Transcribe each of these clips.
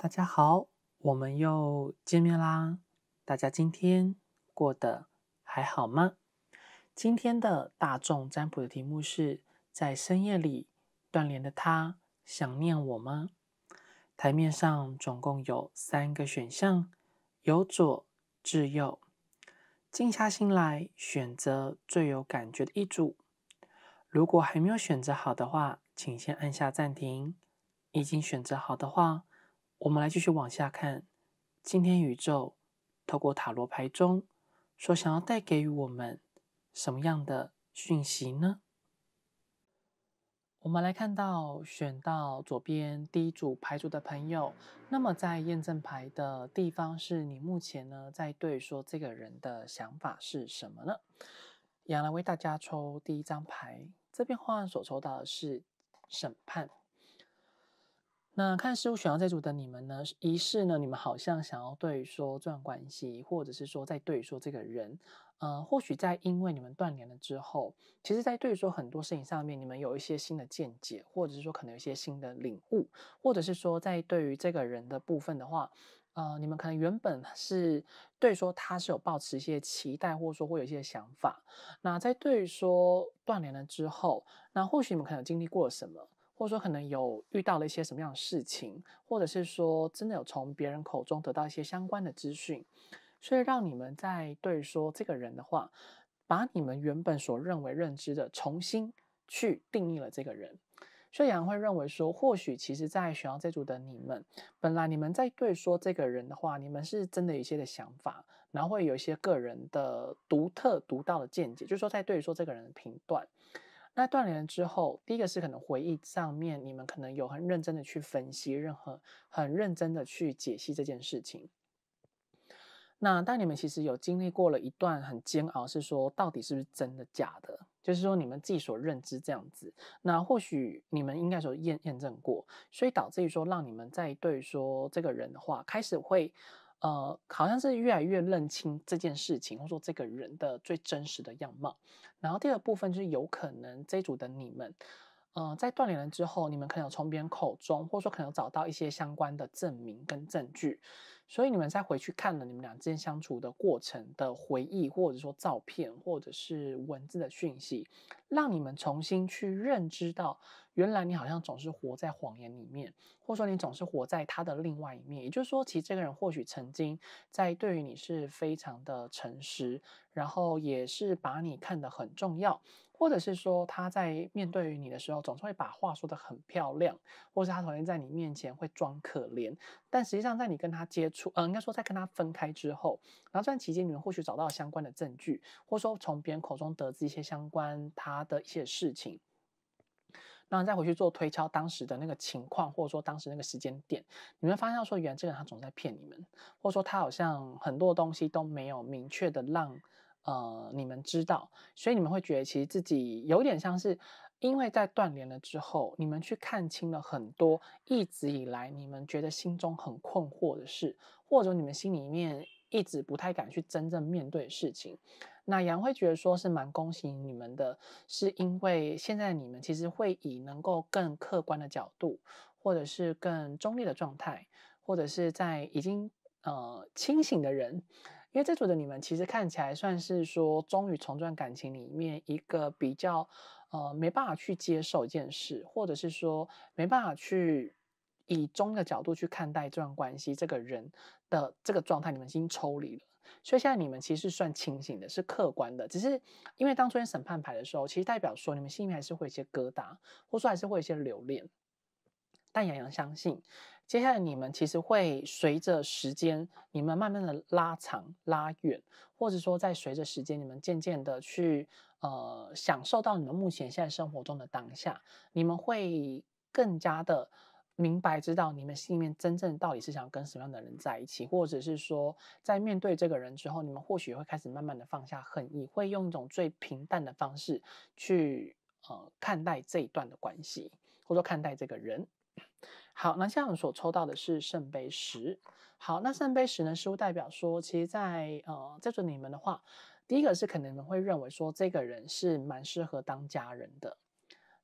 大家好，我们又见面啦！大家今天过得还好吗？今天的大众占卜的题目是在深夜里。断联的他想念我吗？台面上总共有三个选项，由左至右，静下心来选择最有感觉的一组。如果还没有选择好的话，请先按下暂停；已经选择好的话，我们来继续往下看。今天宇宙透过塔罗牌中，所想要带给予我们什么样的讯息呢？我们来看到选到左边第一组牌组的朋友，那么在验证牌的地方是你目前呢在对说这个人的想法是什么呢？杨来为大家抽第一张牌，这边话所抽到的是审判。那看事务选要在主的你们呢？一是呢，你们好像想要对说这段关系，或者是说在对说这个人，呃，或许在因为你们断联了之后，其实在对说很多事情上面，你们有一些新的见解，或者是说可能有一些新的领悟，或者是说在对于这个人的部分的话，呃，你们可能原本是对说他是有抱持一些期待，或者说会有一些想法。那在对说断联了之后，那或许你们可能经历过了什么？或者说，可能有遇到了一些什么样的事情，或者是说，真的有从别人口中得到一些相关的资讯，所以让你们在对说这个人的话，把你们原本所认为认知的重新去定义了这个人。所以杨会认为说，或许其实在选校这组的你们，本来你们在对说这个人的话，你们是真的有一些的想法，然后会有一些个人的独特、独到的见解，就是说在对说这个人的评断。那断联之后，第一个是可能回忆上面，你们可能有很认真的去分析，任何很认真的去解析这件事情。那当你们其实有经历过了一段很煎熬，是说到底是不是真的假的？就是说你们自己所认知这样子，那或许你们应该说验验证过，所以导致于说让你们在对说这个人的话开始会。呃，好像是越来越认清这件事情，或者说这个人的最真实的样貌。然后第二部分就是有可能这组的你们，呃，在断联了之后，你们可能从别人口中，或者说可能找到一些相关的证明跟证据。所以你们再回去看了你们俩之间相处的过程的回忆，或者说照片，或者是文字的讯息，让你们重新去认知到，原来你好像总是活在谎言里面，或者说你总是活在他的另外一面。也就是说，其实这个人或许曾经在对于你是非常的诚实，然后也是把你看得很重要。或者是说他在面对于你的时候，总是会把话说的很漂亮，或是他讨厌在你面前会装可怜，但实际上在你跟他接触，呃，应该说在跟他分开之后，然后这段期间你们或许找到相关的证据，或者说从别人口中得知一些相关他的一些事情，然后再回去做推敲当时的那个情况，或者说当时那个时间点，你们发现说原来这个人他总在骗你们，或者说他好像很多东西都没有明确的让。呃，你们知道，所以你们会觉得，其实自己有点像是，因为在断联了之后，你们去看清了很多一直以来你们觉得心中很困惑的事，或者你们心里面一直不太敢去真正面对的事情。那杨会觉得说是蛮恭喜你们的，是因为现在你们其实会以能够更客观的角度，或者是更中立的状态，或者是在已经呃清醒的人。因为这组的你们其实看起来算是说，终于从这段感情里面一个比较呃没办法去接受一件事，或者是说没办法去以中的角度去看待这段关系，这个人的这个状态，你们已经抽离了。所以现在你们其实算清醒的，是客观的。只是因为当初演审判牌的时候，其实代表说你们心里还是会一些疙瘩，或说还是会一些留恋。但杨洋相信。接下来，你们其实会随着时间，你们慢慢的拉长、拉远，或者说在随着时间，你们渐渐的去呃享受到你们目前现在生活中的当下，你们会更加的明白知道你们心里面真正到底是想跟什么样的人在一起，或者是说在面对这个人之后，你们或许会开始慢慢的放下恨意，会用一种最平淡的方式去呃看待这一段的关系，或者说看待这个人。好，那下面我们所抽到的是圣杯十。好，那圣杯十呢，似乎代表说，其实，在呃，在座你们的话，第一个是可能你们会认为说，这个人是蛮适合当家人的，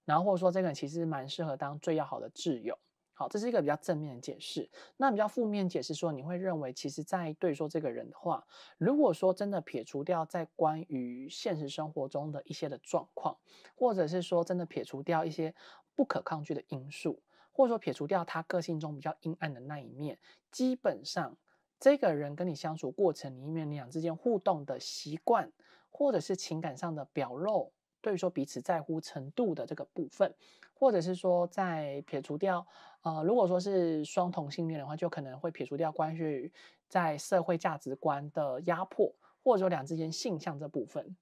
然后或者说这个人其实蛮适合当最要好的挚友。好，这是一个比较正面的解释。那比较负面解释说，你会认为，其实，在对说这个人的话，如果说真的撇除掉在关于现实生活中的一些的状况，或者是说真的撇除掉一些不可抗拒的因素。或者说撇除掉他个性中比较阴暗的那一面，基本上这个人跟你相处过程里面你俩之间互动的习惯，或者是情感上的表露，对于说彼此在乎程度的这个部分，或者是说在撇除掉，呃，如果说是双同性恋的话，就可能会撇除掉关于在社会价值观的压迫，或者说两之间性向这部分。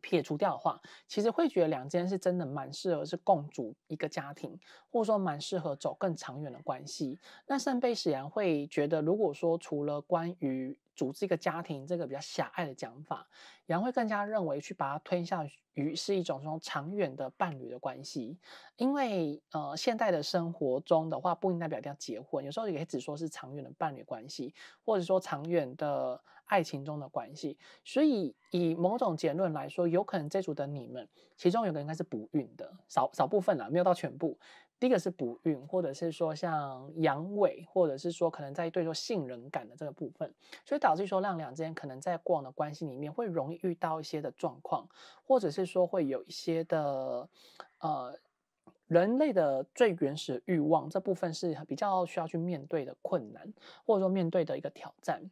撇除掉的话，其实会觉得两间是真的蛮适合是共组一个家庭，或者说蛮适合走更长远的关系。那圣杯使然会觉得，如果说除了关于组织一个家庭，这个比较狭隘的讲法，杨会更加认为去把它推向于是一种这种长远的伴侣的关系。因为呃，现代的生活中的话，不应定代表要结婚，有时候也只说是长远的伴侣关系，或者说长远的爱情中的关系。所以以某种结论来说，有可能这组的你们其中有个应该是不孕的，少少部分了，没有到全部。第一个是不孕，或者是说像阳痿，或者是说可能在对说性任感的这个部分，所以导致说让两之间可能在过往的关系里面会容易遇到一些的状况，或者是说会有一些的呃人类的最原始欲望这部分是比较需要去面对的困难，或者说面对的一个挑战。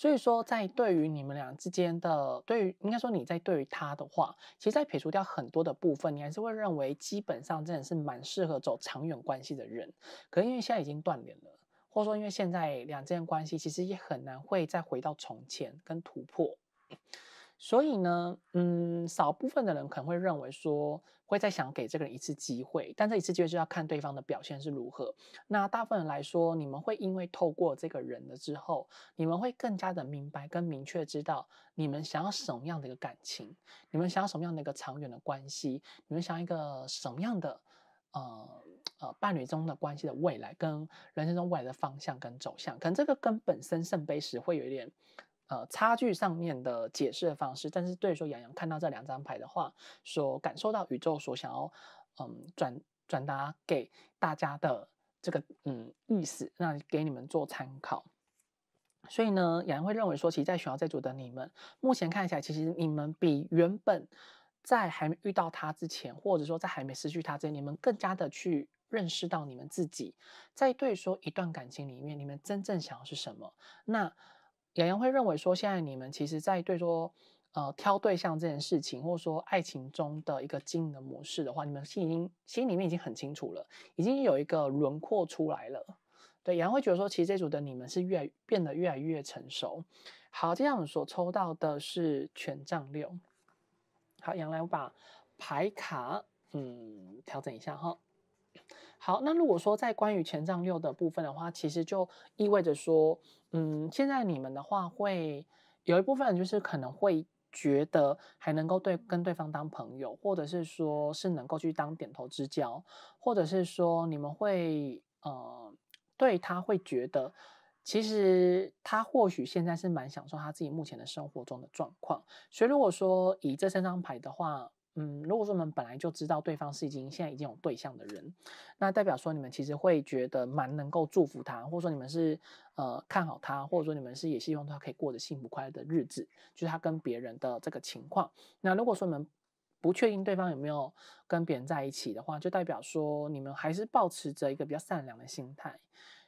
所以说，在对于你们俩之间的，对于应该说你在对于他的话，其实在撇除掉很多的部分，你还是会认为基本上真的是蛮适合走长远关系的人。可因为现在已经断联了，或者说因为现在两之间关系其实也很难会再回到从前跟突破。所以呢，嗯，少部分的人可能会认为说，会再想给这个人一次机会，但这一次机会就要看对方的表现是如何。那大部分人来说，你们会因为透过这个人了之后，你们会更加的明白跟明确知道你们想要什么样的一个感情，你们想要什么样的一个长远的关系，你们想要一个什么样的呃呃伴侣中的关系的未来跟人生中未来的方向跟走向，可能这个跟本身圣杯十会有一点。呃，差距上面的解释的方式，但是对于说洋洋看到这两张牌的话，所感受到宇宙所想要，嗯，转转达给大家的这个嗯意思，那给你们做参考。所以呢，洋洋会认为说，其实，在学校在组的你们，目前看起来，其实你们比原本在还没遇到他之前，或者说在还没失去他之前，你们更加的去认识到你们自己，在对说一段感情里面，你们真正想要是什么。那。杨洋会认为说，现在你们其实，在对说，呃，挑对象这件事情，或者说爱情中的一个经营的模式的话，你们心已经心里面已经很清楚了，已经有一个轮廓出来了。对，杨洋会觉得说，其实这组的你们是越来变得越来越成熟。好，接下来我们所抽到的是权杖六。好，杨来我把牌卡嗯调整一下哈。好，那如果说在关于前账六的部分的话，其实就意味着说，嗯，现在你们的话会有一部分人就是可能会觉得还能够对跟对方当朋友，或者是说是能够去当点头之交，或者是说你们会呃对他会觉得，其实他或许现在是蛮享受他自己目前的生活中的状况，所以如果说以这三张牌的话。嗯，如果说你们本来就知道对方是已经现在已经有对象的人，那代表说你们其实会觉得蛮能够祝福他，或者说你们是呃看好他，或者说你们是也希望他可以过得幸福快乐的日子，就是他跟别人的这个情况。那如果说你们不确定对方有没有跟别人在一起的话，就代表说你们还是保持着一个比较善良的心态，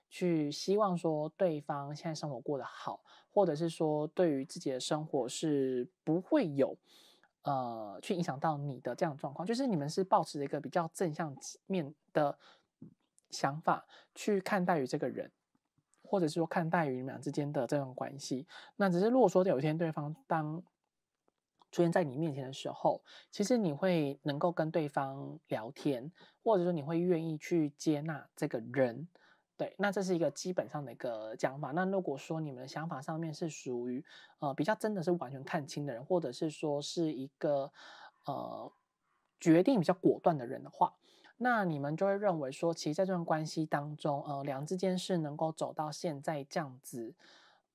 去希望说对方现在生活过得好，或者是说对于自己的生活是不会有。呃，去影响到你的这样状况，就是你们是保持一个比较正向面的想法去看待于这个人，或者是说看待于你们俩之间的这种关系。那只是如果说有一天对方当出现在你面前的时候，其实你会能够跟对方聊天，或者说你会愿意去接纳这个人。对，那这是一个基本上的一个讲法。那如果说你们的想法上面是属于，呃，比较真的是完全看清的人，或者是说是一个，呃，决定比较果断的人的话，那你们就会认为说，其实在这段关系当中，呃，两之间是能够走到现在这样子，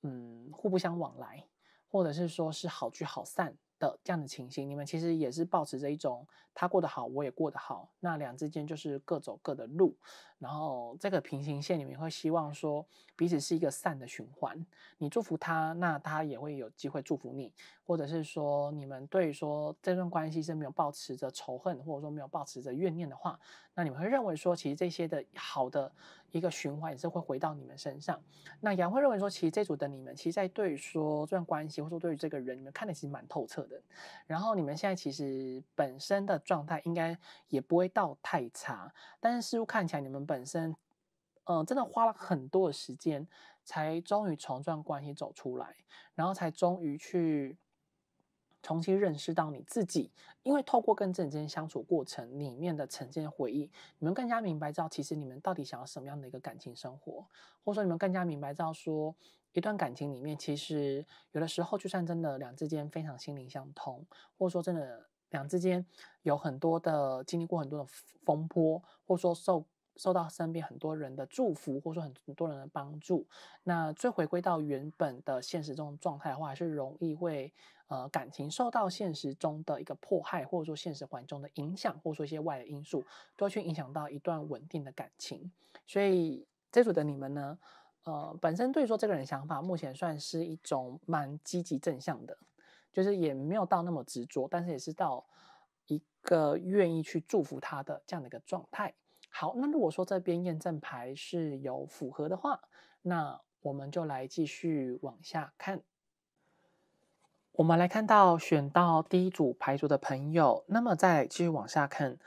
嗯，互不相往来，或者是说是好聚好散的这样的情形，你们其实也是保持着一种他过得好，我也过得好，那两之间就是各走各的路。然后这个平行线里面会希望说彼此是一个善的循环，你祝福他，那他也会有机会祝福你，或者是说你们对于说这段关系是没有抱持着仇恨，或者说没有抱持着怨念的话，那你们会认为说其实这些的好的一个循环也是会回到你们身上。那杨会认为说，其实这组的你们，其实在对说这段关系，或者说对于这个人，你们看的其实蛮透彻的。然后你们现在其实本身的状态应该也不会到太差，但是似乎看起来你们。本身，嗯，真的花了很多的时间，才终于从这段关系走出来，然后才终于去重新认识到你自己。因为透过跟自己之间相处过程里面的沉淀回忆，你们更加明白到，其实你们到底想要什么样的一个感情生活，或者说你们更加明白到，说一段感情里面，其实有的时候，就算真的两之间非常心灵相通，或者说真的两之间有很多的经历过很多的风波，或者说受。受到身边很多人的祝福，或者说很多人的帮助，那最回归到原本的现实中状态的话，是容易会呃感情受到现实中的一个迫害，或者说现实环境中的影响，或者说一些外的因素，都会去影响到一段稳定的感情。所以这组的你们呢，呃，本身对说这个人想法目前算是一种蛮积极正向的，就是也没有到那么执着，但是也是到一个愿意去祝福他的这样的一个状态。好，那如果说这边验证牌是有符合的话，那我们就来继续往下看。我们来看到选到第一组牌组的朋友，那么再继续往下看，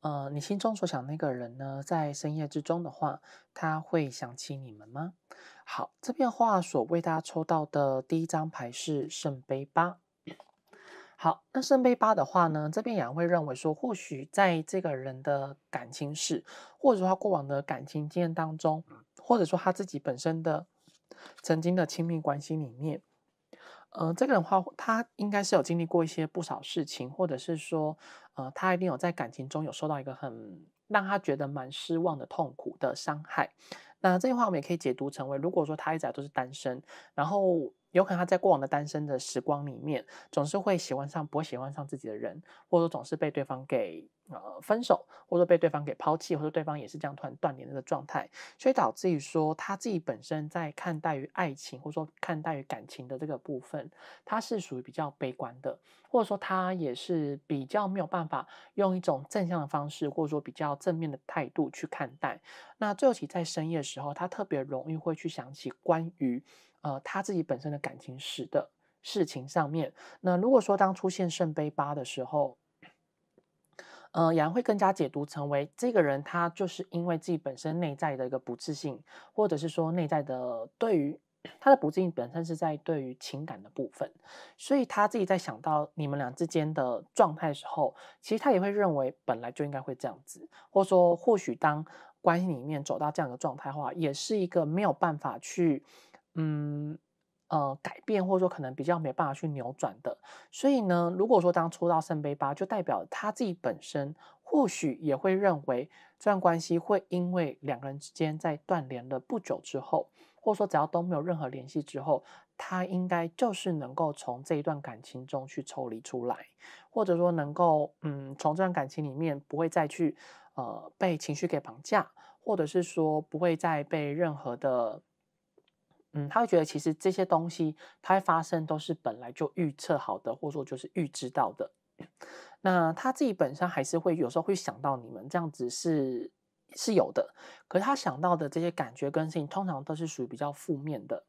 呃，你心中所想那个人呢，在深夜之中的话，他会想起你们吗？好，这边话所为大家抽到的第一张牌是圣杯八。好，那圣杯八的话呢？这边也会认为说，或许在这个人的感情史，或者说他过往的感情经验当中，或者说他自己本身的曾经的亲密关系里面，嗯，这个人的话，他应该是有经历过一些不少事情，或者是说，呃，他一定有在感情中有受到一个很让他觉得蛮失望的痛苦的伤害。那这句话我们也可以解读成为，如果说他一直都是单身，然后。有可能他在过往的单身的时光里面，总是会喜欢上不会喜欢上自己的人，或者说总是被对方给呃分手，或者说被对方给抛弃，或者说对方也是这样突然断联的状态，所以导致于说他自己本身在看待于爱情或者说看待于感情的这个部分，他是属于比较悲观的，或者说他也是比较没有办法用一种正向的方式或者说比较正面的态度去看待。那最后其在深夜的时候，他特别容易会去想起关于。呃，他自己本身的感情史的事情上面，那如果说当出现圣杯八的时候，呃，也会更加解读成为这个人他就是因为自己本身内在的一个不自信，或者是说内在的对于他的不自信本身是在对于情感的部分，所以他自己在想到你们俩之间的状态时候，其实他也会认为本来就应该会这样子，或说或许当关系里面走到这样的状态话，也是一个没有办法去。嗯，呃，改变或者说可能比较没办法去扭转的，所以呢，如果说当抽到圣杯八，就代表他自己本身或许也会认为这段关系会因为两个人之间在断联了不久之后，或者说只要都没有任何联系之后，他应该就是能够从这一段感情中去抽离出来，或者说能够嗯，从这段感情里面不会再去呃被情绪给绑架，或者是说不会再被任何的。嗯，他会觉得其实这些东西它发生都是本来就预测好的，或者说就是预知到的。那他自己本身还是会有时候会想到你们这样子是是有的，可是他想到的这些感觉跟事情通常都是属于比较负面的。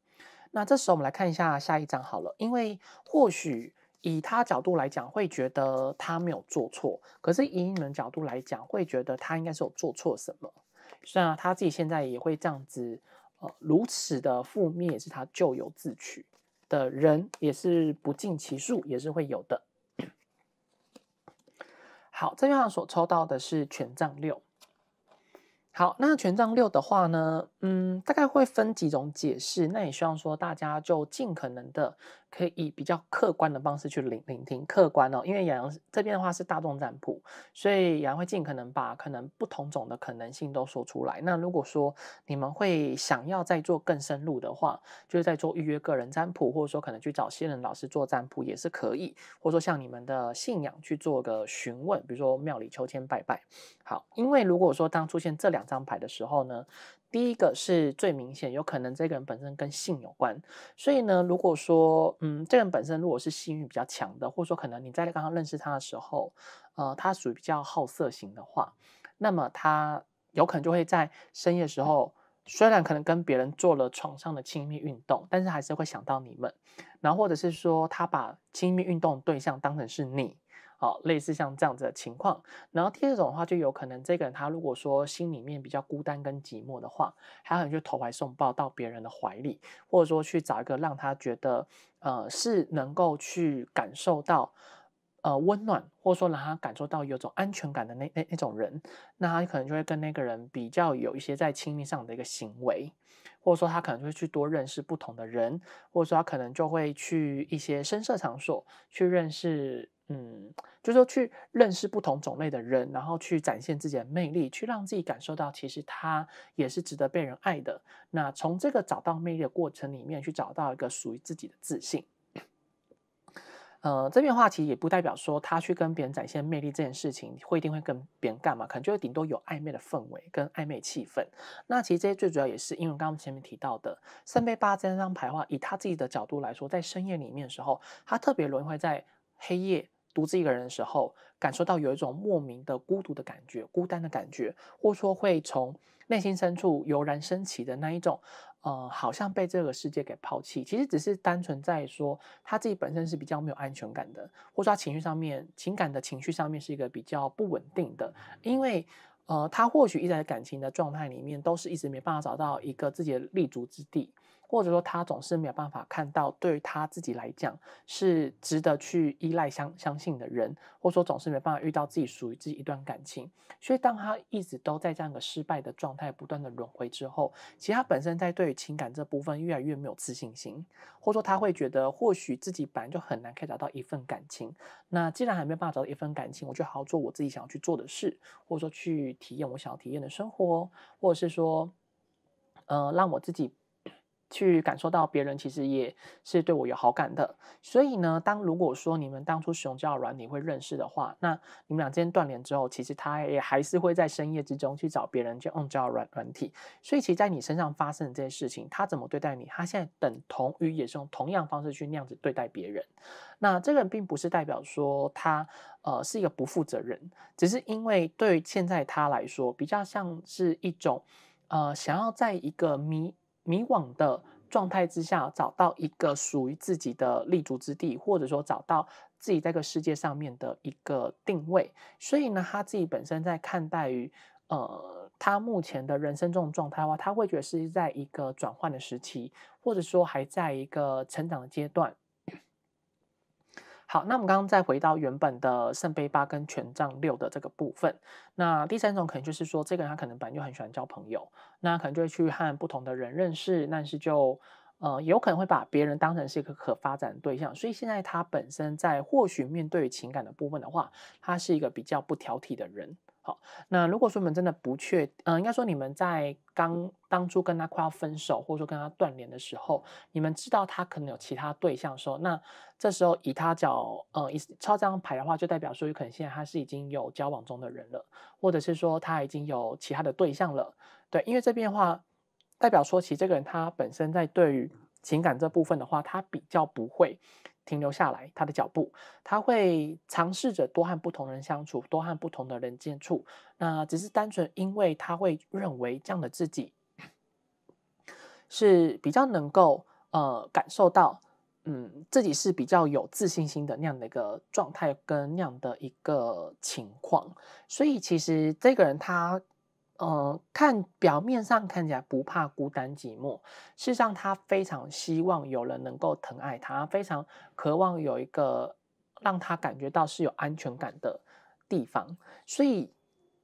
那这时候我们来看一下下一章好了，因为或许以他角度来讲会觉得他没有做错，可是以你们角度来讲会觉得他应该是有做错什么。虽然他自己现在也会这样子。如此的覆也是他咎由自取的人也是不计其数，也是会有的。好，这桌上所抽到的是权杖六。好，那权杖六的话呢，嗯，大概会分几种解释，那也希望说大家就尽可能的。可以以比较客观的方式去聆聆听，客观哦，因为杨这边的话是大众占卜，所以杨会尽可能把可能不同种的可能性都说出来。那如果说你们会想要再做更深入的话，就是在做预约个人占卜，或者说可能去找新人老师做占卜也是可以，或者说像你们的信仰去做个询问，比如说庙里求签拜拜。好，因为如果说当出现这两张牌的时候呢。第一个是最明显，有可能这个人本身跟性有关，所以呢，如果说，嗯，这个人本身如果是性欲比较强的，或者说可能你在刚刚认识他的时候，呃，他属于比较好色型的话，那么他有可能就会在深夜时候，虽然可能跟别人做了床上的亲密运动，但是还是会想到你们，然后或者是说他把亲密运动对象当成是你。好，类似像这样子的情况，然后第二种的话，就有可能这个人他如果说心里面比较孤单跟寂寞的话，他可能就投怀送抱到别人的怀里，或者说去找一个让他觉得呃是能够去感受到呃温暖，或者说让他感受到有种安全感的那那那种人，那他可能就会跟那个人比较有一些在亲密上的一个行为，或者说他可能就会去多认识不同的人，或者说他可能就会去一些深色场所去认识。嗯，就是说去认识不同种类的人，然后去展现自己的魅力，去让自己感受到其实他也是值得被人爱的。那从这个找到魅力的过程里面，去找到一个属于自己的自信。呃，这边话其实也不代表说他去跟别人展现魅力这件事情会一定会跟别人干嘛，可能就顶多有暧昧的氛围跟暧昧气氛。那其实这些最主要也是因为刚刚前面提到的圣杯八这张牌的话，以他自己的角度来说，在深夜里面的时候，他特别轮回在黑夜。独自一个人的时候，感受到有一种莫名的孤独的感觉，孤单的感觉，或说会从内心深处油然升起的那一种，呃，好像被这个世界给抛弃。其实只是单纯在说他自己本身是比较没有安全感的，或者说情绪上面，情感的情绪上面是一个比较不稳定的。因为，呃，他或许一直在感情的状态里面，都是一直没办法找到一个自己的立足之地。或者说，他总是没有办法看到，对他自己来讲是值得去依赖、相相信的人，或者说总是没办法遇到自己属于自己一段感情。所以，当他一直都在这样的失败的状态不断的轮回之后，其实他本身在对于情感这部分越来越没有自信心，或者说他会觉得，或许自己本来就很难可以找到一份感情。那既然还没办法找到一份感情，我就好好做我自己想要去做的事，或者说去体验我想要体验的生活，或者是说，呃，让我自己。去感受到别人其实也是对我有好感的，所以呢，当如果说你们当初使用交软体会认识的话，那你们俩之间断联之后，其实他也还是会在深夜之中去找别人去用交软软体。所以，其实在你身上发生的这些事情，他怎么对待你，他现在等同于也是用同样方式去那样子对待别人。那这个人并不是代表说他呃是一个不负责任，只是因为对现在他来说，比较像是一种呃想要在一个迷。迷惘的状态之下，找到一个属于自己的立足之地，或者说找到自己在这个世界上面的一个定位。所以呢，他自己本身在看待于，呃，他目前的人生这种状态的话，他会觉得是在一个转换的时期，或者说还在一个成长的阶段。好，那我们刚刚再回到原本的圣杯八跟权杖六的这个部分，那第三种可能就是说，这个人他可能本来就很喜欢交朋友，那可能就会去和不同的人认识，但是就呃有可能会把别人当成是一个可发展对象，所以现在他本身在或许面对情感的部分的话，他是一个比较不挑剔的人。好，那如果说你们真的不确，嗯，应该说你们在刚当初跟他快要分手，或者说跟他断联的时候，你们知道他可能有其他对象的时候，那这时候以他找，嗯，抽这张牌的话，就代表说有可能现在他是已经有交往中的人了，或者是说他已经有其他的对象了。对，因为这边的话，代表说其实这个人他本身在对于情感这部分的话，他比较不会。停留下来，他的脚步，他会尝试着多和不同人相处，多和不同的人接触。那只是单纯，因为他会认为这样的自己是比较能够呃感受到，嗯，自己是比较有自信心的那样的一个状态跟那样的一个情况。所以，其实这个人他。嗯，看表面上看起来不怕孤单寂寞，事实上他非常希望有人能够疼爱他，非常渴望有一个让他感觉到是有安全感的地方。所以，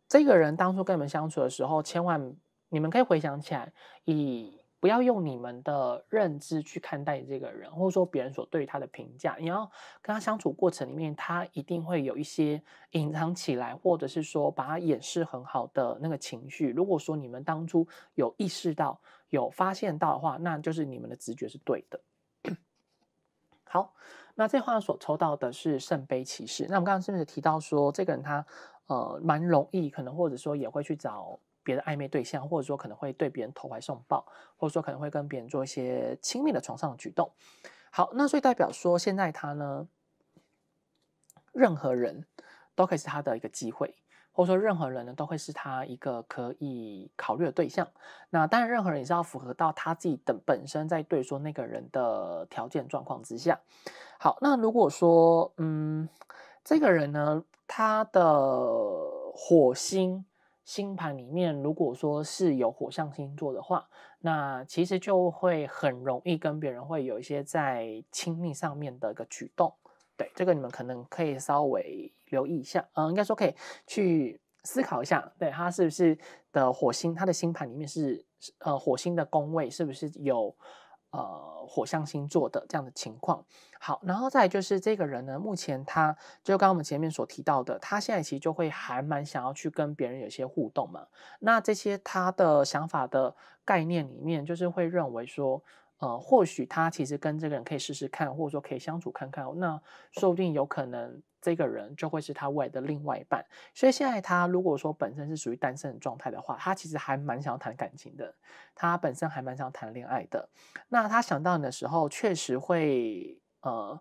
这个人当初跟你们相处的时候，千万你们可以回想起来，以。不要用你们的认知去看待这个人，或者说别人所对他的评价。你要跟他相处过程里面，他一定会有一些隐藏起来，或者是说把他掩饰很好的那个情绪。如果说你们当初有意识到、有发现到的话，那就是你们的直觉是对的。好，那这话所抽到的是圣杯骑士。那我们刚刚是不是提到说，这个人他呃蛮容易，可能或者说也会去找。别的暧昧对象，或者说可能会对别人投怀送抱，或者说可能会跟别人做一些亲密的床上举动。好，那所以代表说，现在他呢，任何人都可以是他的一个机会，或者说任何人呢都会是他一个可以考虑的对象。那当然，任何人也是要符合到他自己的本身在对说那个人的条件状况之下。好，那如果说嗯，这个人呢，他的火星。星盘里面，如果说是有火象星座的话，那其实就会很容易跟别人会有一些在亲密上面的一个举动。对，这个你们可能可以稍微留意一下，嗯，应该说可以去思考一下，对，他是不是的火星，他的星盘里面是呃火星的宫位是不是有？呃，火象星座的这样的情况，好，然后再就是这个人呢，目前他就刚我们前面所提到的，他现在其实就会还蛮想要去跟别人有些互动嘛。那这些他的想法的概念里面，就是会认为说，呃，或许他其实跟这个人可以试试看，或者说可以相处看看，那说不定有可能。这个人就会是他未来的另外一半，所以现在他如果说本身是属于单身的状态的话，他其实还蛮想谈感情的，他本身还蛮想谈恋爱的。那他想到你的时候，确实会呃，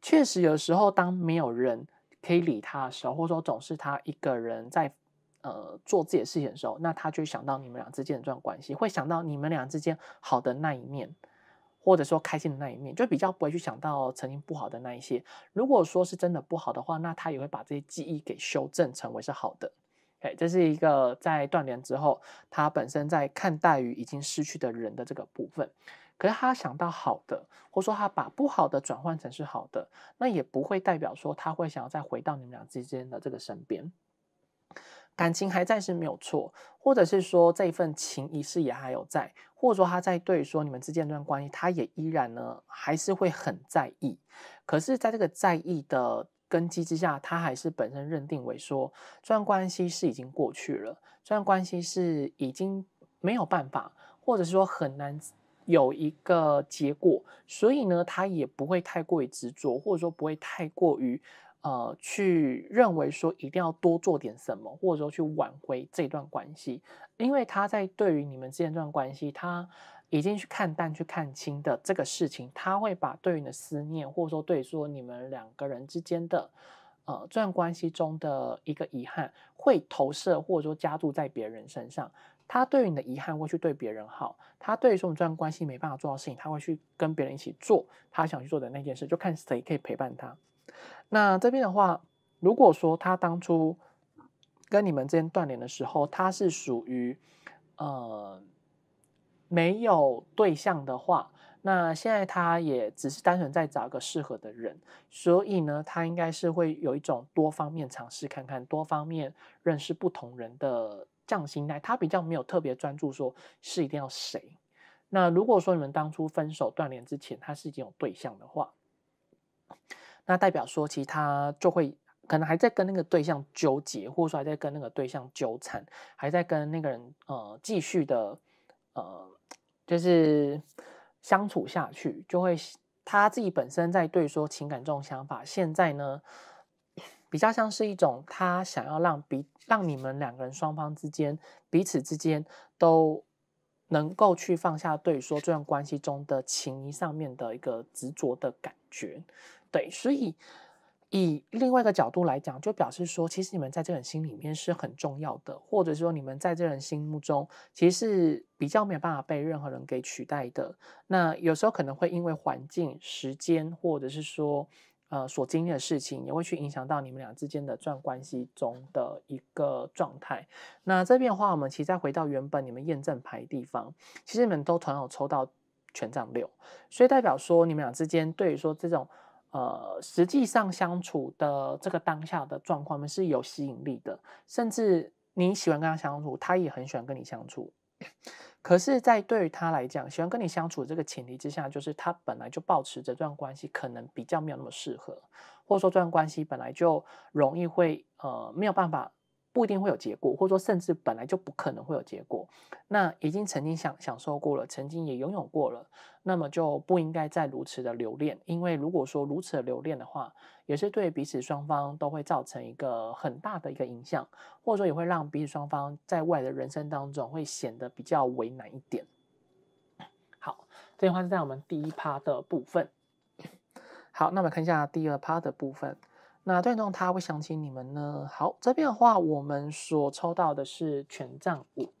确实有时候当没有人可以理他的时候，或者说总是他一个人在呃做自己的事情的时候，那他就想到你们俩之间的这段关系，会想到你们俩之间好的那一面。或者说开心的那一面，就比较不会去想到曾经不好的那一些。如果说是真的不好的话，那他也会把这些记忆给修正成为是好的。哎，这是一个在断联之后，他本身在看待于已经失去的人的这个部分。可是他想到好的，或说他把不好的转换成是好的，那也不会代表说他会想要再回到你们俩之间的这个身边。感情还在是没有错，或者是说这一份情谊是也还有在，或者说他在对说你们之间这段关系，他也依然呢，还是会很在意。可是，在这个在意的根基之下，他还是本身认定为说这段关系是已经过去了，这段关系是已经没有办法，或者说很难有一个结果，所以呢，他也不会太过于执着，或者说不会太过于。呃，去认为说一定要多做点什么，或者说去挽回这段关系，因为他在对于你们之间这段关系，他已经去看淡、去看清的这个事情，他会把对你的思念，或者说对说你们两个人之间的呃这段关系中的一个遗憾，会投射或者说加注在别人身上。他对于你的遗憾会去对别人好，他对于说你这段关系没办法做到事情，他会去跟别人一起做他想去做的那件事，就看谁可以陪伴他。那这边的话，如果说他当初跟你们之间断联的时候，他是属于呃没有对象的话，那现在他也只是单纯在找一个适合的人，所以呢，他应该是会有一种多方面尝试看看，多方面认识不同人的匠心态，他比较没有特别专注说，是一定要谁。那如果说你们当初分手断联之前，他是已经有对象的话。那代表说，其实他就会可能还在跟那个对象纠结，或者说还在跟那个对象纠缠，还在跟那个人呃继续的呃就是相处下去，就会他自己本身在对说情感这种想法，现在呢比较像是一种他想要让彼让你们两个人双方之间彼此之间都能够去放下对说这段关系中的情谊上面的一个执着的感觉。对，所以以另外一个角度来讲，就表示说，其实你们在这人心里面是很重要的，或者说你们在这人心目中，其实是比较没有办法被任何人给取代的。那有时候可能会因为环境、时间，或者是说呃所经历的事情，也会去影响到你们俩之间的这段关系中的一个状态。那这边的话，我们其实再回到原本你们验证牌地方，其实你们都同有抽到权杖六，所以代表说你们俩之间对于说这种。呃，实际上相处的这个当下的状况，们是有吸引力的，甚至你喜欢跟他相处，他也很喜欢跟你相处。可是，在对于他来讲，喜欢跟你相处这个前提之下，就是他本来就保持着这段关系可能比较没有那么适合，或者说这段关系本来就容易会呃没有办法。不一定会有结果，或者说甚至本来就不可能会有结果。那已经曾经享享受过了，曾经也拥有过了，那么就不应该再如此的留恋。因为如果说如此的留恋的话，也是对彼此双方都会造成一个很大的一个影响，或者说也会让彼此双方在未来的人生当中会显得比较为难一点。好，这句话是在我们第一趴的部分。好，那我们看一下第二趴的部分。那段中他会想起你们呢？好，这边的话，我们所抽到的是权杖五。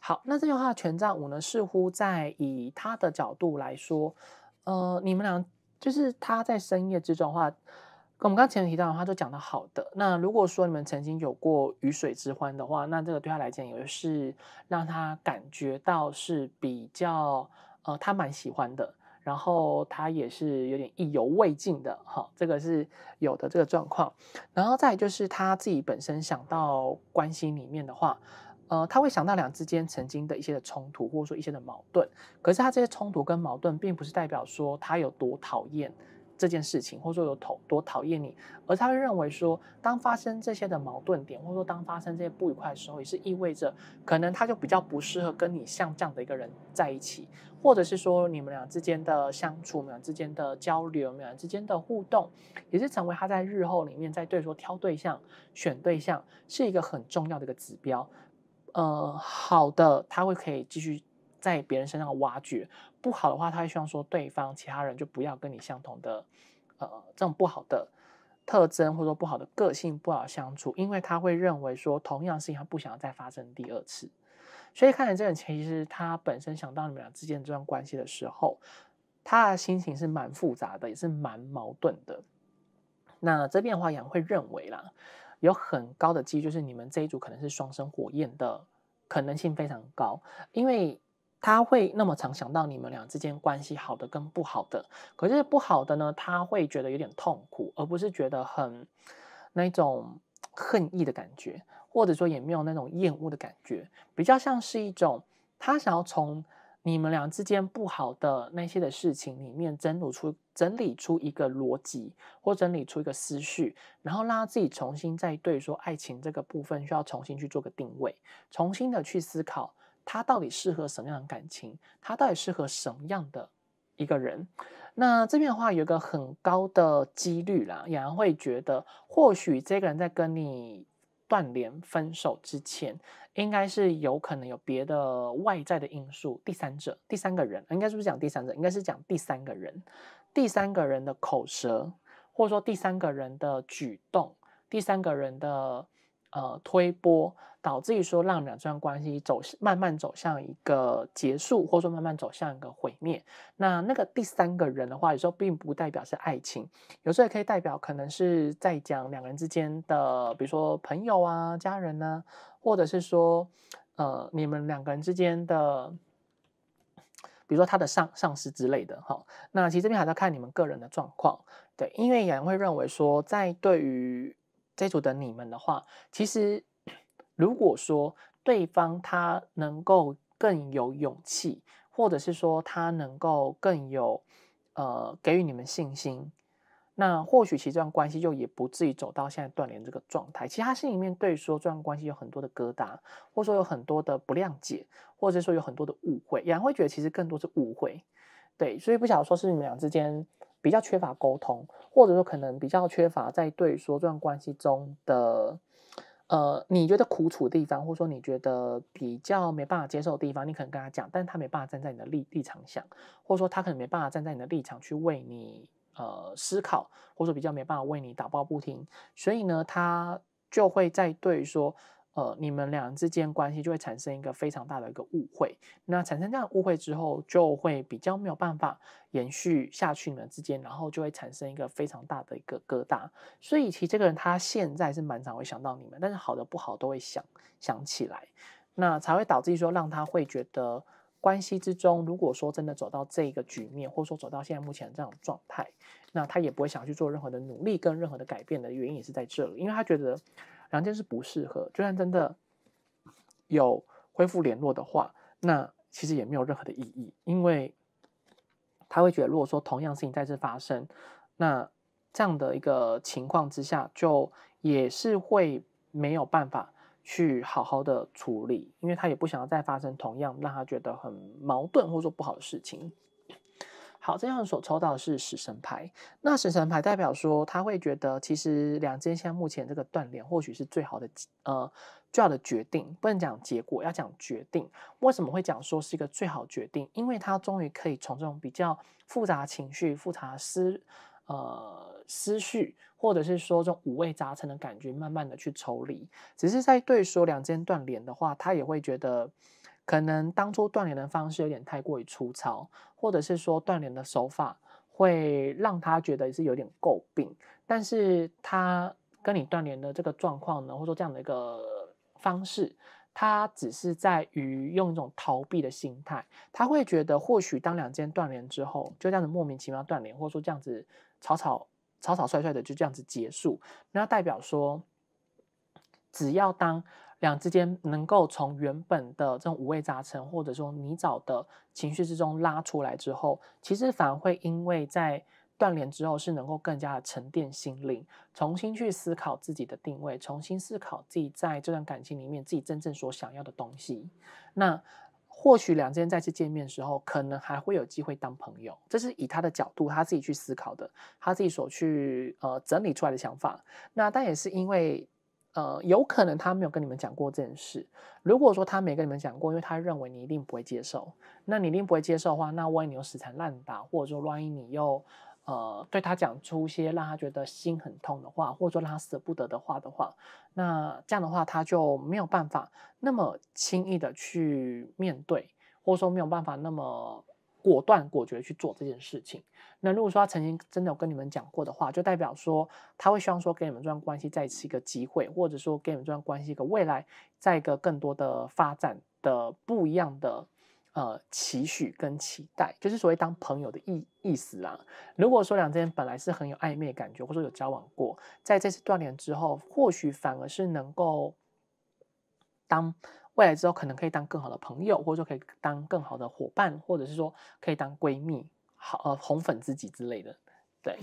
好，那这边的话，权杖五呢，似乎在以他的角度来说，呃，你们俩就是他在深夜之中的话，跟我们刚前面提到的话都讲的好的。那如果说你们曾经有过鱼水之欢的话，那这个对他来讲也是让他感觉到是比较呃，他蛮喜欢的。然后他也是有点意犹未尽的哈，这个是有的这个状况。然后再就是他自己本身想到关系里面的话，呃，他会想到两之间曾经的一些的冲突或者说一些的矛盾。可是他这些冲突跟矛盾，并不是代表说他有多讨厌。这件事情，或者说有多讨厌你，而他会认为说，当发生这些的矛盾点，或者说当发生这些不愉快的时候，也是意味着可能他就比较不适合跟你像这样的一个人在一起，或者是说你们俩之间的相处、你们俩之间的交流、你们俩之间的互动，也是成为他在日后里面在对说挑对象、选对象是一个很重要的一个指标。呃，好的，他会可以继续在别人身上挖掘。不好的话，他会希望说对方其他人就不要跟你相同的呃这种不好的特征或者说不好的个性不好相处，因为他会认为说同样事情他不想要再发生第二次。所以看来，这个，其实他本身想到你们俩之间这段关系的时候，他的心情是蛮复杂的，也是蛮矛盾的。那这边话，羊会认为啦，有很高的机率，就是你们这一组可能是双生火焰的可能性非常高，因为。他会那么常想到你们俩之间关系好的跟不好的，可是不好的呢，他会觉得有点痛苦，而不是觉得很那种恨意的感觉，或者说也没有那种厌恶的感觉，比较像是一种他想要从你们俩之间不好的那些的事情里面整理出整理出一个逻辑，或整理出一个思绪，然后让他自己重新再对说爱情这个部分需要重新去做个定位，重新的去思考。他到底适合什么样的感情？他到底适合什么样的一个人？那这边的话，有一个很高的几率啦，雅然会觉得，或许这个人在跟你断联、分手之前，应该是有可能有别的外在的因素，第三者、第三个人，应该是不是讲第三者？应该是讲第三个人，第三个人的口舌，或者说第三个人的举动，第三个人的。呃，推波导致于说，让两这段关系走慢慢走向一个结束，或者说慢慢走向一个毁灭。那那个第三个人的话，有时候并不代表是爱情，有时候也可以代表可能是在讲两个人之间的，比如说朋友啊、家人呢，或者是说，呃，你们两个人之间的，比如说他的上上司之类的。哈，那其实这边还是要看你们个人的状况。对，因为有人会认为说，在对于。这组的你们的话，其实如果说对方他能够更有勇气，或者是说他能够更有呃给予你们信心，那或许其实这段关系就也不至于走到现在断联这个状态。其实他心里面对说这段关系有很多的疙瘩，或者说有很多的不谅解，或者说有很多的误会，也会觉得其实更多是误会。对，所以不晓得说是你们俩之间。比较缺乏沟通，或者说可能比较缺乏在对说这段关系中的，呃，你觉得苦楚地方，或者说你觉得比较没办法接受的地方，你可能跟他讲，但是他没办法站在你的立立场想，或者说他可能没办法站在你的立场去为你呃思考，或者说比较没办法为你打抱不平，所以呢，他就会在对说。呃，你们两人之间关系就会产生一个非常大的一个误会。那产生这样误会之后，就会比较没有办法延续下去你们之间，然后就会产生一个非常大的一个疙瘩。所以，其实这个人他现在是蛮常会想到你们，但是好的不好都会想想起来，那才会导致说让他会觉得关系之中，如果说真的走到这个局面，或者说走到现在目前这种状态，那他也不会想去做任何的努力跟任何的改变的原因也是在这里，因为他觉得。两件事不适合，就算真的有恢复联络的话，那其实也没有任何的意义，因为他会觉得，如果说同样事情再次发生，那这样的一个情况之下，就也是会没有办法去好好的处理，因为他也不想要再发生同样让他觉得很矛盾或者说不好的事情。好，这样所抽到是死神牌，那死神牌代表说，他会觉得其实两间现在目前这个断联，或许是最好的，呃，最好的决定，不能讲结果，要讲决定。为什么会讲说是一个最好决定？因为他终于可以从这种比较复杂情绪、复杂思，呃，思绪，或者是说这种五味杂陈的感觉，慢慢的去抽离。只是在对说两间断联的话，他也会觉得。可能当初断联的方式有点太过于粗糙，或者是说断联的手法会让他觉得是有点诟病。但是，他跟你断联的这个状况呢，或者说这样的一个方式，他只是在于用一种逃避的心态，他会觉得或许当两间断联之后，就这样子莫名其妙断联，或者说这样子草草草草率率的就这样子结束，那代表说，只要当。两之间能够从原本的这种五味杂陈或者说泥沼的情绪之中拉出来之后，其实反而会因为在断联之后是能够更加的沉淀心灵，重新去思考自己的定位，重新思考自己在这段感情里面自己真正所想要的东西。那或许两之间再次见面的时候，可能还会有机会当朋友，这是以他的角度他自己去思考的，他自己所去呃整理出来的想法。那但也是因为。呃，有可能他没有跟你们讲过这件事。如果说他没跟你们讲过，因为他认为你一定不会接受，那你一定不会接受的话，那万一你又死缠烂打，或者说万一你又呃对他讲出一些让他觉得心很痛的话，或者说让他舍不得的话的话，那这样的话他就没有办法那么轻易的去面对，或者说没有办法那么。果断果决去做这件事情。那如果说他曾经真的有跟你们讲过的话，就代表说他会希望说给你们这段关系再次一个机会，或者说给你们这段关系一个未来，再一个更多的发展的不一样的呃期许跟期待，就是所谓当朋友的意意思啊。如果说两个人本来是很有暧昧感觉，或者说有交往过，在这次断联之后，或许反而是能够当。未来之后可能可以当更好的朋友，或者可以当更好的伙伴，或者是说可以当闺蜜，好呃红粉知己之类的。对，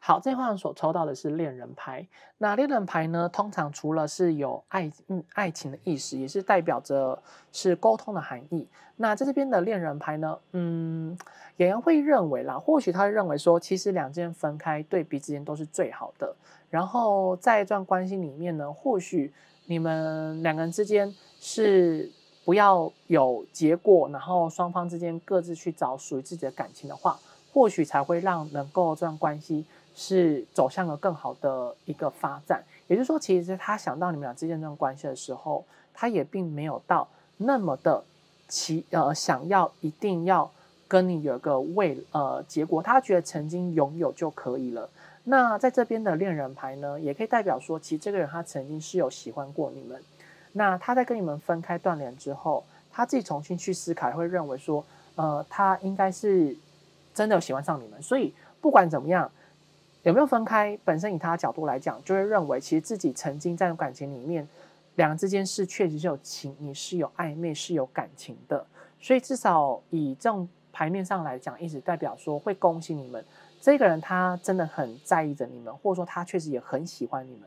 好，这一所抽到的是恋人牌。那恋人牌呢，通常除了是有爱嗯爱情的意识，也是代表着是沟通的含义。那在这边的恋人牌呢，嗯，有人会认为啦，或许他会认为说，其实两件分开对彼此之间都是最好的。然后在一段关系里面呢，或许。你们两个人之间是不要有结果，然后双方之间各自去找属于自己的感情的话，或许才会让能够这段关系是走向了更好的一个发展。也就是说，其实他想到你们俩之间这段关系的时候，他也并没有到那么的其呃想要一定要跟你有个未呃结果，他觉得曾经拥有就可以了。那在这边的恋人牌呢，也可以代表说，其实这个人他曾经是有喜欢过你们。那他在跟你们分开断联之后，他自己重新去思考，会认为说，呃，他应该是真的有喜欢上你们。所以不管怎么样，有没有分开，本身以他角度来讲，就会认为其实自己曾经在感情里面，两人之间是确实是有情谊、是有暧昧、是有感情的。所以至少以这种牌面上来讲，一直代表说会恭喜你们。这个人他真的很在意着你们，或者说他确实也很喜欢你们。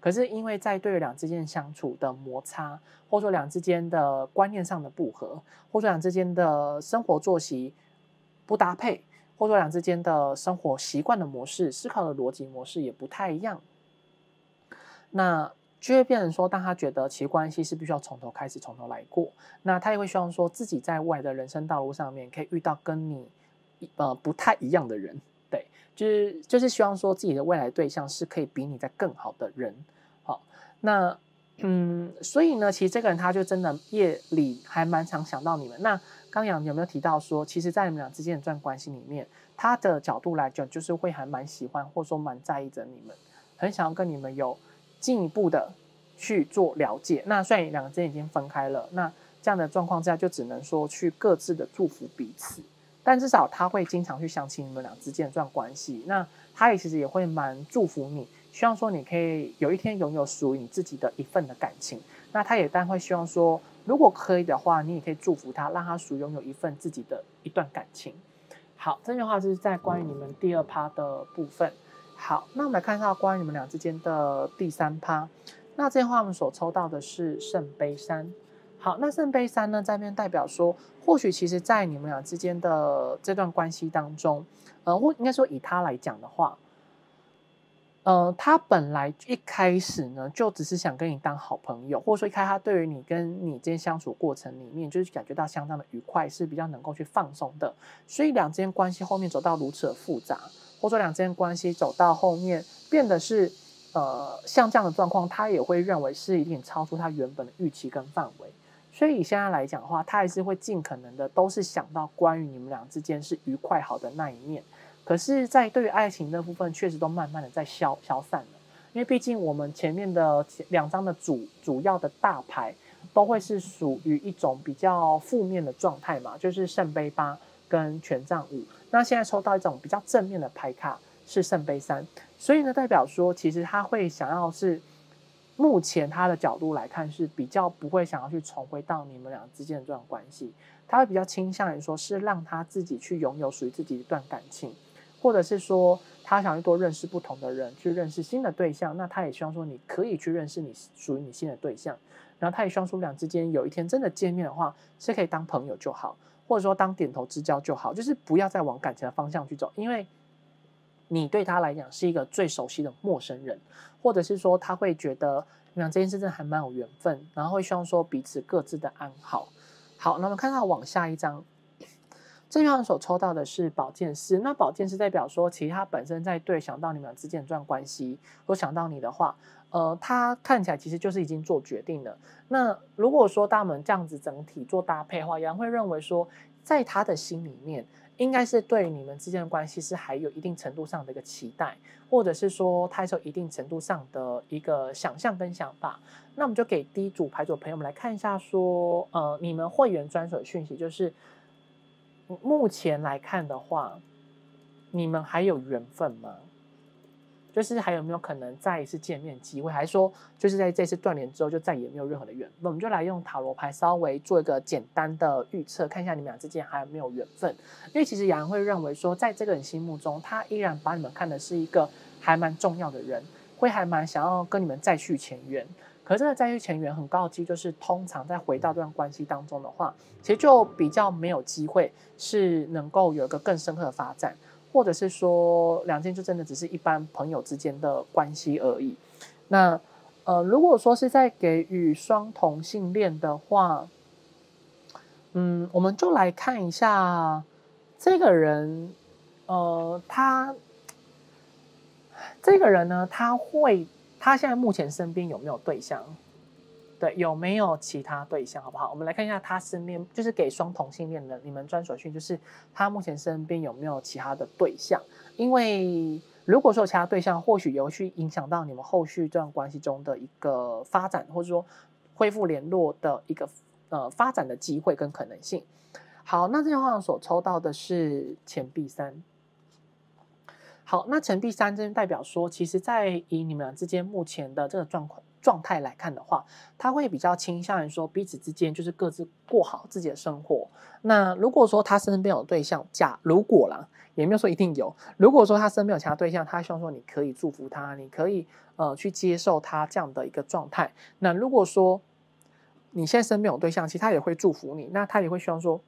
可是因为，在对两之间相处的摩擦，或者说两之间的观念上的不合，或者说两之间的生活作息不搭配，或者说两之间的生活习惯的模式、思考的逻辑模式也不太一样，那就会变成说，当他觉得其实关系是必须要从头开始、从头来过。那他也会希望说自己在未来的人生道路上面可以遇到跟你呃不太一样的人。就是就是希望说自己的未来对象是可以比你在更好的人，好，那嗯，所以呢，其实这个人他就真的夜里还蛮常想到你们。那刚阳有没有提到说，其实，在你们俩之间的这关系里面，他的角度来讲，就是会还蛮喜欢，或者说蛮在意着你们，很想要跟你们有进一步的去做了解。那虽然两个人之间已经分开了，那这样的状况之下，就只能说去各自的祝福彼此。但至少他会经常去想起你们俩之间的关系，那他也其实也会蛮祝福你，希望说你可以有一天拥有属于你自己的一份的感情。那他也但会希望说，如果可以的话，你也可以祝福他，让他属于拥有一份自己的一段感情。好，这句话就是在关于你们第二趴的部分。好，那我们来看一下关于你们俩之间的第三趴。那这句话我们所抽到的是圣杯三。好，那圣杯三呢？这边代表说，或许其实在你们俩之间的这段关系当中，呃，或应该说以他来讲的话，呃，他本来一开始呢，就只是想跟你当好朋友，或者说一开始他对于你跟你之间相处过程里面，就是感觉到相当的愉快，是比较能够去放松的。所以两之间关系后面走到如此的复杂，或者说两之间关系走到后面变得是，呃，像这样的状况，他也会认为是一定超出他原本的预期跟范围。所以以现在来讲的话，他还是会尽可能的都是想到关于你们俩之间是愉快好的那一面，可是，在对于爱情那部分，确实都慢慢的在消消散了。因为毕竟我们前面的两张的主主要的大牌，都会是属于一种比较负面的状态嘛，就是圣杯八跟权杖五。那现在抽到一种比较正面的牌卡是圣杯三，所以呢，代表说其实他会想要是。目前他的角度来看是比较不会想要去重回到你们俩之间的这段关系，他会比较倾向于说是让他自己去拥有属于自己一段感情，或者是说他想去多认识不同的人，去认识新的对象。那他也希望说你可以去认识你属于你新的对象，然后他也说我们两之间有一天真的见面的话，是可以当朋友就好，或者说当点头之交就好，就是不要再往感情的方向去走，因为。你对他来讲是一个最熟悉的陌生人，或者是说他会觉得你们这件事的还蛮有缘分，然后会希望说彼此各自的安好。好，那么看到往下一张，这一张所抽到的是宝剑四，那宝剑四代表说其实他本身在对想到你们之间这段关系，或想到你的话，呃，他看起来其实就是已经做决定了。那如果说大门这样子整体做搭配的话，杨会认为说在他的心里面。应该是对你们之间的关系是还有一定程度上的一个期待，或者是说他有一定程度上的一个想象跟想法。那我们就给第一组牌组的朋友们来看一下，说，呃，你们会员专属的讯息就是，目前来看的话，你们还有缘分吗？就是还有没有可能再一次见面机会，还是说就是在这次断联之后就再也没有任何的缘分？我们就来用塔罗牌稍微做一个简单的预测，看一下你们俩之间还有没有缘分。因为其实雅会认为说，在这个人心目中，他依然把你们看的是一个还蛮重要的人，会还蛮想要跟你们再续前缘。可是，这个再续前缘很高的机，就是通常在回到这段关系当中的话，其实就比较没有机会是能够有一个更深刻的发展。或者是说，两件就真的只是一般朋友之间的关系而已。那呃，如果说是在给予双同性恋的话，嗯，我们就来看一下这个人，呃，他这个人呢，他会，他现在目前身边有没有对象？对，有没有其他对象，好不好？我们来看一下他身边，就是给双同性恋的，你们专属训，就是他目前身边有没有其他的对象？因为如果说其他对象，或许有去影响到你们后续这段关系中的一个发展，或者说恢复联络的一个呃发展的机会跟可能性。好，那这句话所抽到的是钱币三。好，那钱币三这代表说，其实，在以你们俩之间目前的这个状况。状态来看的话，他会比较倾向于说彼此之间就是各自过好自己的生活。那如果说他身边有对象，假如果啦，也没有说一定有。如果说他身边有其他对象，他希望说你可以祝福他，你可以呃去接受他这样的一个状态。那如果说你现在身边有对象，其实他也会祝福你，那他也会希望说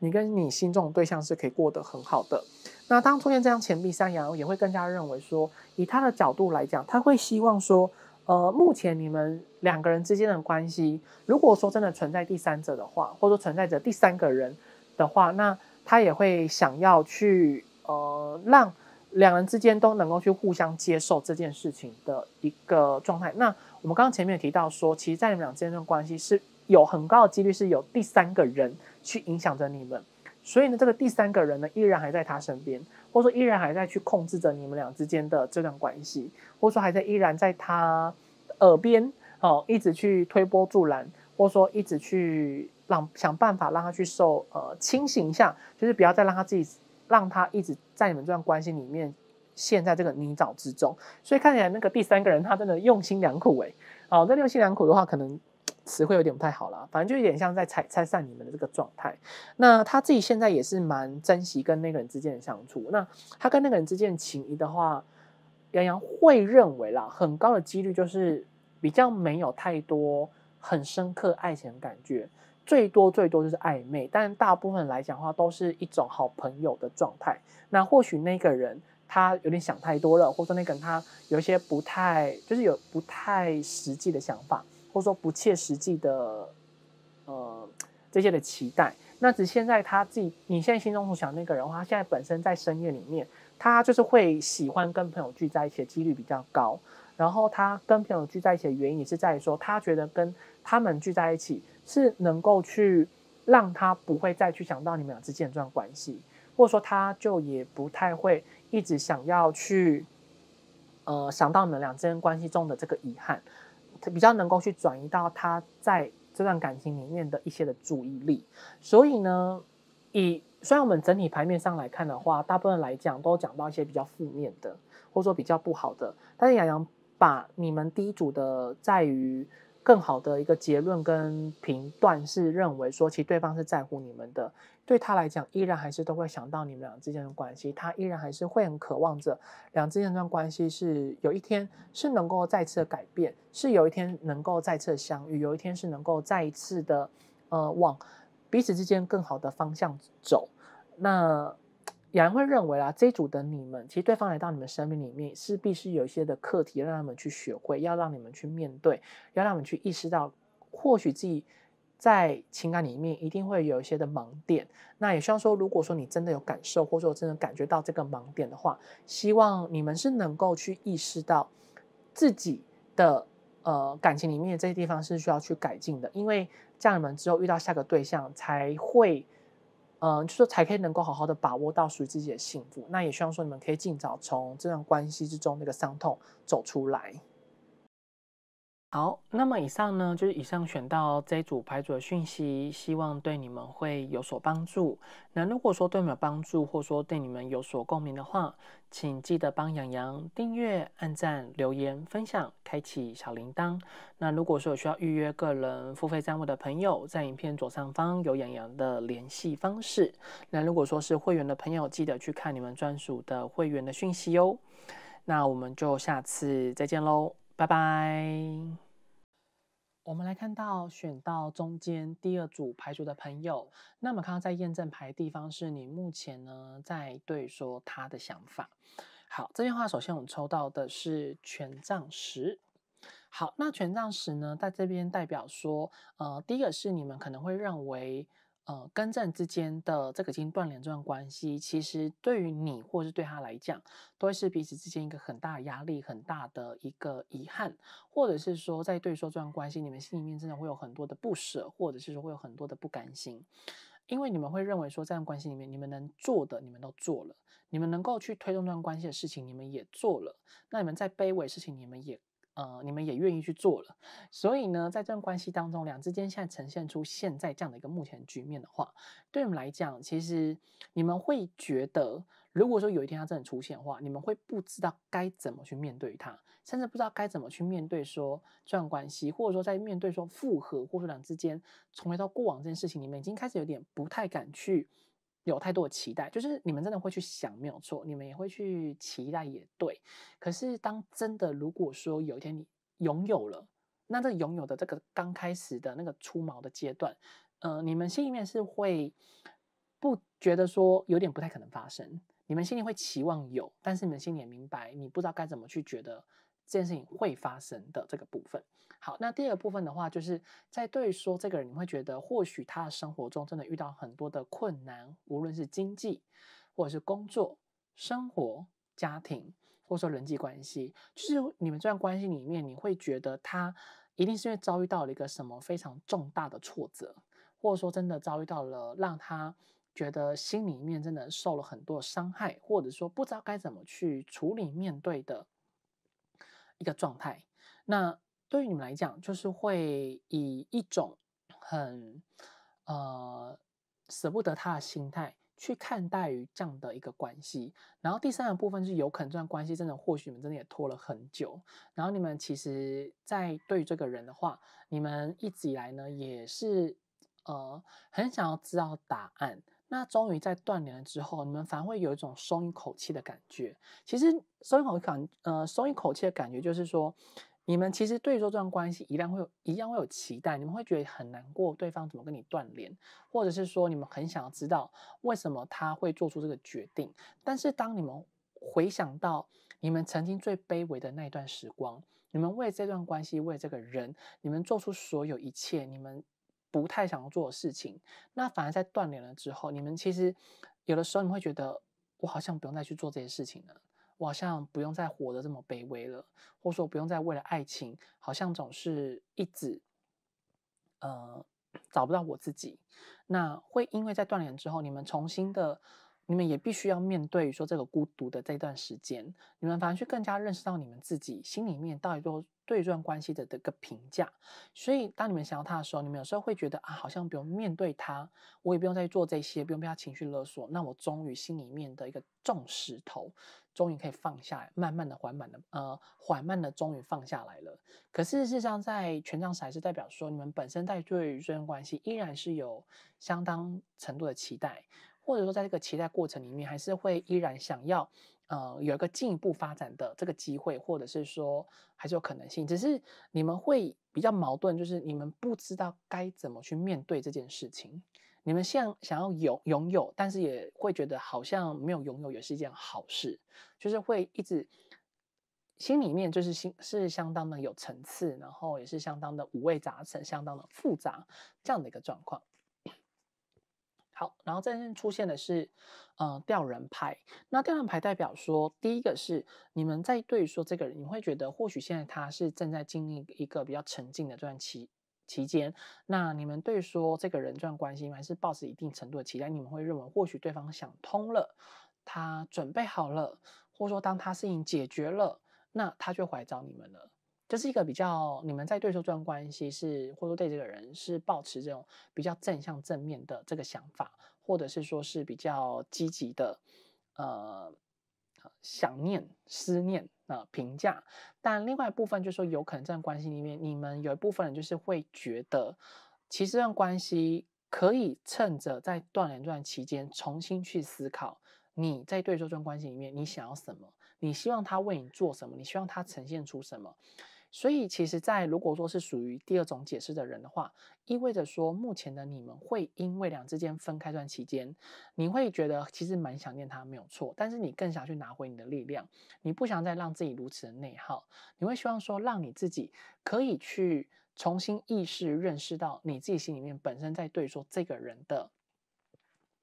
你跟你心中的对象是可以过得很好的。那当出现这样钱币三羊，也会更加认为说，以他的角度来讲，他会希望说。呃，目前你们两个人之间的关系，如果说真的存在第三者的话，或者说存在着第三个人的话，那他也会想要去呃，让两人之间都能够去互相接受这件事情的一个状态。那我们刚刚前面提到说，其实，在你们俩之间的关系是有很高的几率是有第三个人去影响着你们。所以呢，这个第三个人呢，依然还在他身边，或者说依然还在去控制着你们俩之间的这段关系，或者说还在依然在他耳边，哦，一直去推波助澜，或者说一直去让想办法让他去受，呃，清醒一下，就是不要再让他自己，让他一直在你们这段关系里面陷在这个泥沼之中。所以看起来那个第三个人他真的用心良苦哎，哦，那用心良苦的话可能。词汇有点不太好了，反正就有点像在拆拆散你们的这个状态。那他自己现在也是蛮珍惜跟那个人之间的相处。那他跟那个人之间的情谊的话，杨洋会认为啦，很高的几率就是比较没有太多很深刻爱情的感觉，最多最多就是暧昧，但大部分来讲的话，都是一种好朋友的状态。那或许那个人他有点想太多了，或者说那个人他有一些不太就是有不太实际的想法。或者说不切实际的，呃，这些的期待，那只现在他自己，你现在心中所想那个人的话，他现在本身在深夜里面，他就是会喜欢跟朋友聚在一起，的几率比较高。然后他跟朋友聚在一起的原因也是在于说，他觉得跟他们聚在一起是能够去让他不会再去想到你们俩之间这段关系，或者说他就也不太会一直想要去，呃，想到你们俩之间关系中的这个遗憾。比较能够去转移到他在这段感情里面的一些的注意力，所以呢，以虽然我们整体牌面上来看的话，大部分来讲都讲到一些比较负面的，或者说比较不好的，但是洋洋把你们第一组的在于。更好的一个结论跟评断是认为说，其实对方是在乎你们的，对他来讲依然还是都会想到你们俩之间的关系，他依然还是会很渴望着两之间这段关系是有一天是能够再次的改变，是有一天能够再次相遇，有一天是能够再一次的呃往彼此之间更好的方向走，那。也会认为啊，这一组的你们，其实对方来到你们生命里面，势必是有一些的课题，让他们去学会，要让你们去面对，要让你们去意识到，或许自己在情感里面一定会有一些的盲点。那也希望说，如果说你真的有感受，或者说真的感觉到这个盲点的话，希望你们是能够去意识到自己的呃感情里面这些地方是需要去改进的，因为这样你们之后遇到下个对象才会。嗯，就说才可以能够好好的把握到属于自己的幸福。那也希望说你们可以尽早从这段关系之中那个伤痛走出来。好，那么以上呢，就是以上选到这组牌组的讯息，希望对你们会有所帮助。那如果说对你们有帮助，或者说对你们有所共鸣的话，请记得帮洋洋订阅、按赞、留言、分享、开启小铃铛。那如果说有需要预约个人付费占位的朋友，在影片左上方有洋洋的联系方式。那如果说是会员的朋友，记得去看你们专属的会员的讯息哦。那我们就下次再见喽，拜拜。我们来看到选到中间第二组牌组的朋友，那么看到在验证牌地方是你目前呢在对说他的想法。好，这边话，首先我们抽到的是权杖十。好，那权杖十呢，在这边代表说，呃，第一个是你们可能会认为。呃，跟正之间的这个已经断联这段关系，其实对于你或是对他来讲，都会是彼此之间一个很大的压力，很大的一个遗憾，或者是说，在对说这段关系，你们心里面真的会有很多的不舍，或者是说会有很多的不甘心，因为你们会认为说这段关系里面，你们能做的你们都做了，你们能够去推动这段关系的事情你们也做了，那你们在卑微事情你们也。呃，你们也愿意去做了，所以呢，在这段关系当中，两之间现在呈现出现，在这样的一个目前局面的话，对我们来讲，其实你们会觉得，如果说有一天他真的出现的话，你们会不知道该怎么去面对他，甚至不知道该怎么去面对说这段关系，或者说在面对说复合，或者说两之间重回到过往这件事情你面，已经开始有点不太敢去。有太多的期待，就是你们真的会去想，没有错，你们也会去期待，也对。可是当真的，如果说有一天你拥有了，那这拥有的这个刚开始的那个出毛的阶段，呃，你们心里面是会不觉得说有点不太可能发生？你们心里会期望有，但是你们心里也明白，你不知道该怎么去觉得。这件事情会发生的这个部分。好，那第二个部分的话，就是在对说这个人，你会觉得或许他的生活中真的遇到很多的困难，无论是经济，或者是工作、生活、家庭，或者说人际关系，就是你们这段关系里面，你会觉得他一定是因为遭遇到了一个什么非常重大的挫折，或者说真的遭遇到了让他觉得心里面真的受了很多伤害，或者说不知道该怎么去处理面对的。一个状态，那对于你们来讲，就是会以一种很呃舍不得他的心态去看待于这样的一个关系。然后第三个部分是，有可能这段关系真的，或许你们真的也拖了很久。然后你们其实，在对这个人的话，你们一直以来呢，也是呃很想要知道答案。那终于在断联了之后，你们反而会有一种松一口气的感觉。其实，松一口气感，呃，松一口气的感觉就是说，你们其实对这段关系一样会有一样会有期待，你们会觉得很难过对方怎么跟你断联，或者是说你们很想要知道为什么他会做出这个决定。但是当你们回想到你们曾经最卑微的那一段时光，你们为这段关系，为这个人，你们做出所有一切，你们。不太想要做的事情，那反而在断联了之后，你们其实有的时候你会觉得，我好像不用再去做这些事情了，我好像不用再活得这么卑微了，或者说不用再为了爱情，好像总是一直，呃，找不到我自己。那会因为在断联之后，你们重新的。你们也必须要面对说这个孤独的这段时间，你们反而去更加认识到你们自己心里面到底对这段关系的这个评价。所以，当你们想要他的时候，你们有时候会觉得啊，好像不用面对他，我也不用再做这些，不用被他情绪勒索。那我终于心里面的一个重石头，终于可以放下，慢慢的、缓慢的，呃，缓慢的终于放下来了。可是事实上，在权杖十还是代表说，你们本身在对这段关系依然是有相当程度的期待。或者说，在这个期待过程里面，还是会依然想要，呃，有一个进一步发展的这个机会，或者是说还是有可能性，只是你们会比较矛盾，就是你们不知道该怎么去面对这件事情。你们像想要拥拥有，但是也会觉得好像没有拥有也是一件好事，就是会一直心里面就是心是相当的有层次，然后也是相当的五味杂陈，相当的复杂这样的一个状况。好，然后在边出现的是，呃，吊人牌。那吊人牌代表说，第一个是你们在对于说这个人，你会觉得或许现在他是正在经历一个比较沉静的这段期期间。那你们对说这个人这段关系还是抱持一定程度的期待，你们会认为或许对方想通了，他准备好了，或者说当他事情解决了，那他就来找你们了。这是一个比较，你们在对这段关系是，或者说对这个人是保持这种比较正向、正面的这个想法，或者是说是比较积极的，呃，想念、思念啊评价。但另外一部分就是说，有可能这段关系里面，你们有一部分人就是会觉得，其实这段关系可以趁着在断联这段期间，重新去思考你在对这段关系里面你想要什么，你希望他为你做什么，你希望他呈现出什么。所以，其实，在如果说是属于第二种解释的人的话，意味着说，目前的你们会因为两之间分开段期间，你会觉得其实蛮想念他，没有错。但是你更想去拿回你的力量，你不想再让自己如此的内耗，你会希望说，让你自己可以去重新意识认识到你自己心里面本身在对说这个人的。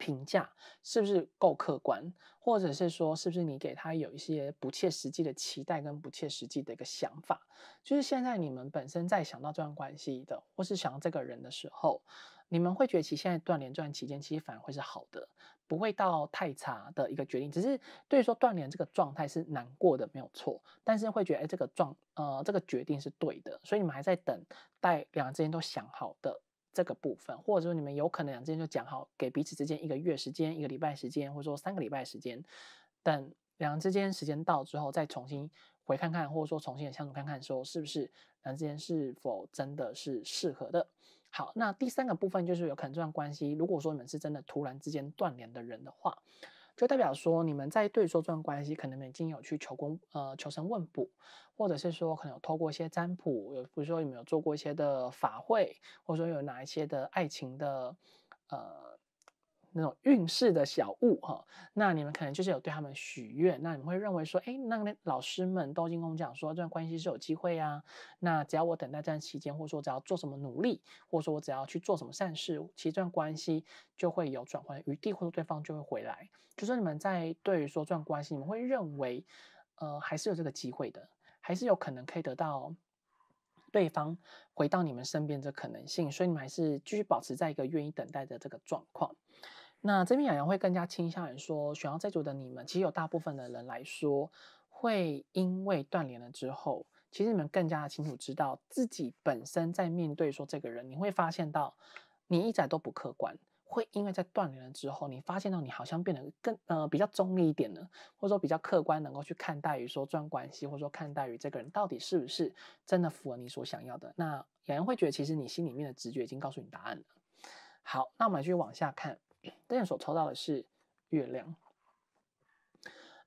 评价是不是够客观，或者是说，是不是你给他有一些不切实际的期待跟不切实际的一个想法？就是现在你们本身在想到这段关系的，或是想这个人的时候，你们会觉得，其实现在断联这段期间，其实反而会是好的，不会到太差的一个决定。只是对于说断联这个状态是难过的，没有错，但是会觉得，哎，这个状，呃，这个决定是对的，所以你们还在等待，两人之间都想好的。这个部分，或者说你们有可能两之间就讲好，给彼此之间一个月时间、一个礼拜时间，或者说三个礼拜时间，等两人之间时间到之后，再重新回看看，或者说重新的相处看看，说是不是两人之间是否真的是适合的。好，那第三个部分就是有可能这段关系，如果说你们是真的突然之间断联的人的话。就代表说，你们在对这段关系，可能已经有去求功，呃，求神问卜，或者是说，可能有透过一些占卜，有比如说有没有做过一些的法会，或者说有哪一些的爱情的，呃。那种运势的小物哈，那你们可能就是有对他们许愿，那你们会认为说，哎，那老师们都已经跟我讲说，这段关系是有机会啊。那只要我等待这段期间，或者说只要做什么努力，或者说我只要去做什么善事，其实这段关系就会有转换余地，或者对方就会回来。就是你们在对于说这段关系，你们会认为，呃，还是有这个机会的，还是有可能可以得到对方回到你们身边这可能性，所以你们还是继续保持在一个愿意等待的这个状况。那这边洋洋会更加倾向于说，选要在组的你们，其实有大部分的人来说，会因为断联了之后，其实你们更加的清楚知道自己本身在面对说这个人，你会发现到你一直都不客观，会因为在断联了之后，你发现到你好像变得更呃比较中立一点了，或者说比较客观能够去看待于说这段关系，或者说看待于这个人到底是不是真的符合你所想要的。那洋洋会觉得，其实你心里面的直觉已经告诉你答案了。好，那我们继续往下看。但你所抽到的是月亮，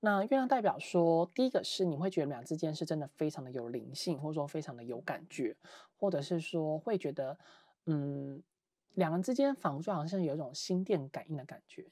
那月亮代表说，第一个是你会觉得两之间是真的非常的有灵性，或者说非常的有感觉，或者是说会觉得，嗯，两人之间仿佛就好像有一种心电感应的感觉，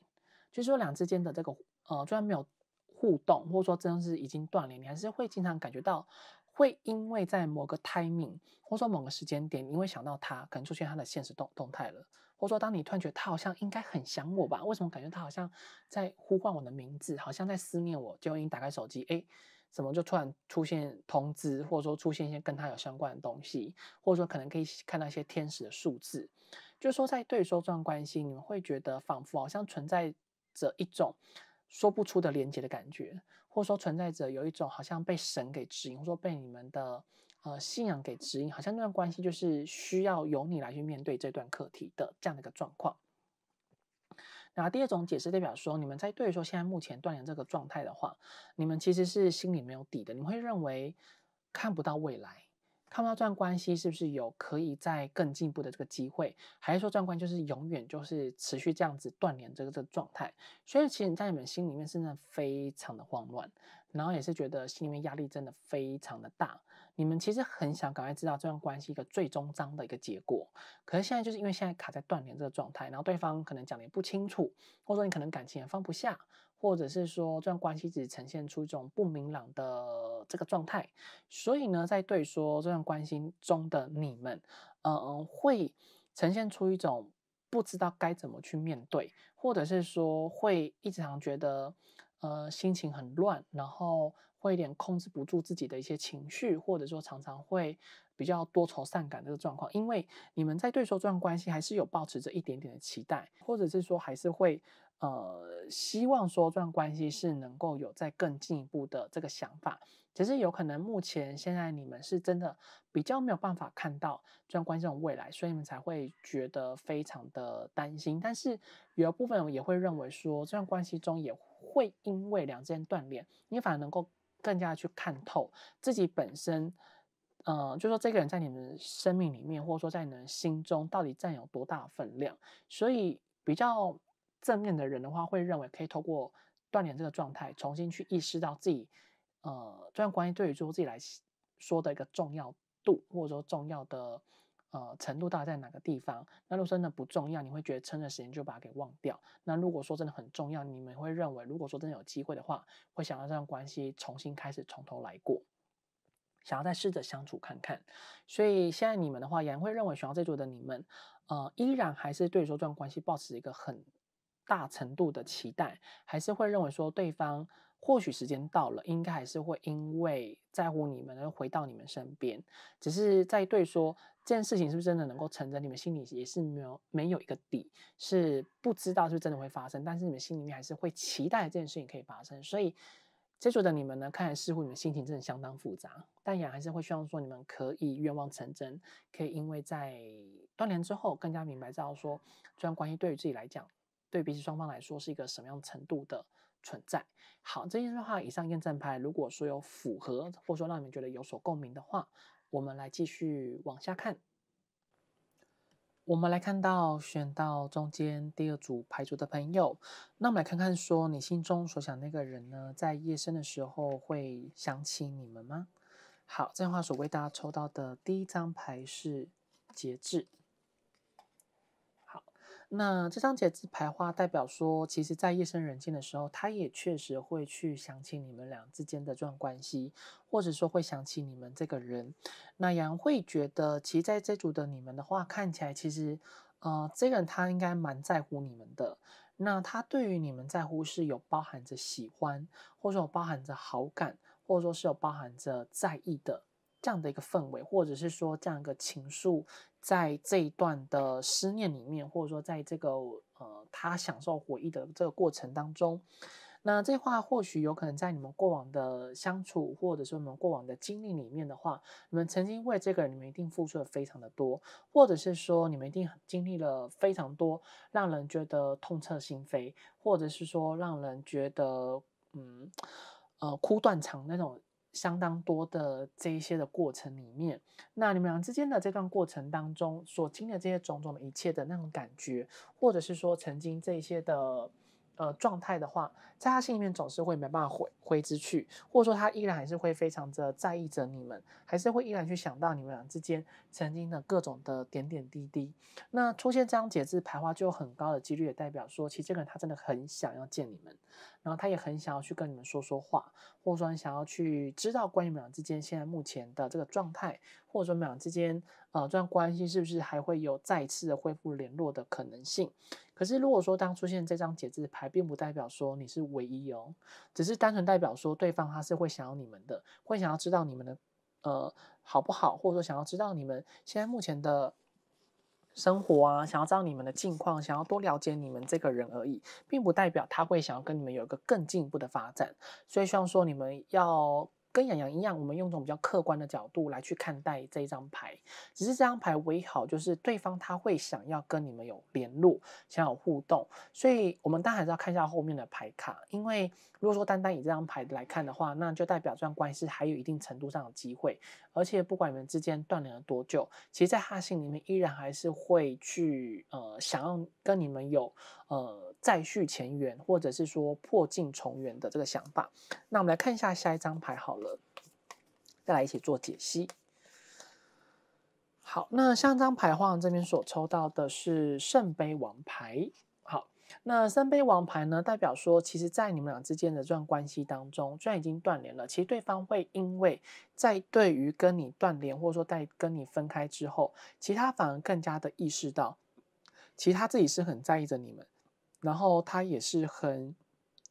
就是说两之间的这个呃，虽然没有互动，或者说真的是已经断联，你还是会经常感觉到，会因为在某个 timing，或者说某个时间点，你会想到他，可能出现他的现实动动态了。或者说，当你突然觉得他好像应该很想我吧，为什么感觉他好像在呼唤我的名字，好像在思念我？就你打开手机，哎，怎么就突然出现通知，或者说出现一些跟他有相关的东西，或者说可能可以看到一些天使的数字，就是说在对说这段关系，你们会觉得仿佛好像存在着一种说不出的连接的感觉，或者说存在着有一种好像被神给指引，或者说被你们的。呃，信仰给指引，好像这段关系就是需要由你来去面对这段课题的这样的一个状况。然后第二种解释代表说，你们在对说现在目前断联这个状态的话，你们其实是心里没有底的。你会认为看不到未来，看不到这段关系是不是有可以在更进步的这个机会，还是说这段关系就是永远就是持续这样子断联这个这个状态？所以其实在你们心里面真的非常的慌乱，然后也是觉得心里面压力真的非常的大。你们其实很想赶快知道这段关系一个最终章的一个结果，可是现在就是因为现在卡在断联这个状态，然后对方可能讲的也不清楚，或者说你可能感情也放不下，或者是说这段关系只呈现出一种不明朗的这个状态，所以呢，在对说这段关系中的你们，嗯，会呈现出一种不知道该怎么去面对，或者是说会一直常觉得。呃，心情很乱，然后会有点控制不住自己的一些情绪，或者说常常会比较多愁善感这个状况。因为你们在对说这段关系还是有保持着一点点的期待，或者是说还是会呃希望说这段关系是能够有在更进一步的这个想法。只是有可能目前现在你们是真的比较没有办法看到这段关系这种未来，所以你们才会觉得非常的担心。但是有部分人也会认为说这段关系中也。会因为两之间断联，你反而能够更加去看透自己本身，呃，就说这个人在你们生命里面，或者说在你们心中到底占有多大分量。所以比较正面的人的话，会认为可以透过断联这个状态，重新去意识到自己，呃，这段关系对于自己来说的一个重要度，或者说重要的。呃，程度大概在哪个地方？那如果真的不重要，你会觉得撑的时间就把它给忘掉。那如果说真的很重要，你们会认为，如果说真的有机会的话，会想要这段关系重新开始，从头来过，想要再试着相处看看。所以现在你们的话，也会认为，选到这组的你们，呃，依然还是对说这段关系保持一个很。大程度的期待，还是会认为说对方或许时间到了，应该还是会因为在乎你们而回到你们身边。只是在对说这件事情是不是真的能够成真，你们心里也是没有没有一个底，是不知道是真的会发生，但是你们心里面还是会期待这件事情可以发生。所以接触的你们呢，看来似乎你们心情真的相当复杂，但也还是会希望说你们可以愿望成真，可以因为在断联之后更加明白到说这段关系对于自己来讲。对彼此双方来说是一个什么样程度的存在？好，这些的话，以上验证牌，如果说有符合，或者说让你们觉得有所共鸣的话，我们来继续往下看。我们来看到选到中间第二组牌组的朋友，那我们来看看，说你心中所想那个人呢，在夜深的时候会想起你们吗？好，这样话，所为大家抽到的第一张牌是节制。那这张节制牌话代表说，其实，在夜深人静的时候，他也确实会去想起你们俩之间的这段关系，或者说会想起你们这个人。那杨会觉得，其实在这组的你们的话，看起来其实，呃，这个人他应该蛮在乎你们的。那他对于你们在乎是有包含着喜欢，或者说有包含着好感，或者说是有包含着在意的这样的一个氛围，或者是说这样一个情愫。在这一段的思念里面，或者说在这个呃他享受回忆的这个过程当中，那这话或许有可能在你们过往的相处，或者说你们过往的经历里面的话，你们曾经为这个人，你们一定付出了非常的多，或者是说你们一定经历了非常多让人觉得痛彻心扉，或者是说让人觉得嗯呃哭断肠那种。相当多的这一些的过程里面，那你们俩之间的这段过程当中所经历的这些种种的一切的那种感觉，或者是说曾经这些的呃状态的话。在他心里面总是会没办法挥挥之去，或者说他依然还是会非常的在意着你们，还是会依然去想到你们俩之间曾经的各种的点点滴滴。那出现这张解字牌花就有很高的几率，也代表说其实这个人他真的很想要见你们，然后他也很想要去跟你们说说话，或者说想要去知道关于你们俩之间现在目前的这个状态，或者说你们俩之间呃这段关系是不是还会有再次的恢复联络的可能性。可是如果说当出现这张解字牌，并不代表说你是。唯一哦，只是单纯代表说，对方他是会想要你们的，会想要知道你们的呃好不好，或者说想要知道你们现在目前的生活啊，想要知道你们的近况，想要多了解你们这个人而已，并不代表他会想要跟你们有一个更进一步的发展，所以希望说你们要。跟洋洋一样，我们用一种比较客观的角度来去看待这一张牌。只是这张牌一好，就是对方他会想要跟你们有联络，想要互动。所以我们当然还是要看一下后面的牌卡，因为如果说单单以这张牌来看的话，那就代表这段关系还有一定程度上的机会。而且不管你们之间断联了多久，其实在他心里面依然还是会去呃想要跟你们有呃。再续前缘，或者是说破镜重圆的这个想法。那我们来看一下下一张牌，好了，再来一起做解析。好，那上张牌，我这边所抽到的是圣杯王牌。好，那圣杯王牌呢，代表说，其实，在你们俩之间的这段关系当中，虽然已经断联了，其实对方会因为在对于跟你断联，或者说在跟你分开之后，其他反而更加的意识到，其实他自己是很在意着你们。然后他也是很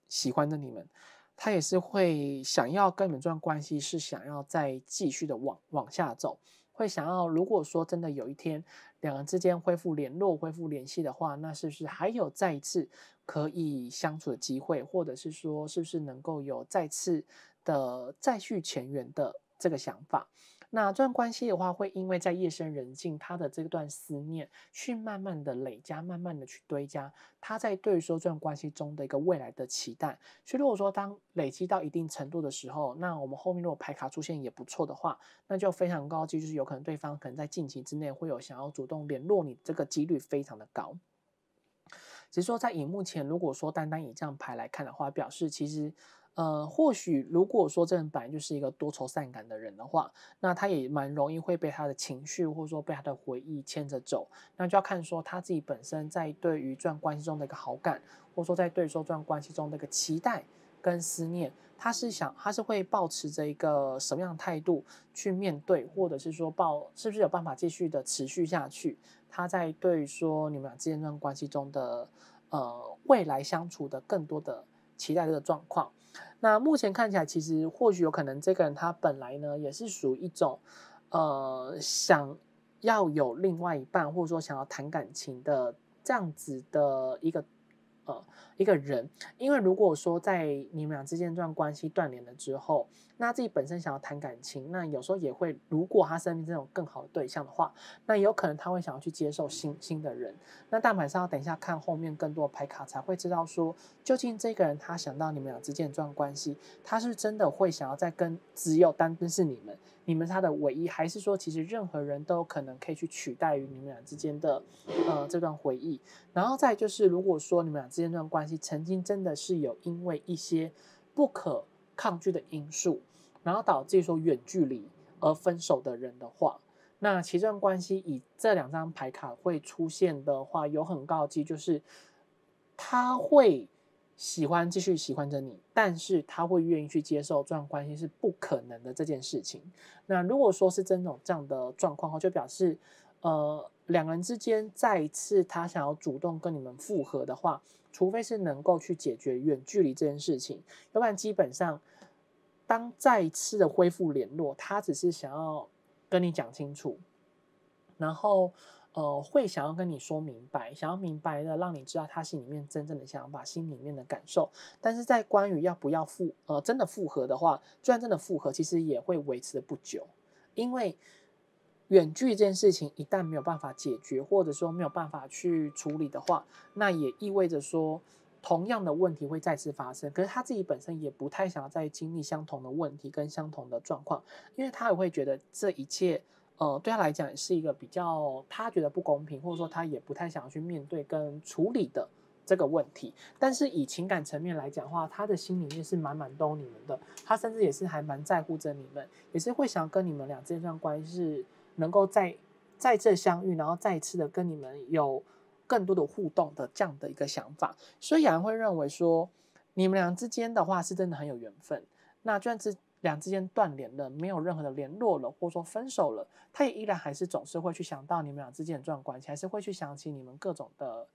喜欢的你们，他也是会想要跟你们这段关系是想要再继续的往往下走，会想要如果说真的有一天两人之间恢复联络、恢复联系的话，那是不是还有再一次可以相处的机会，或者是说是不是能够有再次的再续前缘的这个想法？那这段关系的话，会因为在夜深人静，他的这段思念去慢慢的累加，慢慢的去堆加，他在对说这段关系中的一个未来的期待。所以如果说当累积到一定程度的时候，那我们后面如果牌卡出现也不错的话，那就非常高级，就是有可能对方可能在近期之内会有想要主动联络你这个几率非常的高。只是说在以目前如果说单单以这样牌来看的话，表示其实。呃，或许如果说这人本来就是一个多愁善感的人的话，那他也蛮容易会被他的情绪或者说被他的回忆牵着走。那就要看说他自己本身在对于这段关系中的一个好感，或者说在对说这段关系中的一个期待跟思念，他是想他是会保持着一个什么样的态度去面对，或者是说抱是不是有办法继续的持续下去？他在对说你们俩之间这段关系中的呃未来相处的更多的。期待这个状况，那目前看起来，其实或许有可能这个人他本来呢也是属于一种，呃，想要有另外一半，或者说想要谈感情的这样子的一个，呃。一个人，因为如果说在你们俩之间这段关系断联了之后，那自己本身想要谈感情，那有时候也会，如果他身边这种更好的对象的话，那有可能他会想要去接受新新的人。那大牌是要等一下看后面更多牌卡才会知道，说究竟这个人他想到你们俩之间这段关系，他是真的会想要在跟只有单单是你们，你们他的唯一，还是说其实任何人都有可能可以去取代于你们俩之间的呃这段回忆。然后再就是，如果说你们俩之间这段关系，你曾经真的是有因为一些不可抗拒的因素，然后导致说远距离而分手的人的话，那其这段关系以这两张牌卡会出现的话，有很高级就是他会喜欢继续喜欢着你，但是他会愿意去接受这段关系是不可能的这件事情。那如果说是真种这样的状况，就表示呃，两个人之间再一次他想要主动跟你们复合的话。除非是能够去解决远距离这件事情，要不然基本上，当再次的恢复联络，他只是想要跟你讲清楚，然后呃会想要跟你说明白，想要明白的让你知道他心里面真正的想法，心里面的感受。但是在关于要不要复呃真的复合的话，就算真的复合，其实也会维持不久，因为。远距这件事情一旦没有办法解决，或者说没有办法去处理的话，那也意味着说，同样的问题会再次发生。可是他自己本身也不太想要再经历相同的问题跟相同的状况，因为他也会觉得这一切，呃，对他来讲是一个比较他觉得不公平，或者说他也不太想要去面对跟处理的这个问题。但是以情感层面来讲的话，他的心里面是满满都你们的，他甚至也是还蛮在乎着你们，也是会想跟你们俩这段关系。能够在在这相遇，然后再次的跟你们有更多的互动的这样的一个想法，所以雅安会认为说你们俩之间的话是真的很有缘分。那就算是两之间断联了，没有任何的联络了，或者说分手了，他也依然还是总是会去想到你们俩之间的这段关系，还是会去想起你们各种的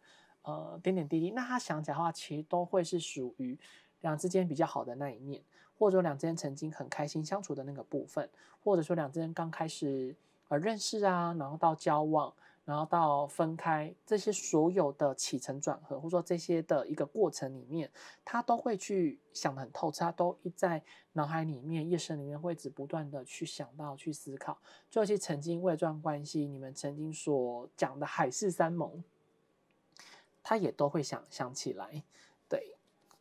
呃点点滴滴。那他想起来的话，其实都会是属于两之间比较好的那一面，或者说两之间曾经很开心相处的那个部分，或者说两之间刚开始。呃，认识啊，然后到交往，然后到分开，这些所有的起承转合，或者说这些的一个过程里面，他都会去想的很透彻，他都在脑海里面、夜深里面会只不断的去想到、去思考。就是曾经为了这段关系，你们曾经所讲的海誓山盟，他也都会想想起来，对。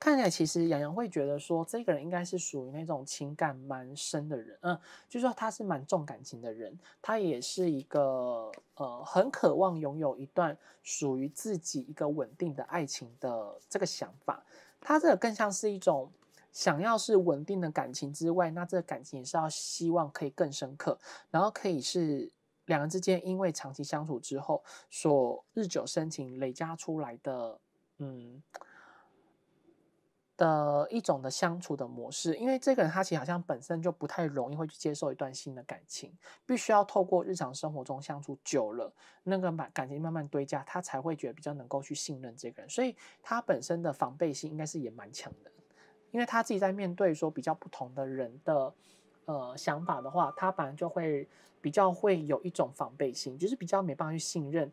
看起来其实洋洋会觉得说，这个人应该是属于那种情感蛮深的人，嗯，就说他是蛮重感情的人，他也是一个呃很渴望拥有一段属于自己一个稳定的爱情的这个想法。他这个更像是一种想要是稳定的感情之外，那这个感情也是要希望可以更深刻，然后可以是两人之间因为长期相处之后所日久生情累加出来的，嗯。的一种的相处的模式，因为这个人他其实好像本身就不太容易会去接受一段新的感情，必须要透过日常生活中相处久了，那个满感情慢慢堆加，他才会觉得比较能够去信任这个人，所以他本身的防备心应该是也蛮强的，因为他自己在面对说比较不同的人的呃想法的话，他反而就会比较会有一种防备心，就是比较没办法去信任。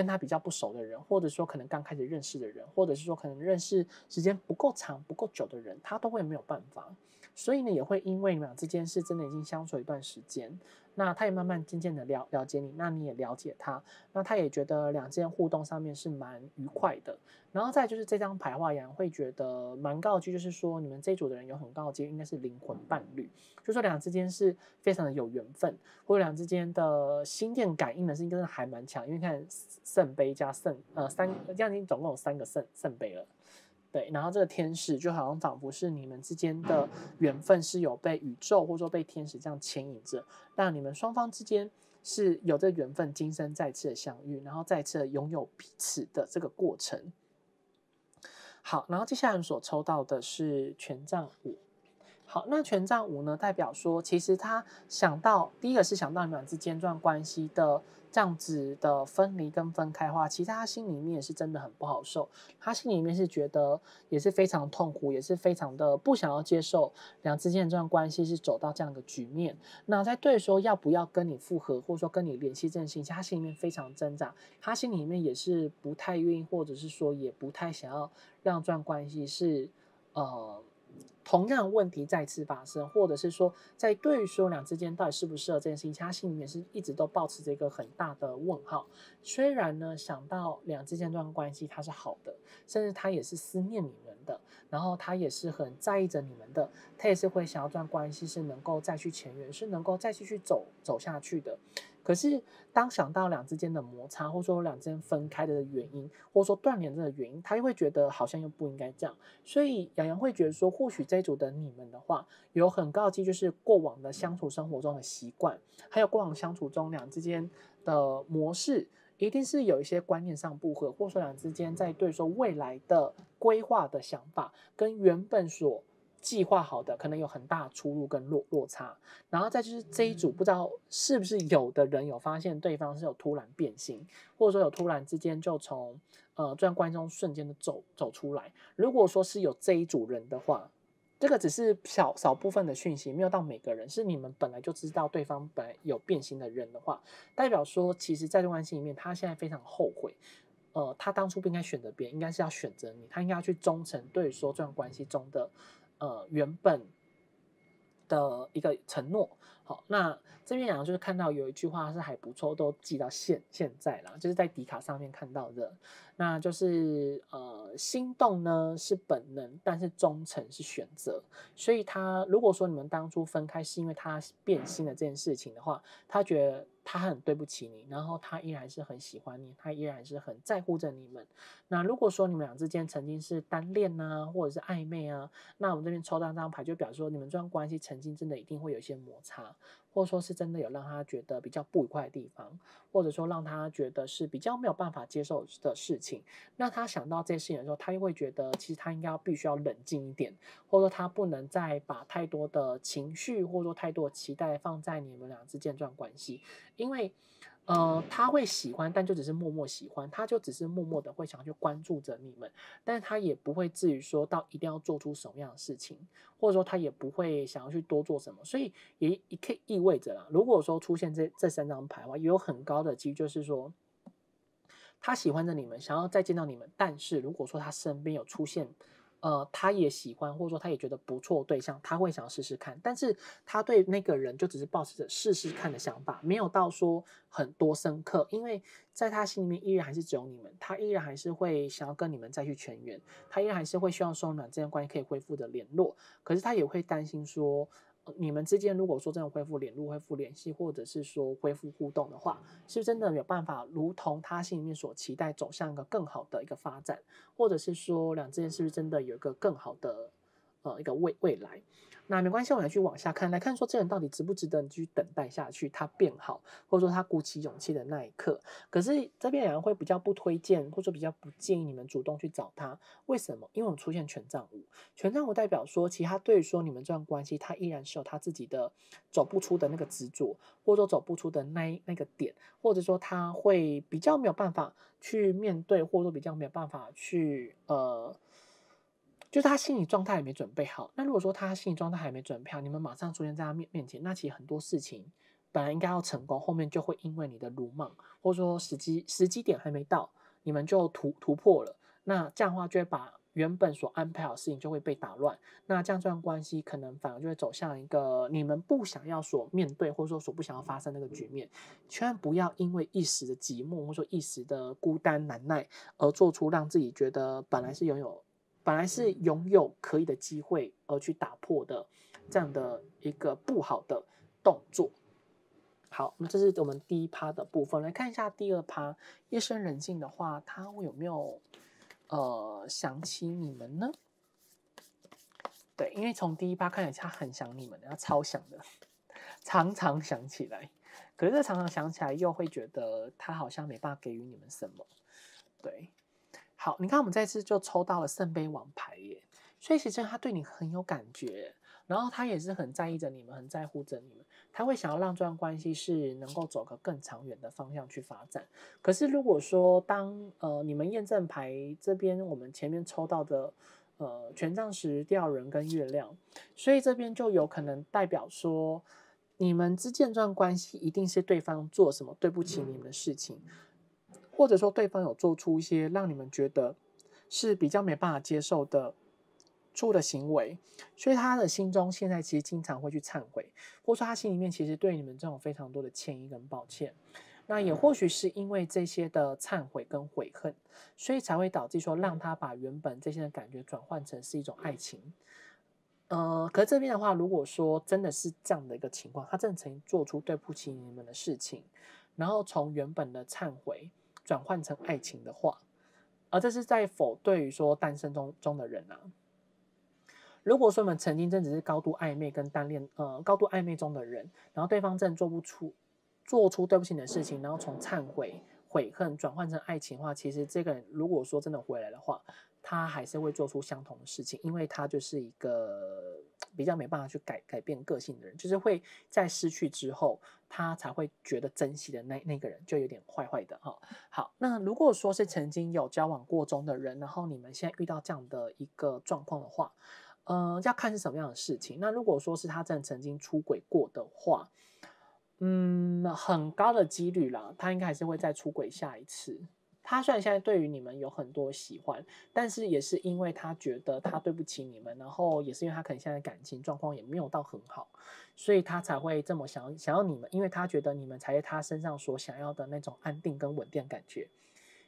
跟他比较不熟的人，或者说可能刚开始认识的人，或者是说可能认识时间不够长、不够久的人，他都会没有办法。所以呢，也会因为你们俩之间是真的已经相处一段时间，那他也慢慢渐渐的了了解你，那你也了解他，那他也觉得两之间互动上面是蛮愉快的。然后再就是这张牌话，也会觉得蛮高级，就是说你们这组的人有很高率应该是灵魂伴侣，就说两之间是非常的有缘分，或者两之间的心电感应的是应该还蛮强，因为看圣杯加圣呃三，这样已经总共有三个圣圣杯了。对，然后这个天使就好像仿佛是你们之间的缘分是有被宇宙或者说被天使这样牵引着，让你们双方之间是有这缘分，今生再次的相遇，然后再次拥有彼此的这个过程。好，然后接下来所抽到的是权杖五。好，那权杖五呢，代表说其实他想到第一个是想到你们之间这段关系的。这样子的分离跟分开话，其实他心里面是真的很不好受，他心里面是觉得也是非常痛苦，也是非常的不想要接受两之间这段关系是走到这样的局面。那在对说要不要跟你复合，或者说跟你联系这情，他心里面非常挣扎，他心里面也是不太愿意，或者是说也不太想要让这段关系是呃。同样问题再次发生，或者是说，在对于说两之间到底适不适合这件事情，他心里面是一直都保持着一个很大的问号。虽然呢，想到两之间这段关系他是好的，甚至他也是思念你们的，然后他也是很在意着你们的，他也是会想要这段关系是能够再去前缘，是能够再继续走走下去的。可是当想到两之间的摩擦，或者说两之间分开的原因，或者说断联的原因，他又会觉得好像又不应该这样。所以杨洋会觉得说，或许。这一组的你们的话，有很高级，就是过往的相处生活中的习惯，还有过往相处中两之间的模式，一定是有一些观念上不合，或者说两之间在对说未来的规划的想法，跟原本所计划好的，可能有很大出入跟落落差。然后再就是这一组，不知道是不是有的人有发现对方是有突然变心，或者说有突然之间就从呃这段关系中瞬间的走走出来。如果说是有这一组人的话，这个只是小少部分的讯息，没有到每个人。是你们本来就知道对方本来有变心的人的话，代表说，其实在这段关系里面，他现在非常后悔。呃，他当初不应该选择人，应该是要选择你，他应该要去忠诚。对于说这段关系中的，呃，原本的一个承诺。那这边两个就是看到有一句话是还不错，都记到现现在了，就是在底卡上面看到的，那就是呃，心动呢是本能，但是忠诚是选择。所以他如果说你们当初分开是因为他变心的这件事情的话，他觉得他很对不起你，然后他依然是很喜欢你，他依然是很在乎着你们。那如果说你们俩之间曾经是单恋呐，或者是暧昧啊，那我们这边抽到这张牌就表示说你们这段关系曾经真的一定会有一些摩擦。或者说是真的有让他觉得比较不愉快的地方，或者说让他觉得是比较没有办法接受的事情，那他想到这些事情的时候，他又会觉得其实他应该必须要冷静一点，或者说他不能再把太多的情绪或者说太多期待放在你们俩之间这段关系，因为。呃，他会喜欢，但就只是默默喜欢，他就只是默默的会想要去关注着你们，但是他也不会至于说到一定要做出什么样的事情，或者说他也不会想要去多做什么，所以也也可以意味着啦，如果说出现这这三张牌话，有很高的机，就是说他喜欢着你们，想要再见到你们，但是如果说他身边有出现。呃，他也喜欢，或者说他也觉得不错对象，他会想试试看，但是他对那个人就只是抱持着试试看的想法，没有到说很多深刻，因为在他心里面依然还是只有你们，他依然还是会想要跟你们再去全员，他依然还是会希望说暖这段关系可以恢复的联络，可是他也会担心说。你们之间如果说真的恢复联络、恢复联系，或者是说恢复互动的话，是不是真的有办法，如同他心里面所期待，走向一个更好的一个发展，或者是说，两之间是不是真的有一个更好的？呃，一个未未来，那没关系，我们来去往下看，来看说这人到底值不值得你继续等待下去，他变好，或者说他鼓起勇气的那一刻。可是这边两人会比较不推荐，或者比较不建议你们主动去找他，为什么？因为我们出现权杖五，权杖五代表说其他对于说你们这段关系，他依然是有他自己的走不出的那个执着，或者说走不出的那那个点，或者说他会比较没有办法去面对，或者说比较没有办法去呃。就是他心理状态也没准备好。那如果说他心理状态还没准备好，你们马上出现在他面面前，那其实很多事情本来应该要成功，后面就会因为你的鲁莽，或者说时机时机点还没到，你们就突突破了。那这样的话就会把原本所安排好事情就会被打乱。那这样这段关系可能反而就会走向一个你们不想要所面对，或者说所不想要发生那个局面。千万不要因为一时的寂寞，或者说一时的孤单难耐，而做出让自己觉得本来是拥有。本来是拥有可以的机会，而去打破的这样的一个不好的动作。好，那这是我们第一趴的部分，来看一下第二趴。夜深人静的话，他会有没有呃想起你们呢？对，因为从第一趴看，始，他很想你们，他超想的，常常想起来。可是常常想起来，又会觉得他好像没办法给予你们什么。对。好，你看我们这次就抽到了圣杯王牌耶，所以其实他对你很有感觉，然后他也是很在意着你们，很在乎着你们，他会想要让这段关系是能够走个更长远的方向去发展。可是如果说当呃你们验证牌这边，我们前面抽到的呃权杖十、吊人跟月亮，所以这边就有可能代表说，你们之间这段关系一定是对方做什么对不起你们的事情。或者说对方有做出一些让你们觉得是比较没办法接受的错的行为，所以他的心中现在其实经常会去忏悔，或者说他心里面其实对你们这种非常多的歉意跟抱歉。那也或许是因为这些的忏悔跟悔恨，所以才会导致说让他把原本这些的感觉转换成是一种爱情。呃，可是这边的话，如果说真的是这样的一个情况，他真的曾经做出对不起你们的事情，然后从原本的忏悔。转换成爱情的话，而这是在否对于说单身中中的人啊，如果说我们曾经真只是高度暧昧跟单恋，呃，高度暧昧中的人，然后对方真做不出做出对不起你的事情，然后从忏悔悔恨转换成爱情的话，其实这个人如果说真的回来的话。他还是会做出相同的事情，因为他就是一个比较没办法去改改变个性的人，就是会在失去之后，他才会觉得珍惜的那那个人就有点坏坏的哈。好，那如果说是曾经有交往过中的人，然后你们现在遇到这样的一个状况的话，呃，要看是什么样的事情。那如果说是他真的曾经出轨过的话，嗯，很高的几率啦，他应该还是会再出轨下一次。他虽然现在对于你们有很多喜欢，但是也是因为他觉得他对不起你们，然后也是因为他可能现在感情状况也没有到很好，所以他才会这么想想要你们，因为他觉得你们才是他身上所想要的那种安定跟稳定感觉，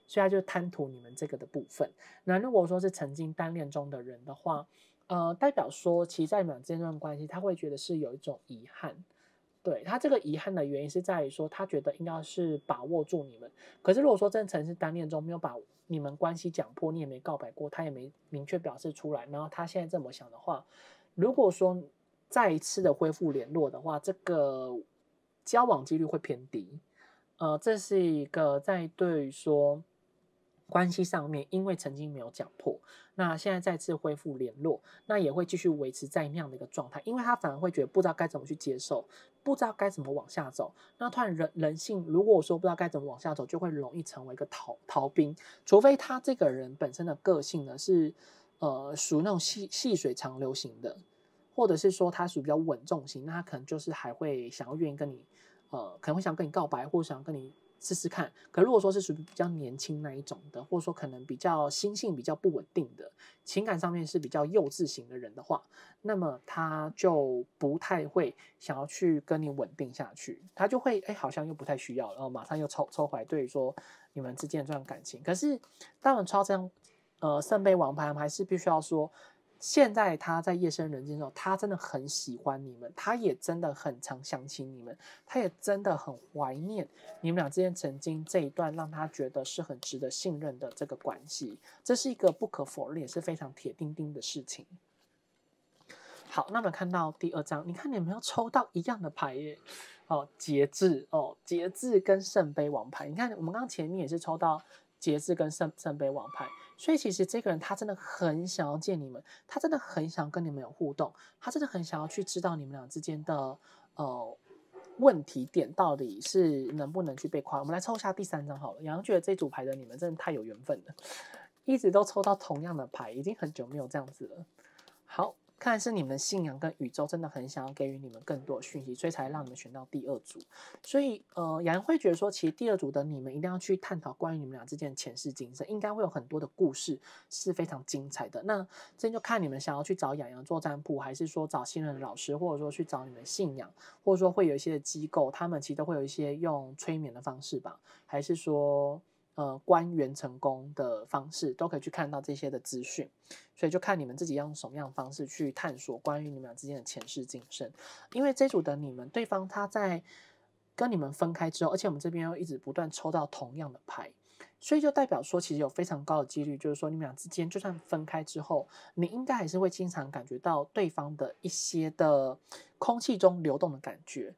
所以他就贪图你们这个的部分。那如果说是曾经单恋中的人的话，呃，代表说其实在你们这段关系，他会觉得是有一种遗憾。对他这个遗憾的原因是在于说，他觉得应该是把握住你们。可是如果说真诚是单恋中没有把你们关系讲破，你也没告白过，他也没明确表示出来。然后他现在这么想的话，如果说再一次的恢复联络的话，这个交往几率会偏低。呃，这是一个在对于说。关系上面，因为曾经没有讲破，那现在再次恢复联络，那也会继续维持在那样的一个状态，因为他反而会觉得不知道该怎么去接受，不知道该怎么往下走。那突然人人性，如果说不知道该怎么往下走，就会容易成为一个逃逃兵，除非他这个人本身的个性呢是，呃，属那种细细水长流型的，或者是说他属于比较稳重型，那他可能就是还会想要愿意跟你，呃，可能会想跟你告白，或者想跟你。试试看，可如果说是属于比较年轻那一种的，或者说可能比较心性比较不稳定的，情感上面是比较幼稚型的人的话，那么他就不太会想要去跟你稳定下去，他就会哎好像又不太需要，然后马上又抽抽怀对说你们之间这段感情。可是然抽超这样，呃，圣杯王牌还是必须要说。现在他在夜深人静的时候，他真的很喜欢你们，他也真的很常想起你们，他也真的很怀念你们俩之间曾经这一段让他觉得是很值得信任的这个关系。这是一个不可否认也是非常铁钉钉的事情。好，那么看到第二张，你看你们有抽到一样的牌耶，哦，节制哦，节制跟圣杯王牌。你看我们刚前面也是抽到节制跟圣圣杯王牌。所以其实这个人他真的很想要见你们，他真的很想跟你们有互动，他真的很想要去知道你们俩之间的呃问题点到底是能不能去被夸。我们来抽一下第三张好了，杨觉得这组牌的你们真的太有缘分了，一直都抽到同样的牌，已经很久没有这样子了。好。看来是你们的信仰跟宇宙真的很想要给予你们更多的讯息，所以才让你们选到第二组。所以，呃，杨会觉得说，其实第二组的你们一定要去探讨关于你们俩之间的前世今生，应该会有很多的故事是非常精彩的。那这就看你们想要去找杨洋做占卜，还是说找新任的老师，或者说去找你们信仰，或者说会有一些机构，他们其实都会有一些用催眠的方式吧？还是说？呃，官员成功的方式都可以去看到这些的资讯，所以就看你们自己用什么样的方式去探索关于你们俩之间的前世今生。因为这组的你们，对方他在跟你们分开之后，而且我们这边又一直不断抽到同样的牌，所以就代表说，其实有非常高的几率，就是说你们俩之间就算分开之后，你应该还是会经常感觉到对方的一些的空气中流动的感觉。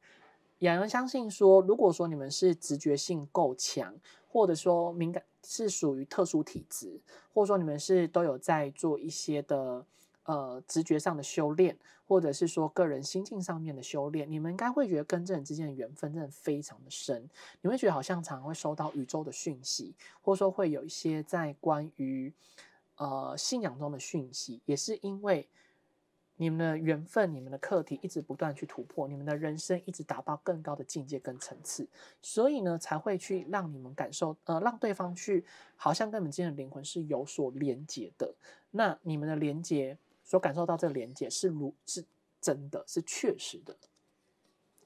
亚人相信说，如果说你们是直觉性够强。或者说敏感是属于特殊体质，或者说你们是都有在做一些的呃直觉上的修炼，或者是说个人心境上面的修炼，你们应该会觉得跟这人之间的缘分真的非常的深，你会觉得好像常常会收到宇宙的讯息，或者说会有一些在关于呃信仰中的讯息，也是因为。你们的缘分，你们的课题，一直不断去突破，你们的人生一直达到更高的境界、跟层次，所以呢，才会去让你们感受，呃，让对方去，好像跟你们之间的灵魂是有所连接的。那你们的连接所感受到这连接是如是，真的是确实的。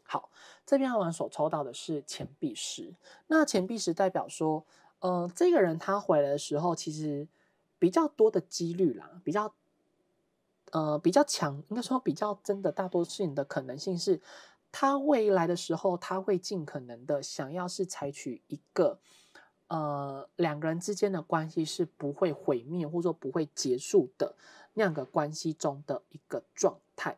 好，这边阿文所抽到的是钱币十，那钱币十代表说，呃，这个人他回来的时候，其实比较多的几率啦，比较。呃，比较强，应该说比较真的，大多数人的可能性是，他未来的时候，他会尽可能的想要是采取一个，呃，两个人之间的关系是不会毁灭或者说不会结束的那样个关系中的一个状态。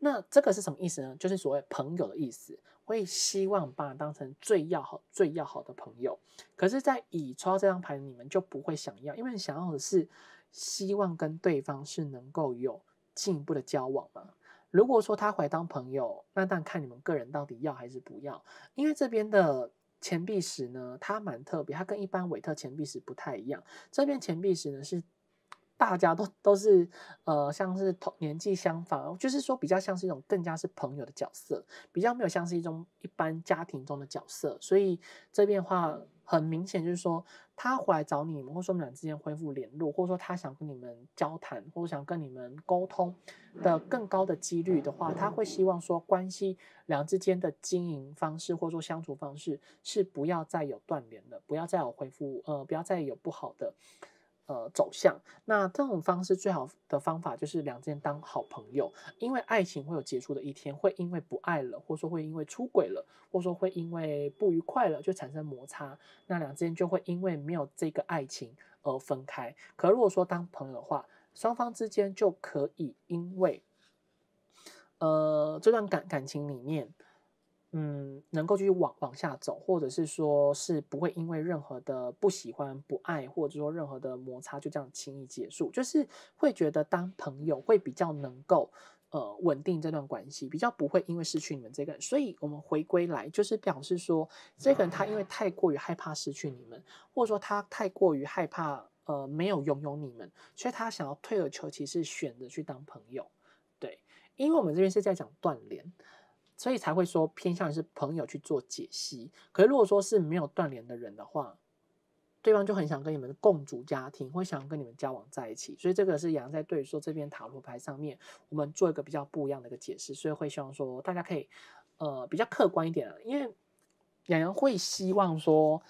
那这个是什么意思呢？就是所谓朋友的意思，会希望把当成最要好、最要好的朋友。可是，在乙抽到这张牌，你们就不会想要，因为你想要的是。希望跟对方是能够有进一步的交往嘛？如果说他怀当朋友，那但看你们个人到底要还是不要。因为这边的钱币石呢，它蛮特别，它跟一般韦特钱币石不太一样。这边钱币石呢，是大家都都是呃，像是同年纪相仿，就是说比较像是一种更加是朋友的角色，比较没有像是一种一般家庭中的角色。所以这边话。很明显就是说，他回来找你们，或说我们俩之间恢复联络，或者说他想跟你们交谈，或者想跟你们沟通的更高的几率的话，他会希望说，关系两之间的经营方式，或者说相处方式是不要再有断联的，不要再有恢复，呃，不要再有不好的。呃，走向那这种方式最好的方法就是两之间当好朋友，因为爱情会有结束的一天，会因为不爱了，或说会因为出轨了，或说会因为不愉快了，就产生摩擦，那两之间就会因为没有这个爱情而分开。可如果说当朋友的话，双方之间就可以因为，呃，这段感感情里面。嗯，能够继续往往下走，或者是说，是不会因为任何的不喜欢、不爱，或者说任何的摩擦，就这样轻易结束。就是会觉得当朋友会比较能够，呃，稳定这段关系，比较不会因为失去你们这个人。所以我们回归来，就是表示说，这个人他因为太过于害怕失去你们，或者说他太过于害怕，呃，没有拥有你们，所以他想要退而求其次，选择去当朋友。对，因为我们这边是在讲断联。所以才会说偏向于是朋友去做解析。可是如果说是没有断联的人的话，对方就很想跟你们共组家庭，会想跟你们交往在一起。所以这个是杨在对于说这边塔罗牌上面，我们做一个比较不一样的一个解释。所以会希望说大家可以，呃，比较客观一点。因为杨洋会希望说，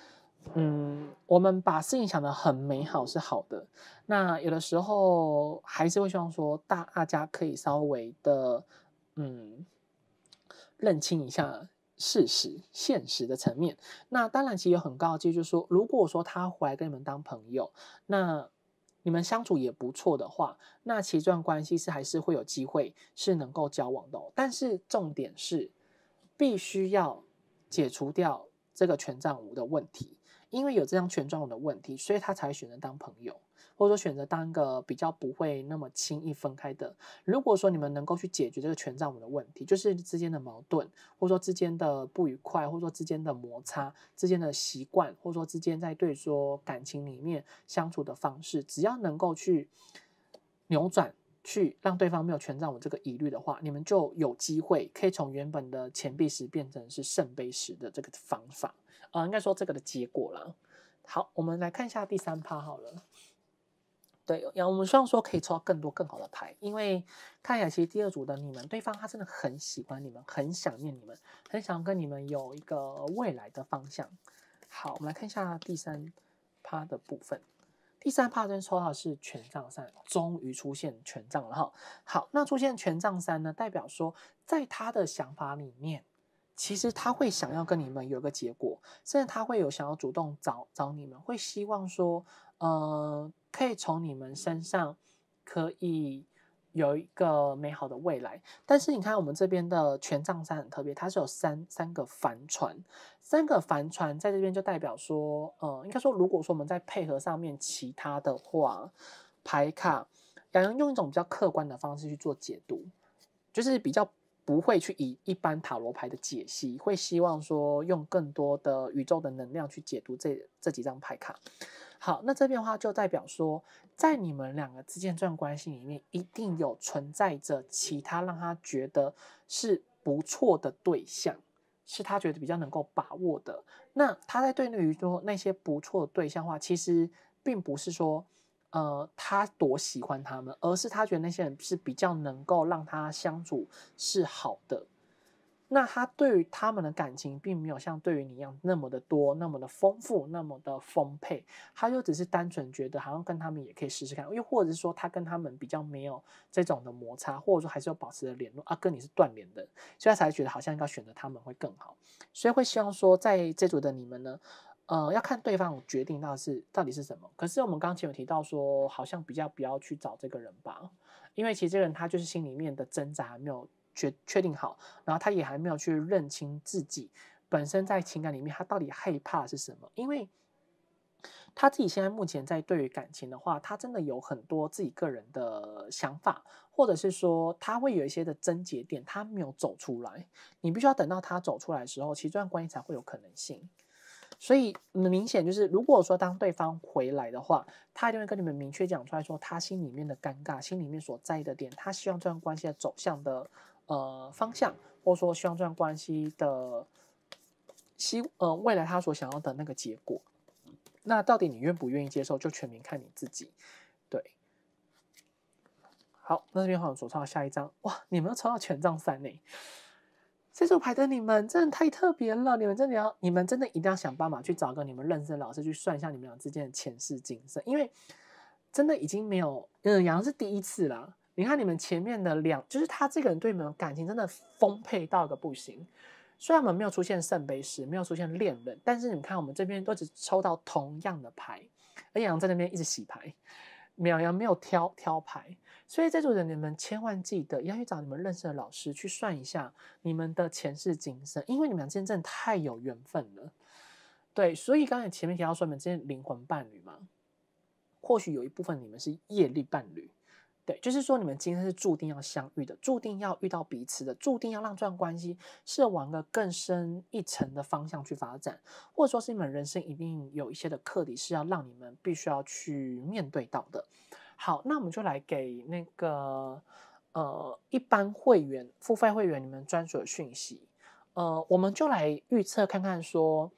嗯，我们把事情想得很美好是好的。那有的时候还是会希望说，大大家可以稍微的，嗯。认清一下事实、现实的层面，那当然其实有很高阶，就是说，如果说他回来跟你们当朋友，那你们相处也不错的话，那其实这段关系是还是会有机会是能够交往的。但是重点是，必须要解除掉这个权杖五的问题，因为有这张权杖五的问题，所以他才选择当朋友。或者说选择当一个比较不会那么轻易分开的。如果说你们能够去解决这个权杖五的问题，就是之间的矛盾，或者说之间的不愉快，或者说之间的摩擦，之间的习惯，或者说之间在对说感情里面相处的方式，只要能够去扭转，去让对方没有权杖五这个疑虑的话，你们就有机会可以从原本的钱币石变成是圣杯石的这个方法啊，应该说这个的结果了。好，我们来看一下第三趴好了。对，然后我们希望说可以抽到更多更好的牌，因为看一下，其实第二组的你们，对方他真的很喜欢你们，很想念你们，很想跟你们有一个未来的方向。好，我们来看一下第三趴的部分。第三趴真的抽到是权杖三，终于出现权杖了哈。好，那出现权杖三呢，代表说在他的想法里面，其实他会想要跟你们有一个结果，甚至他会有想要主动找找你们，会希望说，呃。可以从你们身上可以有一个美好的未来，但是你看我们这边的权杖三很特别，它是有三三个帆船，三个帆船在这边就代表说，呃，应该说如果说我们在配合上面其他的话，牌卡杨洋用一种比较客观的方式去做解读，就是比较不会去以一般塔罗牌的解析，会希望说用更多的宇宙的能量去解读这这几张牌卡。好，那这边的话就代表说，在你们两个之间这段关系里面，一定有存在着其他让他觉得是不错的对象，是他觉得比较能够把握的。那他在对于说那些不错的对象的话，其实并不是说，呃，他多喜欢他们，而是他觉得那些人是比较能够让他相处是好的。那他对于他们的感情，并没有像对于你一样那么的多，那么的丰富，那么的丰沛。他就只是单纯觉得，好像跟他们也可以试试看。又或者是说，他跟他们比较没有这种的摩擦，或者说还是要保持的联络啊，跟你是断联的，所以他才觉得好像应该选择他们会更好。所以会希望说，在这组的你们呢，呃，要看对方决定到是到底是什么。可是我们刚前有提到说，好像比较不要去找这个人吧，因为其实这个人他就是心里面的挣扎没有。确确定好，然后他也还没有去认清自己本身在情感里面，他到底害怕是什么？因为他自己现在目前在对于感情的话，他真的有很多自己个人的想法，或者是说他会有一些的症结点，他没有走出来。你必须要等到他走出来的时候，其实这段关系才会有可能性。所以明显就是，如果说当对方回来的话，他一定会跟你们明确讲出来说他心里面的尴尬、心里面所在意的点，他希望这段关系的走向的。呃，方向，或者说希望这段关系的希呃未来他所想要的那个结果，那到底你愿不愿意接受，就全凭看你自己。对，好，那这边好像抽到下一张，哇，你们又抽到权杖三呢，这组牌的你们真的太特别了，你们真的要，你们真的一定要想办法去找个你们认识的老师去算一下你们俩之间的前世今生，因为真的已经没有，嗯，杨是第一次啦，你看你们前面的两，就是他这个人对你们感情真的丰沛到个不行。虽然我们没有出现圣杯十，没有出现恋人，但是你们看我们这边都只抽到同样的牌，而杨在那边一直洗牌，淼阳没有挑挑牌。所以这组人你们千万记得要去找你们认识的老师去算一下你们的前世今生，因为你们俩真的太有缘分了。对，所以刚才前面提到说你们之间灵魂伴侣嘛，或许有一部分你们是业力伴侣。对，就是说你们今天是注定要相遇的，注定要遇到彼此的，注定要让这段关系是往个更深一层的方向去发展，或者说，是你们人生一定有一些的课题是要让你们必须要去面对到的。好，那我们就来给那个呃一般会员、付费会员你们专属的讯息，呃，我们就来预测看看说，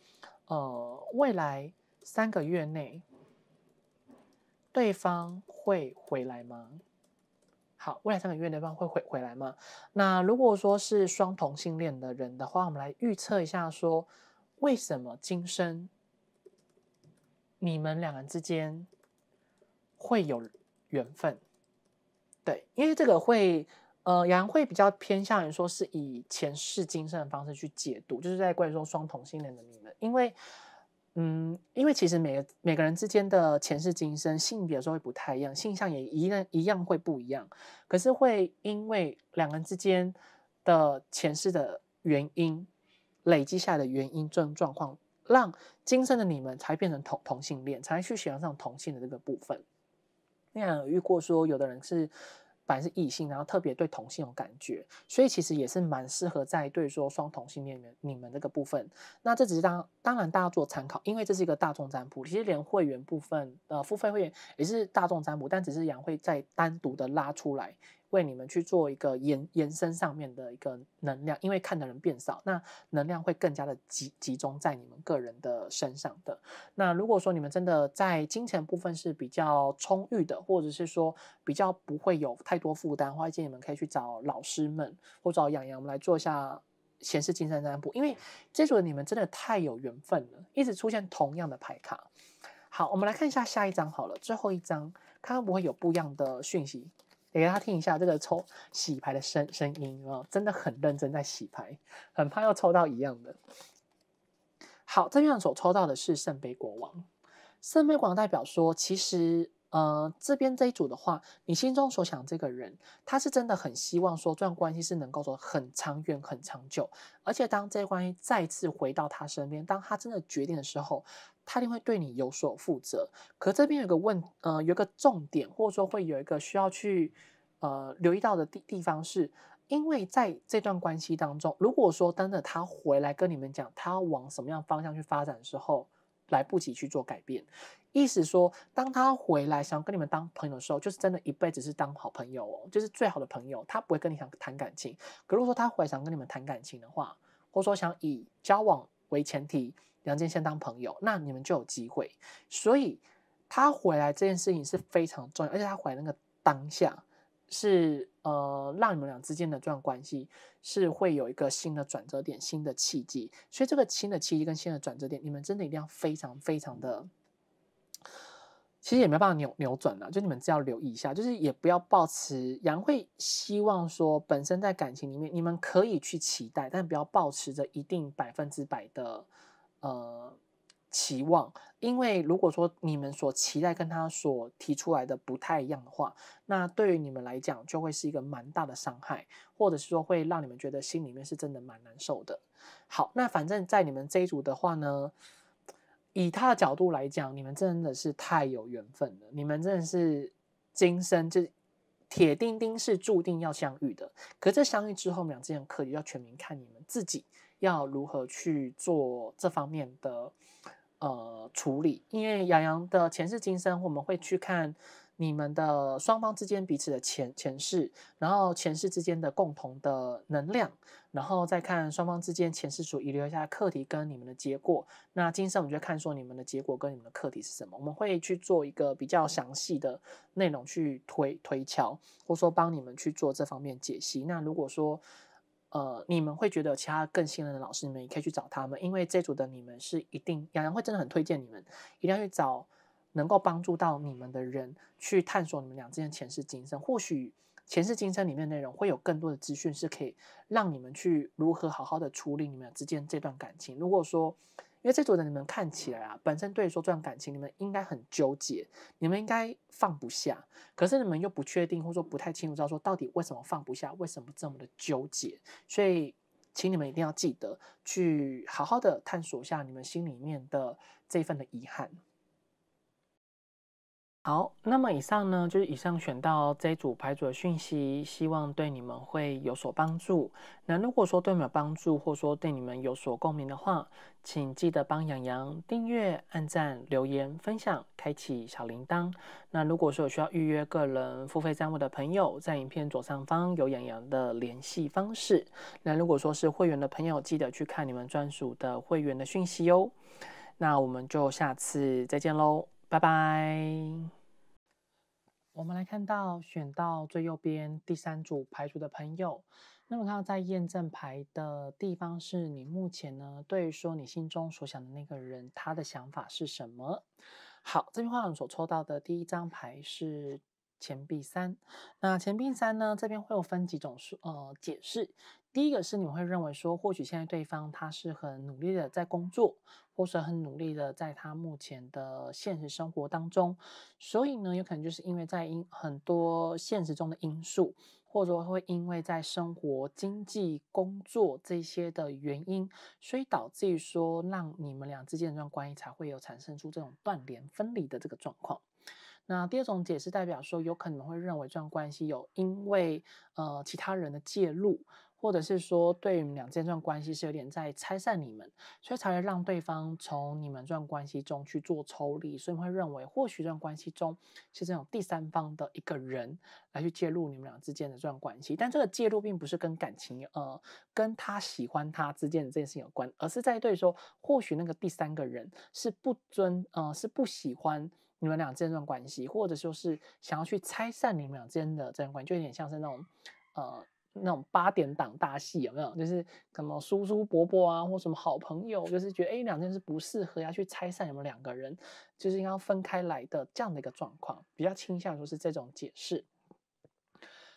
呃，未来三个月内对方会回来吗？好，未来三个月对方会回回来吗？那如果说是双同性恋的人的话，我们来预测一下，说为什么今生你们两人之间会有缘分？对，因为这个会，呃，杨人会比较偏向于说，是以前世今生的方式去解读，就是在怪说双同性恋的你们，因为。嗯，因为其实每个每个人之间的前世今生，性别有时候会不太一样，性向也一样一样会不一样，可是会因为两个人之间的前世的原因，累积下来的原因这种状况，让今生的你们才变成同同性恋，才去喜欢上同性的这个部分。你想遇过说有的人是？凡是异性，然后特别对同性有感觉，所以其实也是蛮适合在对说双同性恋人你们这个部分。那这只是当当然大家做参考，因为这是一个大众占卜，其实连会员部分呃付费会员也是大众占卜，但只是杨会再单独的拉出来。为你们去做一个延延伸上面的一个能量，因为看的人变少，那能量会更加的集集中在你们个人的身上的。那如果说你们真的在金钱部分是比较充裕的，或者是说比较不会有太多负担的话，建议你们可以去找老师们或找养洋，我们来做一下前世今生占卜。因为这组的你们真的太有缘分了，一直出现同样的牌卡。好，我们来看一下下一张好了，最后一张，看看不会有不一样的讯息。给大家听一下这个抽洗牌的声声音啊，真的很认真在洗牌，很怕要抽到一样的。好，这边所抽到的是圣杯国王，圣杯国王代表说，其实呃这边这一组的话，你心中所想这个人，他是真的很希望说这段关系是能够说很长远很长久，而且当这段关系再次回到他身边，当他真的决定的时候。他一定会对你有所负责，可这边有个问，呃，有个重点，或者说会有一个需要去，呃，留意到的地地方是，因为在这段关系当中，如果说真的他回来跟你们讲，他要往什么样方向去发展的时候，来不及去做改变，意思说，当他回来想跟你们当朋友的时候，就是真的一辈子是当好朋友，哦，就是最好的朋友，他不会跟你想谈感情。可如果说他回来想跟你们谈感情的话，或者说想以交往为前提。杨建先当朋友，那你们就有机会。所以他回来这件事情是非常重要，而且他回来那个当下，是呃让你们俩之间的这段关系是会有一个新的转折点、新的契机。所以这个新的契机跟新的转折点，你们真的一定要非常非常的，其实也没办法扭扭转了。就你们只要留意一下，就是也不要抱持杨慧希望说，本身在感情里面你们可以去期待，但不要抱持着一定百分之百的。呃，期望，因为如果说你们所期待跟他所提出来的不太一样的话，那对于你们来讲就会是一个蛮大的伤害，或者是说会让你们觉得心里面是真的蛮难受的。好，那反正在你们这一组的话呢，以他的角度来讲，你们真的是太有缘分了，你们真的是今生就铁钉钉是注定要相遇的。可这相遇之后，我们俩之间课题要全民看你们自己。要如何去做这方面的呃处理？因为杨洋的前世今生，我们会去看你们的双方之间彼此的前前世，然后前世之间的共同的能量，然后再看双方之间前世所遗留下的课题跟你们的结果。那今生我们就看说你们的结果跟你们的课题是什么，我们会去做一个比较详细的内容去推推敲，或说帮你们去做这方面解析。那如果说，呃，你们会觉得其他更信任的老师，你们也可以去找他们，因为这组的你们是一定，杨洋会真的很推荐你们，一定要去找能够帮助到你们的人，去探索你们俩之间前世今生。或许前世今生里面内容会有更多的资讯，是可以让你们去如何好好的处理你们之间这段感情。如果说，因为这组人，你们看起来啊，本身对说这段感情，你们应该很纠结，你们应该放不下，可是你们又不确定，或者说不太清楚，知道说到底为什么放不下，为什么这么的纠结。所以，请你们一定要记得去好好的探索一下你们心里面的这份的遗憾。好，那么以上呢，就是以上选到这组牌组的讯息，希望对你们会有所帮助。那如果说对你们有帮助，或者说对你们有所共鸣的话，请记得帮养羊订阅、按赞、留言、分享、开启小铃铛。那如果说有需要预约个人付费占位的朋友，在影片左上方有养羊的联系方式。那如果说是会员的朋友，记得去看你们专属的会员的讯息哦。那我们就下次再见喽。拜拜。我们来看到选到最右边第三组牌组的朋友，那么看到在验证牌的地方是你目前呢对于说你心中所想的那个人他的想法是什么？好，这句话你所抽到的第一张牌是钱币三，那钱币三呢这边会有分几种数呃解释。第一个是你们会认为说，或许现在对方他是很努力的在工作，或是很努力的在他目前的现实生活当中，所以呢，有可能就是因为在因很多现实中的因素，或者说会因为在生活、经济、工作这些的原因，所以导致于说让你们俩之间的关系才会有产生出这种断联、分离的这个状况。那第二种解释代表说，有可能会认为这段关系有因为呃其他人的介入。或者是说，对你们俩这段关系是有点在拆散你们，所以才会让对方从你们这段关系中去做抽离，所以会认为或许这段关系中是这种第三方的一个人来去介入你们俩之间的这段关系，但这个介入并不是跟感情，呃，跟他喜欢他之间的这件事情有关，而是在对说，或许那个第三个人是不尊，呃，是不喜欢你们俩这段关系，或者说是想要去拆散你们俩之间的这段关系，就有点像是那种，呃。那种八点档大戏有没有？就是什么叔叔伯伯啊，或什么好朋友，就是觉得哎，两件事不适合要去拆散你们两个人，就是应该分开来的这样的一个状况，比较倾向就是这种解释。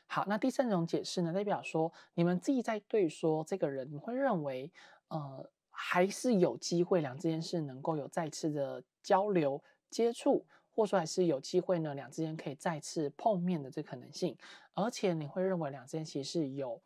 好，那第三种解释呢，代表说你们自己在对，说这个人你会认为，呃，还是有机会两这件事能够有再次的交流接触。或说还是有机会呢，两之间可以再次碰面的这可能性，而且你会认为两之间其实是有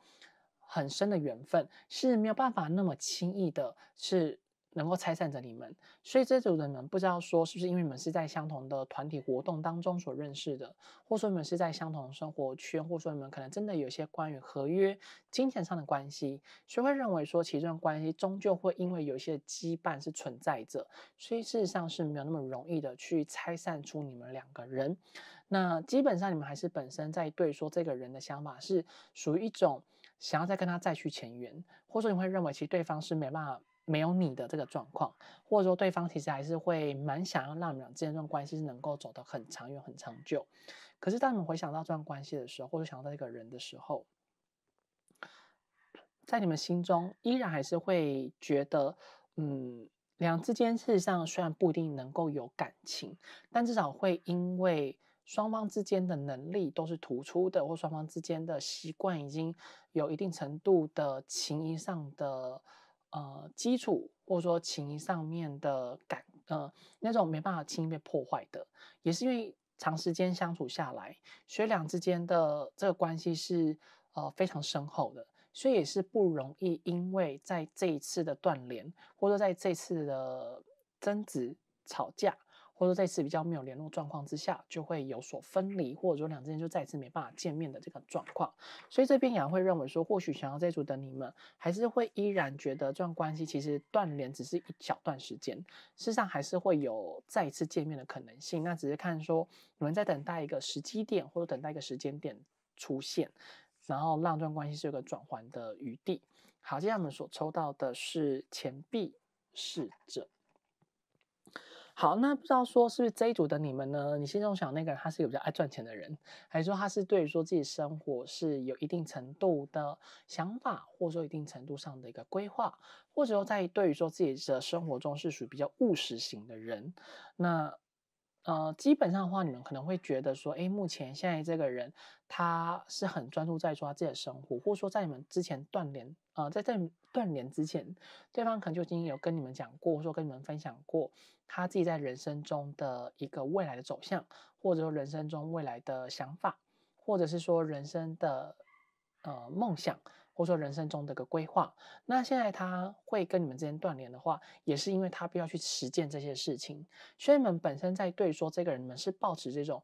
很深的缘分，是没有办法那么轻易的是。能够拆散着你们，所以这的人们不知道说是不是因为你们是在相同的团体活动当中所认识的，或说你们是在相同生活圈，或说你们可能真的有些关于合约、金钱上的关系，以会认为说其中的关系终究会因为有一些羁绊是存在着，所以事实上是没有那么容易的去拆散出你们两个人。那基本上你们还是本身在对说这个人的想法是属于一种想要再跟他再续前缘，或者你会认为其实对方是没办法。没有你的这个状况，或者说对方其实还是会蛮想要让你们俩之间这段关系能够走得很长远、很长久。可是当你们回想到这段关系的时候，或者想到这个人的时候，在你们心中依然还是会觉得，嗯，两之间事实上虽然不一定能够有感情，但至少会因为双方之间的能力都是突出的，或双方之间的习惯已经有一定程度的情谊上的。呃，基础或者说情谊上面的感，呃，那种没办法轻易被破坏的，也是因为长时间相处下来，学两之间的这个关系是呃非常深厚的，所以也是不容易因为在这一次的断联，或者在这次的争执吵架。或者再这次比较没有联络状况之下，就会有所分离，或者说两之间就再一次没办法见面的这个状况，所以这边也会认为说，或许想要再组的你们，还是会依然觉得这段关系其实断联只是一小段时间，事实上还是会有再一次见面的可能性，那只是看说你们在等待一个时机点，或者等待一个时间点出现，然后让这段关系是有个转圜的余地。好，接下来我们所抽到的是钱币逝者。好，那不知道说是不是这一组的你们呢？你心中想那个人，他是比较爱赚钱的人，还是说他是对于说自己生活是有一定程度的想法，或者说一定程度上的一个规划，或者说在对于说自己的生活中是属于比较务实型的人？那。呃，基本上的话，你们可能会觉得说，哎，目前现在这个人他是很专注在做他自己的生活，或者说在你们之前断联，呃，在这断联之前，对方可能就已经有跟你们讲过，说跟你们分享过他自己在人生中的一个未来的走向，或者说人生中未来的想法，或者是说人生的呃梦想。或者说人生中的个规划，那现在他会跟你们之间断联的话，也是因为他必要去实践这些事情。所以你们本身在对说这个人，你们是抱持这种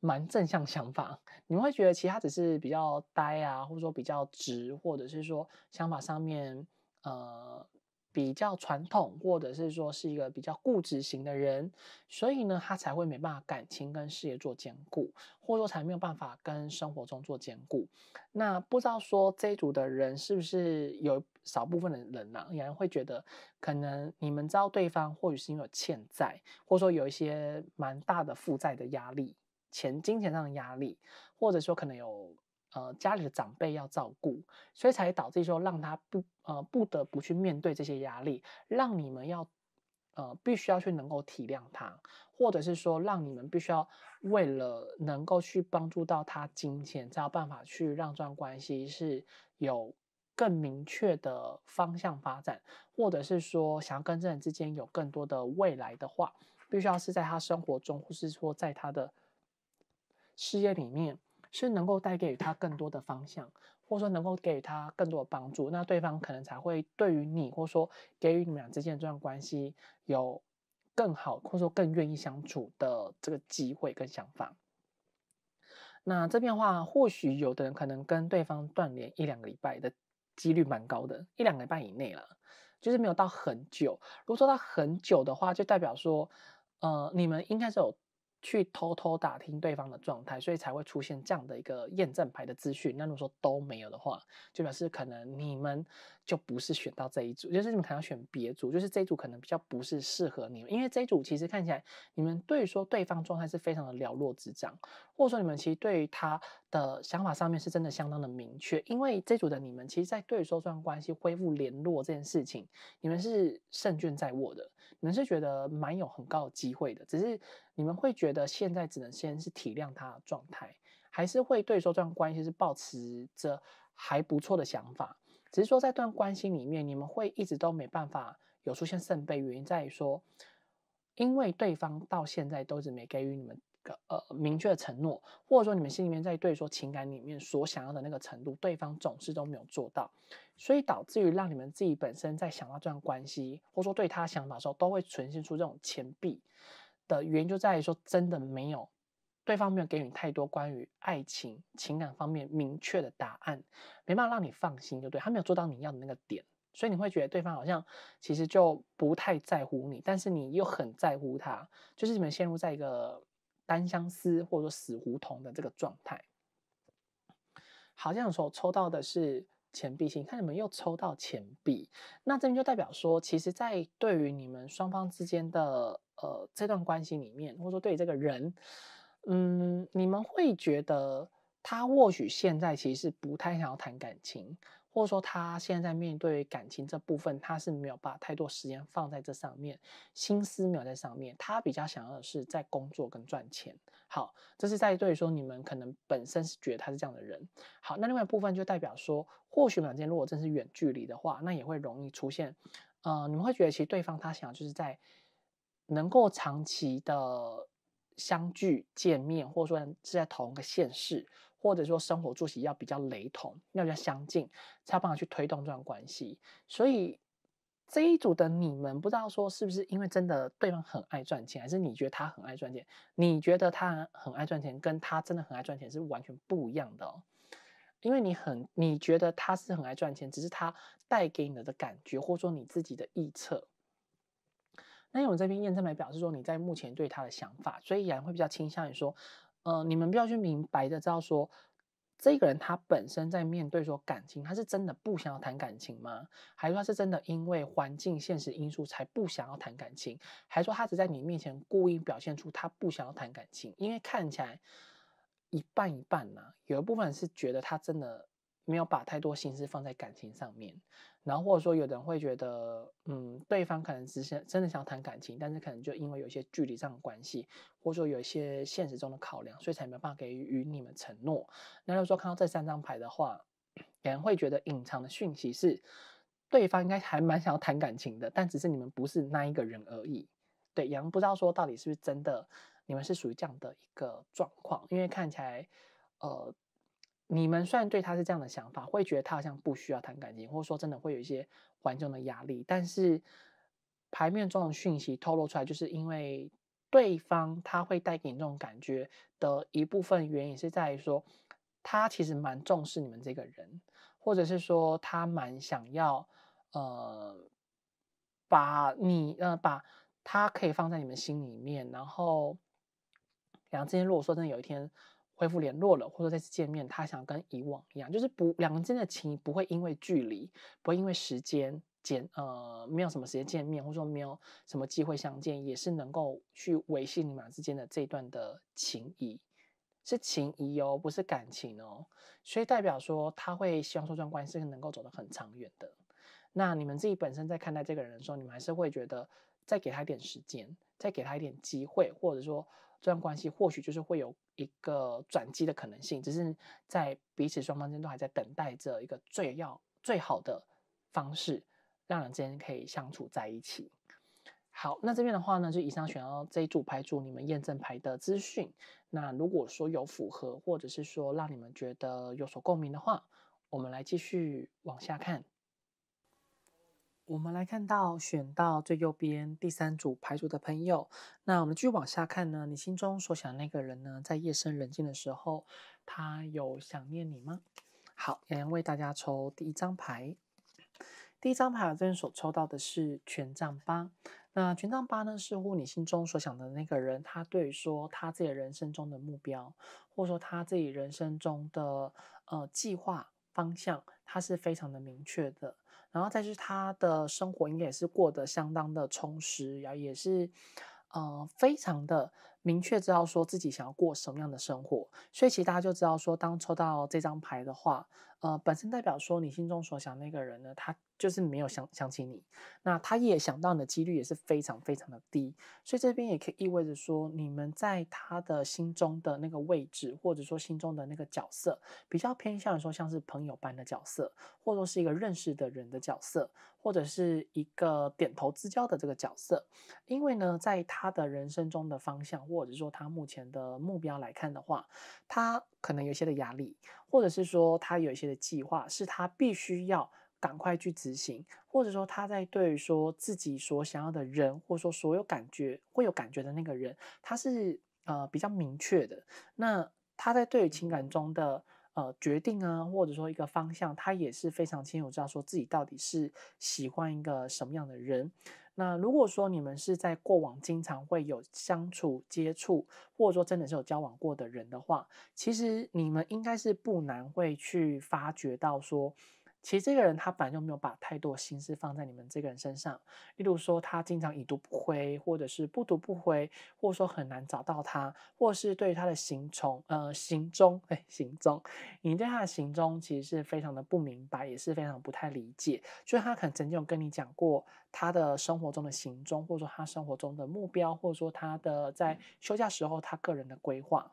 蛮正向想法，你们会觉得其他只是比较呆啊，或者说比较直，或者是说想法上面呃。比较传统，或者是说是一个比较固执型的人，所以呢，他才会没办法感情跟事业做兼顾，或者说才没有办法跟生活中做兼顾。那不知道说这一组的人是不是有少部分的人呢？有人会觉得，可能你们知道对方或许是因为欠债，或者说有一些蛮大的负债的压力，钱金钱上的压力，或者说可能有。呃，家里的长辈要照顾，所以才导致说让他不呃不得不去面对这些压力。让你们要呃必须要去能够体谅他，或者是说让你们必须要为了能够去帮助到他，金钱，才有办法去让这段关系是有更明确的方向发展，或者是说想要跟这人之间有更多的未来的话，必须要是在他生活中，或是说在他的事业里面。是能够带给予他更多的方向，或者说能够给予他更多的帮助，那对方可能才会对于你，或者说给予你们俩之间这段关系有更好或者说更愿意相处的这个机会跟想法。那这边的话，或许有的人可能跟对方断联一两个礼拜的几率蛮高的，一两个礼拜以内了，就是没有到很久。如果说到很久的话，就代表说，呃，你们应该是有。去偷偷打听对方的状态，所以才会出现这样的一个验证牌的资讯。那如果说都没有的话，就表示可能你们就不是选到这一组，就是你们可能要选别组，就是这组可能比较不是适合你们，因为这组其实看起来你们对于说对方状态是非常的了若指掌，或者说你们其实对于他的想法上面是真的相当的明确，因为这组的你们其实，在对于说这段关系恢复联络这件事情，你们是胜券在握的。你们是觉得蛮有很高的机会的，只是你们会觉得现在只能先是体谅他的状态，还是会对说这段关系是抱持着还不错的想法。只是说在段关系里面，你们会一直都没办法有出现圣杯，原因在于说，因为对方到现在都是没给予你们。个呃明确的承诺，或者说你们心里面在对说情感里面所想要的那个程度，对方总是都没有做到，所以导致于让你们自己本身在想到这段关系，或者说对他想法的时候，都会呈现出这种钱币的原因，就在于说真的没有对方没有给予太多关于爱情情感方面明确的答案，没办法让你放心，就对他没有做到你要的那个点，所以你会觉得对方好像其实就不太在乎你，但是你又很在乎他，就是你们陷入在一个。单相思或者说死胡同的这个状态，好，像说抽到的是钱币星，看你们又抽到钱币，那这边就代表说，其实，在对于你们双方之间的呃这段关系里面，或者说对于这个人，嗯，你们会觉得他或许现在其实不太想要谈感情。或者说，他现在面对感情这部分，他是没有把太多时间放在这上面，心思没有在上面。他比较想要的是在工作跟赚钱。好，这是在对说你们可能本身是觉得他是这样的人。好，那另外一部分就代表说，或许两间如果真是远距离的话，那也会容易出现，呃，你们会觉得其实对方他想要就是在能够长期的相聚见面，或者说是在同一个县市。或者说生活作息要比较雷同，要比较相近，才有办法去推动这段关系。所以这一组的你们不知道说是不是因为真的对方很爱赚钱，还是你觉得他很爱赚钱？你觉得他很爱赚钱，跟他真的很爱赚钱是完全不一样的哦。因为你很你觉得他是很爱赚钱，只是他带给你的感觉，或者说你自己的臆测。那我这边验证来表示说你在目前对他的想法，所以依然会比较倾向于说。呃，你们必须要去明白的知道说，这个人他本身在面对说感情，他是真的不想要谈感情吗？还是他是真的因为环境现实因素才不想要谈感情？还是说他只在你面前故意表现出他不想要谈感情？因为看起来一半一半呐，有一部分是觉得他真的没有把太多心思放在感情上面。然后或者说有人会觉得，嗯，对方可能只是真的想谈感情，但是可能就因为有一些距离上的关系，或者说有一些现实中的考量，所以才没办法给予你们承诺。那如果说看到这三张牌的话，有人会觉得隐藏的讯息是对方应该还蛮想要谈感情的，但只是你们不是那一个人而已。对，有人不知道说到底是不是真的，你们是属于这样的一个状况，因为看起来，呃。你们虽然对他是这样的想法，会觉得他好像不需要谈感情，或者说真的会有一些环境的压力，但是牌面中的讯息透露出来，就是因为对方他会带给你这种感觉的一部分原因，是在于说他其实蛮重视你们这个人，或者是说他蛮想要呃把你呃把他可以放在你们心里面，然后两之间如果说真的有一天。恢复联络了，或者再次见面，他想跟以往一样，就是不两个人间的情谊不会因为距离，不会因为时间见，呃，没有什么时间见面，或者说没有什么机会相见，也是能够去维系你们之间的这一段的情谊，是情谊哦，不是感情哦，所以代表说他会希望说这段关系是能够走得很长远的。那你们自己本身在看待这个人的时候，你们还是会觉得再给他一点时间，再给他一点机会，或者说。这段关系或许就是会有一个转机的可能性，只是在彼此双方之间还在等待着一个最要最好的方式，让人之间可以相处在一起。好，那这边的话呢，就以上选到这一组牌，组你们验证牌的资讯。那如果说有符合，或者是说让你们觉得有所共鸣的话，我们来继续往下看。我们来看到选到最右边第三组牌组的朋友，那我们继续往下看呢？你心中所想那个人呢，在夜深人静的时候，他有想念你吗？好，杨洋为大家抽第一张牌，第一张牌，这边所抽到的是权杖八。那权杖八呢，似乎你心中所想的那个人，他对说他自己人生中的目标，或者说他自己人生中的呃计划方向，他是非常的明确的。然后再是他的生活，应该也是过得相当的充实，然后也是，呃，非常的明确，知道说自己想要过什么样的生活。所以其实大家就知道说，当抽到这张牌的话，呃，本身代表说你心中所想那个人呢，他。就是没有想想起你，那他也想到你的几率也是非常非常的低，所以这边也可以意味着说，你们在他的心中的那个位置，或者说心中的那个角色，比较偏向说像是朋友般的角色，或者说是一个认识的人的角色，或者是一个点头之交的这个角色。因为呢，在他的人生中的方向，或者说他目前的目标来看的话，他可能有一些的压力，或者是说他有一些的计划，是他必须要。赶快去执行，或者说他在对于说自己所想要的人，或者说所有感觉会有感觉的那个人，他是呃比较明确的。那他在对于情感中的呃决定啊，或者说一个方向，他也是非常清楚知道说自己到底是喜欢一个什么样的人。那如果说你们是在过往经常会有相处接触，或者说真的是有交往过的人的话，其实你们应该是不难会去发觉到说。其实这个人他本来就没有把太多心思放在你们这个人身上，例如说他经常已读不回，或者是不读不回，或者说很难找到他，或是对他的行踪，呃，行踪，哎，行踪，你对他的行踪其实是非常的不明白，也是非常不太理解。就是他可能曾经跟你讲过他的生活中的行踪，或者说他生活中的目标，或者说他的在休假时候他个人的规划，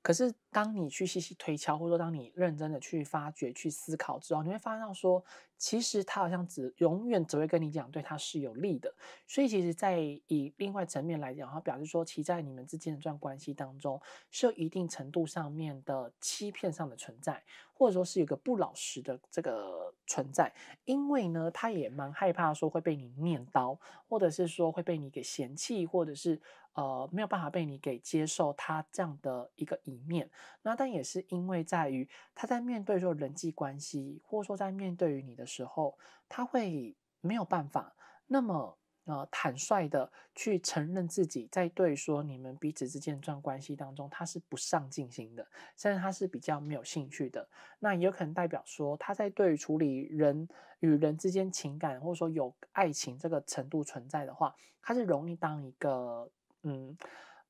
可是。当你去细细推敲，或者说当你认真的去发掘、去思考之后，你会发现到说，其实他好像只永远只会跟你讲对他是有利的。所以，其实，在以另外层面来讲，他表示说，其在你们之间的这段关系当中，是有一定程度上面的欺骗上的存在，或者说是一个不老实的这个存在。因为呢，他也蛮害怕说会被你念叨，或者是说会被你给嫌弃，或者是呃没有办法被你给接受他这样的一个一面。那但也是因为在于他在面对说人际关系，或者说在面对于你的时候，他会没有办法那么呃坦率的去承认自己在对说你们彼此之间这段关系当中，他是不上进心的，甚至他是比较没有兴趣的。那也有可能代表说他在对处理人与人之间情感，或者说有爱情这个程度存在的话，他是容易当一个嗯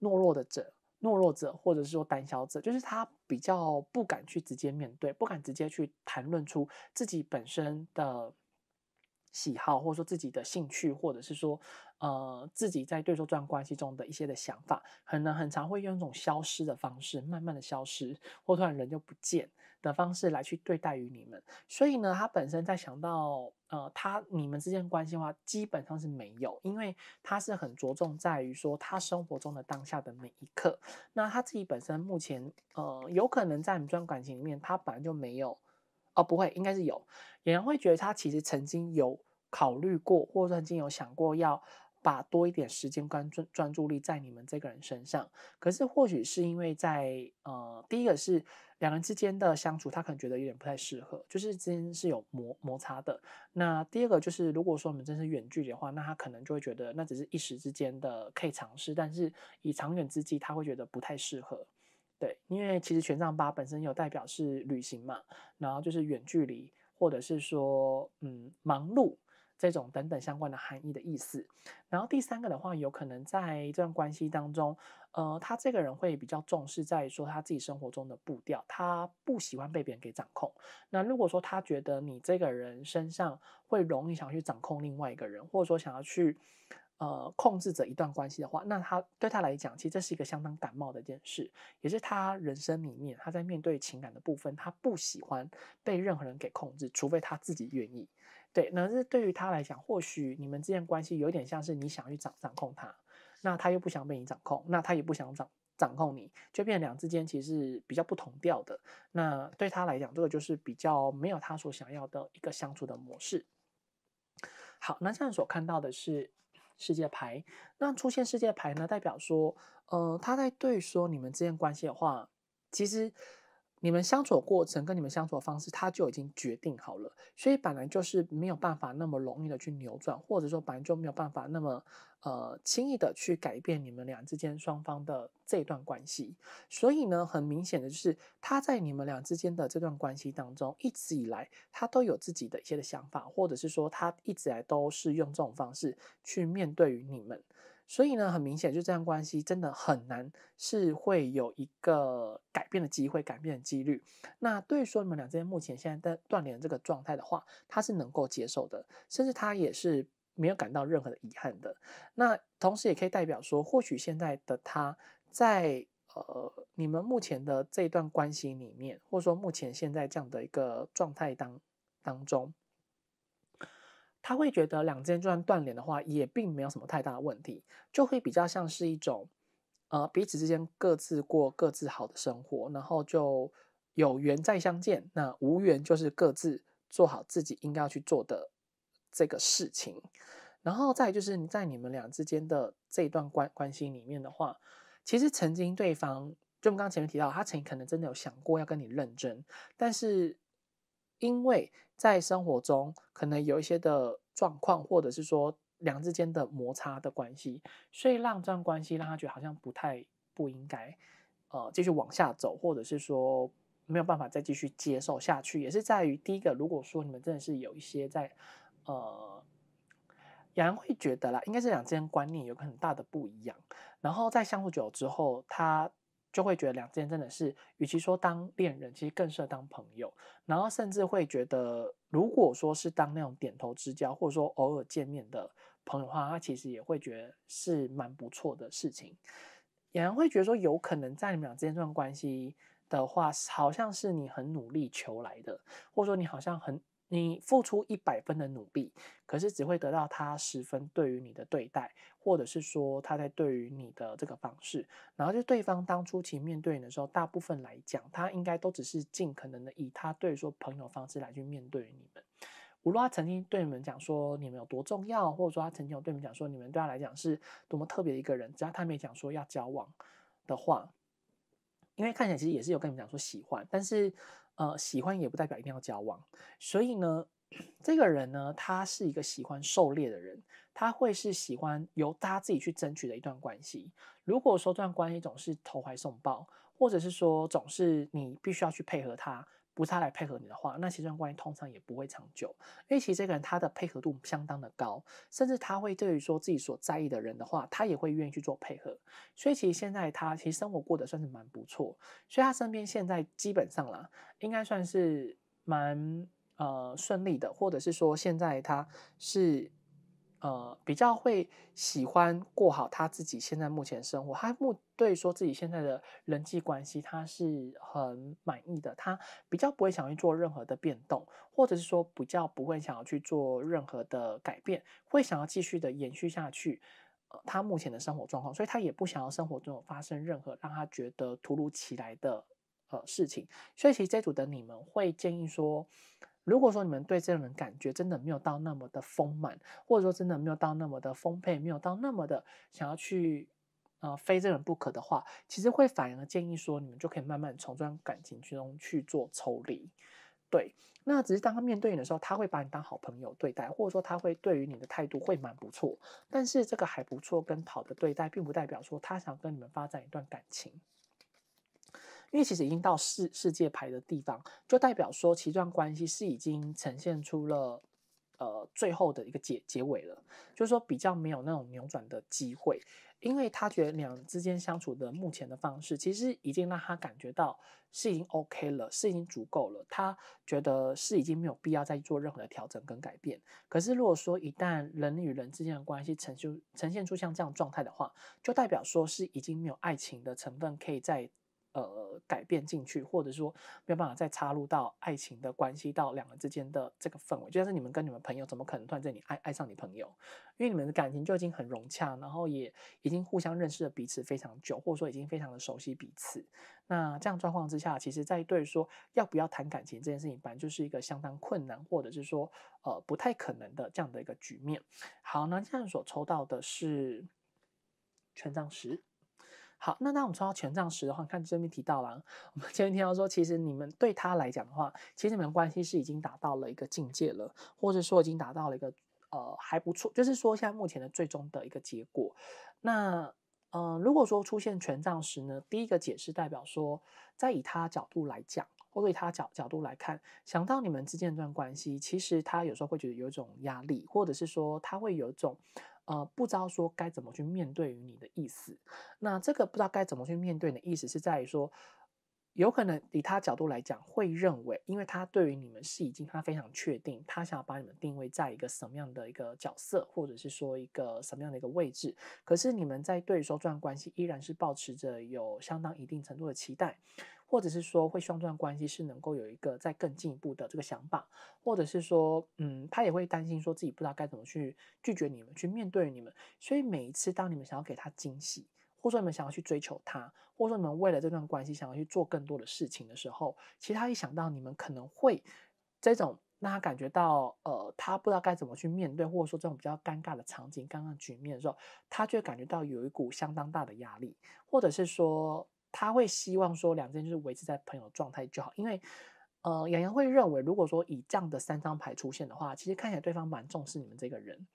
懦弱的者。懦弱者，或者是说胆小者，就是他比较不敢去直接面对，不敢直接去谈论出自己本身的。喜好或者说自己的兴趣，或者是说，呃，自己在对这段关系中的一些的想法，可能很常会用一种消失的方式，慢慢的消失，或突然人就不见的方式来去对待于你们。所以呢，他本身在想到，呃，他你们之间关系的话，基本上是没有，因为他是很着重在于说他生活中的当下的每一刻。那他自己本身目前，呃，有可能在你们这段感情里面，他本来就没有。哦，不会，应该是有，有人会觉得他其实曾经有考虑过，或者曾经有想过要把多一点时间关注专注力在你们这个人身上。可是或许是因为在呃，第一个是两人之间的相处，他可能觉得有点不太适合，就是之间是有磨摩擦的。那第二个就是，如果说你们真是远距离的话，那他可能就会觉得那只是一时之间的可以尝试，但是以长远之计，他会觉得不太适合。对，因为其实权杖八本身有代表是旅行嘛，然后就是远距离，或者是说嗯忙碌这种等等相关的含义的意思。然后第三个的话，有可能在这段关系当中，呃，他这个人会比较重视在说他自己生活中的步调，他不喜欢被别人给掌控。那如果说他觉得你这个人身上会容易想去掌控另外一个人，或者说想要去。呃，控制着一段关系的话，那他对他来讲，其实这是一个相当感冒的一件事，也是他人生里面他在面对情感的部分，他不喜欢被任何人给控制，除非他自己愿意。对，那这对于他来讲，或许你们之间关系有点像是你想去掌掌控他，那他又不想被你掌控，那他也不想掌掌控你，就变两之间其实比较不同调的。那对他来讲，这个就是比较没有他所想要的一个相处的模式。好，那在所看到的是。世界牌，那出现世界牌呢，代表说，呃，他在对说你们之间关系的话，其实。你们相处过程跟你们相处方式，他就已经决定好了，所以本来就是没有办法那么容易的去扭转，或者说本来就没有办法那么呃轻易的去改变你们俩之间双方的这段关系。所以呢，很明显的就是他在你们俩之间的这段关系当中，一直以来他都有自己的一些的想法，或者是说他一直以来都是用这种方式去面对于你们。所以呢，很明显，就这样关系真的很难，是会有一个改变的机会、改变的几率。那对说你们俩之间目前现在在断联这个状态的话，他是能够接受的，甚至他也是没有感到任何的遗憾的。那同时也可以代表说，或许现在的他在呃你们目前的这一段关系里面，或者说目前现在这样的一个状态当当中。他会觉得两间就算断联的话，也并没有什么太大的问题，就会比较像是一种，呃，彼此之间各自过各自好的生活，然后就有缘再相见，那无缘就是各自做好自己应该要去做的这个事情，然后再就是你在你们俩之间的这一段关关系里面的话，其实曾经对方就我们刚刚前面提到，他曾经可能真的有想过要跟你认真，但是。因为在生活中可能有一些的状况，或者是说两之间的摩擦的关系，所以让这段关系让他觉得好像不太不应该，呃，继续往下走，或者是说没有办法再继续接受下去，也是在于第一个，如果说你们真的是有一些在，呃，两人会觉得啦，应该是两之间观念有很很大的不一样，然后在相处久之后，他。就会觉得两之人真的是，与其说当恋人，其实更适合当朋友。然后甚至会觉得，如果说是当那种点头之交，或者说偶尔见面的朋友的话，他其实也会觉得是蛮不错的事情。也会觉得说，有可能在你们俩之间这段关系的话，好像是你很努力求来的，或者说你好像很。你付出一百分的努力，可是只会得到他十分对于你的对待，或者是说他在对于你的这个方式。然后就对方当初其实面对你的时候，大部分来讲，他应该都只是尽可能的以他对说朋友方式来去面对你们。无论他曾经对你们讲说你们有多重要，或者说他曾经有对你们讲说你们对他来讲是多么特别的一个人，只要他没讲说要交往的话，因为看起来其实也是有跟你们讲说喜欢，但是。呃，喜欢也不代表一定要交往，所以呢，这个人呢，他是一个喜欢狩猎的人，他会是喜欢由他自己去争取的一段关系。如果说这段关系总是投怀送抱，或者是说总是你必须要去配合他。不，是他来配合你的话，那这段关系通常也不会长久。因为其实这个人他的配合度相当的高，甚至他会对于说自己所在意的人的话，他也会愿意去做配合。所以其实现在他其实生活过得算是蛮不错，所以他身边现在基本上啦，应该算是蛮呃顺利的，或者是说现在他是。呃，比较会喜欢过好他自己现在目前生活，他目对说自己现在的人际关系，他是很满意的，他比较不会想去做任何的变动，或者是说比较不会想要去做任何的改变，会想要继续的延续下去，呃，他目前的生活状况，所以他也不想要生活中发生任何让他觉得突如其来的呃事情，所以其实这组的你们会建议说。如果说你们对这个感觉真的没有到那么的丰满，或者说真的没有到那么的丰沛，没有到那么的想要去，呃，非这人不可的话，其实会反而建议说，你们就可以慢慢从这段感情之中去做抽离。对，那只是当他面对你的时候，他会把你当好朋友对待，或者说他会对于你的态度会蛮不错。但是这个还不错跟好的对待，并不代表说他想跟你们发展一段感情。因为其实已经到世世界牌的地方，就代表说，其这段关系是已经呈现出了，呃，最后的一个结结尾了。就是说，比较没有那种扭转的机会，因为他觉得两之间相处的目前的方式，其实已经让他感觉到是已经 OK 了，是已经足够了。他觉得是已经没有必要再做任何的调整跟改变。可是，如果说一旦人与人之间的关系呈现呈现出像这样状态的话，就代表说是已经没有爱情的成分可以在。呃，改变进去，或者说没有办法再插入到爱情的关系，到两人之间的这个氛围，就像是你们跟你们朋友，怎么可能突然间你爱爱上你朋友？因为你们的感情就已经很融洽，然后也已经互相认识了彼此非常久，或者说已经非常的熟悉彼此。那这样状况之下，其实在对说要不要谈感情这件事情，本来就是一个相当困难，或者是说呃不太可能的这样的一个局面。好，那这样所抽到的是权杖十。好，那当我们抽到权杖十的话，看这边提到了，我们前面提到说，其实你们对他来讲的话，其实你们关系是已经达到了一个境界了，或者说已经达到了一个呃还不错，就是说现在目前的最终的一个结果。那嗯，如果说出现权杖十呢，第一个解释代表说，在以他角度来讲，或以他角角度来看，想到你们之间这段关系，其实他有时候会觉得有一种压力，或者是说他会有一种。呃，不知道说该怎么去面对于你的意思，那这个不知道该怎么去面对你的意思，是在于说，有可能以他角度来讲，会认为，因为他对于你们是已经他非常确定，他想要把你们定位在一个什么样的一个角色，或者是说一个什么样的一个位置，可是你们在对说这段关系依然是保持着有相当一定程度的期待。或者是说会希望这段关系是能够有一个再更进一步的这个想法，或者是说，嗯，他也会担心说自己不知道该怎么去拒绝你们，去面对你们。所以每一次当你们想要给他惊喜，或者说你们想要去追求他，或者说你们为了这段关系想要去做更多的事情的时候，其实他一想到你们可能会这种让他感觉到，呃，他不知道该怎么去面对，或者说这种比较尴尬的场景、尴尬局面的时候，他就感觉到有一股相当大的压力，或者是说。他会希望说，两件就是维持在朋友状态就好，因为，呃，阳洋会认为，如果说以这样的三张牌出现的话，其实看起来对方蛮重视你们这个人。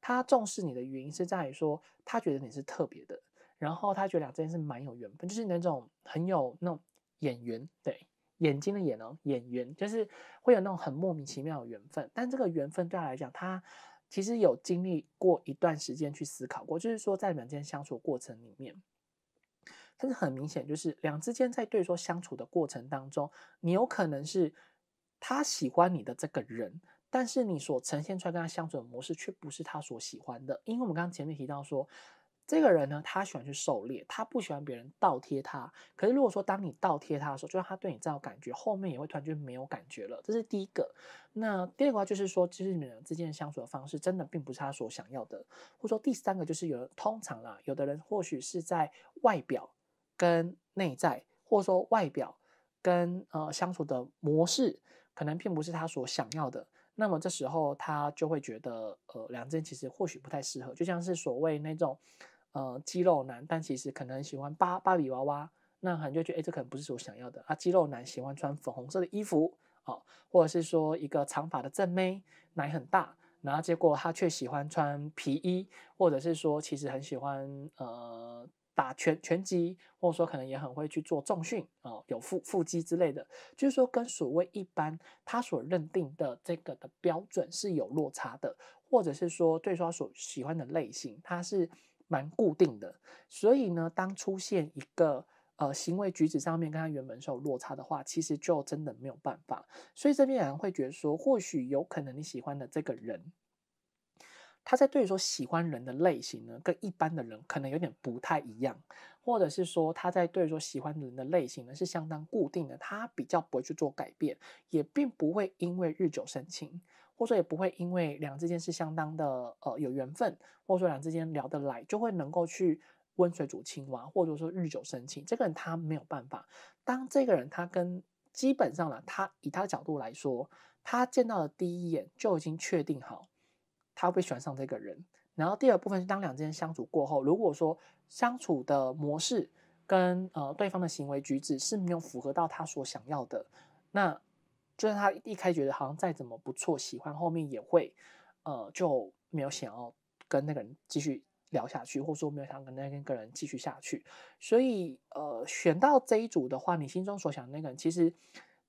他重视你的原因是在于说，他觉得你是特别的，然后他觉得两件是蛮有缘分，就是那种很有那种眼缘，对，眼睛的眼哦，眼缘就是会有那种很莫名其妙的缘分。但这个缘分对他来讲，他其实有经历过一段时间去思考过，就是说在两件相处过程里面。但是很明显，就是两之间在对说相处的过程当中，你有可能是他喜欢你的这个人，但是你所呈现出来跟他相处的模式，却不是他所喜欢的。因为我们刚刚前面提到说，这个人呢，他喜欢去狩猎，他不喜欢别人倒贴他。可是如果说当你倒贴他的时候，就让他对你这样感觉，后面也会突然就没有感觉了。这是第一个。那第二个话就是说，其实你们之间相处的方式，真的并不是他所想要的。或者说第三个就是有，通常啦，有的人或许是在外表。跟内在或者说外表跟呃相处的模式，可能并不是他所想要的。那么这时候他就会觉得，呃，两振其实或许不太适合。就像是所谓那种，呃，肌肉男，但其实可能喜欢芭芭比娃娃，那很就觉得，哎，这可能不是我想要的。啊，肌肉男喜欢穿粉红色的衣服，啊，或者是说一个长发的正妹，奶很大，然后结果他却喜欢穿皮衣，或者是说其实很喜欢呃。打拳拳击，或者说可能也很会去做重训啊，有腹腹肌之类的，就是说跟所谓一般他所认定的这个的标准是有落差的，或者是说对方所喜欢的类型，他是蛮固定的。所以呢，当出现一个呃行为举止上面跟他原本是有落差的话，其实就真的没有办法。所以这边有人会觉得说，或许有可能你喜欢的这个人。他在对说喜欢人的类型呢，跟一般的人可能有点不太一样，或者是说他在对说喜欢人的类型呢是相当固定的，他比较不会去做改变，也并不会因为日久生情，或者也不会因为两之间是相当的呃有缘分，或者说两之间聊得来，就会能够去温水煮青蛙，或者说日久生情，这个人他没有办法。当这个人他跟基本上呢，他以他的角度来说，他见到的第一眼就已经确定好。他会会喜欢上这个人。然后第二部分是，当两个人相处过后，如果说相处的模式跟呃对方的行为举止是没有符合到他所想要的，那就算他一开觉得好像再怎么不错，喜欢后面也会呃就没有想要跟那个人继续聊下去，或者说没有想跟那那个人继续下去。所以呃选到这一组的话，你心中所想那个人，其实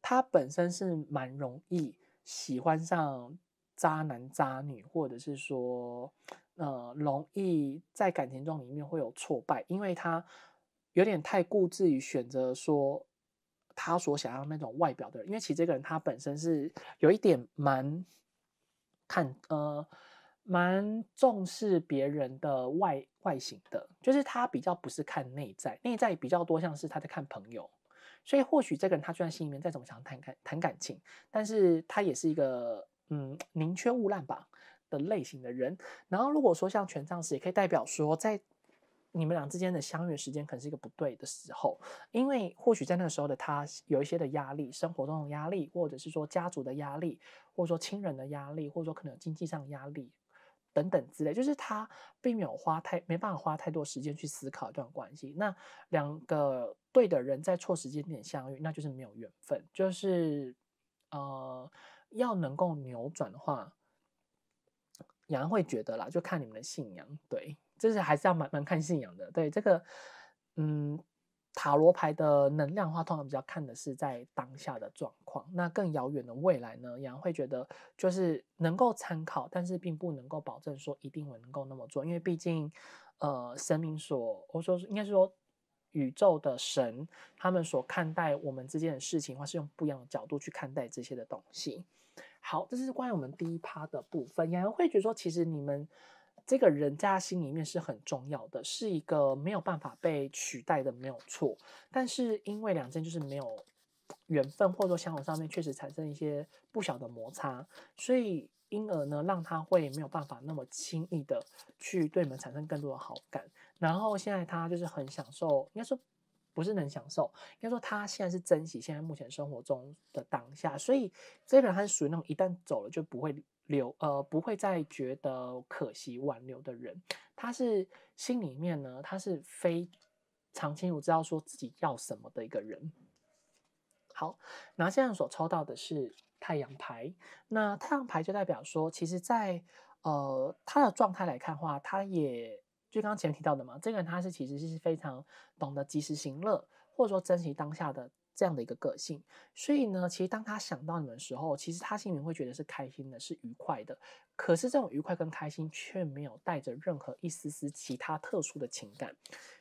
他本身是蛮容易喜欢上。渣男渣女，或者是说，呃，容易在感情中里面会有挫败，因为他有点太固执于选择说他所想要那种外表的人，因为其实这个人他本身是有一点蛮看呃蛮重视别人的外外形的，就是他比较不是看内在，内在比较多像是他在看朋友，所以或许这个人他虽然心里面再怎么想谈感谈感情，但是他也是一个。嗯，宁缺毋滥吧的类型的人。然后，如果说像权杖十，也可以代表说，在你们俩之间的相遇时间，可能是一个不对的时候，因为或许在那个时候的他有一些的压力，生活中的压力，或者是说家族的压力，或者说亲人的压力，或者说可能经济上的压力等等之类，就是他并没有花太没办法花太多时间去思考一段关系。那两个对的人在错时间点相遇，那就是没有缘分。就是呃。要能够扭转的话，杨会觉得啦，就看你们的信仰，对，就是还是要蛮蛮看信仰的，对，这个，嗯，塔罗牌的能量话，通常比较看的是在当下的状况，那更遥远的未来呢，杨会觉得就是能够参考，但是并不能够保证说一定会能够那么做，因为毕竟，呃，神明所，我说应该是说宇宙的神，他们所看待我们之间的事情或是用不一样的角度去看待这些的东西。好，这是关于我们第一趴的部分。两洋会觉得说，其实你们这个人在他心里面是很重要的，是一个没有办法被取代的，没有错。但是因为两件就是没有缘分，或者说相处上面确实产生一些不小的摩擦，所以因而呢，让他会没有办法那么轻易的去对你们产生更多的好感。然后现在他就是很享受，应该说。不是能享受，应该说他现在是珍惜现在目前生活中的当下，所以这个人他是属于那种一旦走了就不会留，呃，不会再觉得可惜挽留的人。他是心里面呢，他是非常清楚知道说自己要什么的一个人。好，然现在所抽到的是太阳牌，那太阳牌就代表说，其实，在呃他的状态来看的话，他也。就刚刚前面提到的嘛，这个人他是其实是非常懂得及时行乐，或者说珍惜当下的这样的一个个性。所以呢，其实当他想到你们的时候，其实他心里会觉得是开心的，是愉快的。可是这种愉快跟开心却没有带着任何一丝丝其他特殊的情感。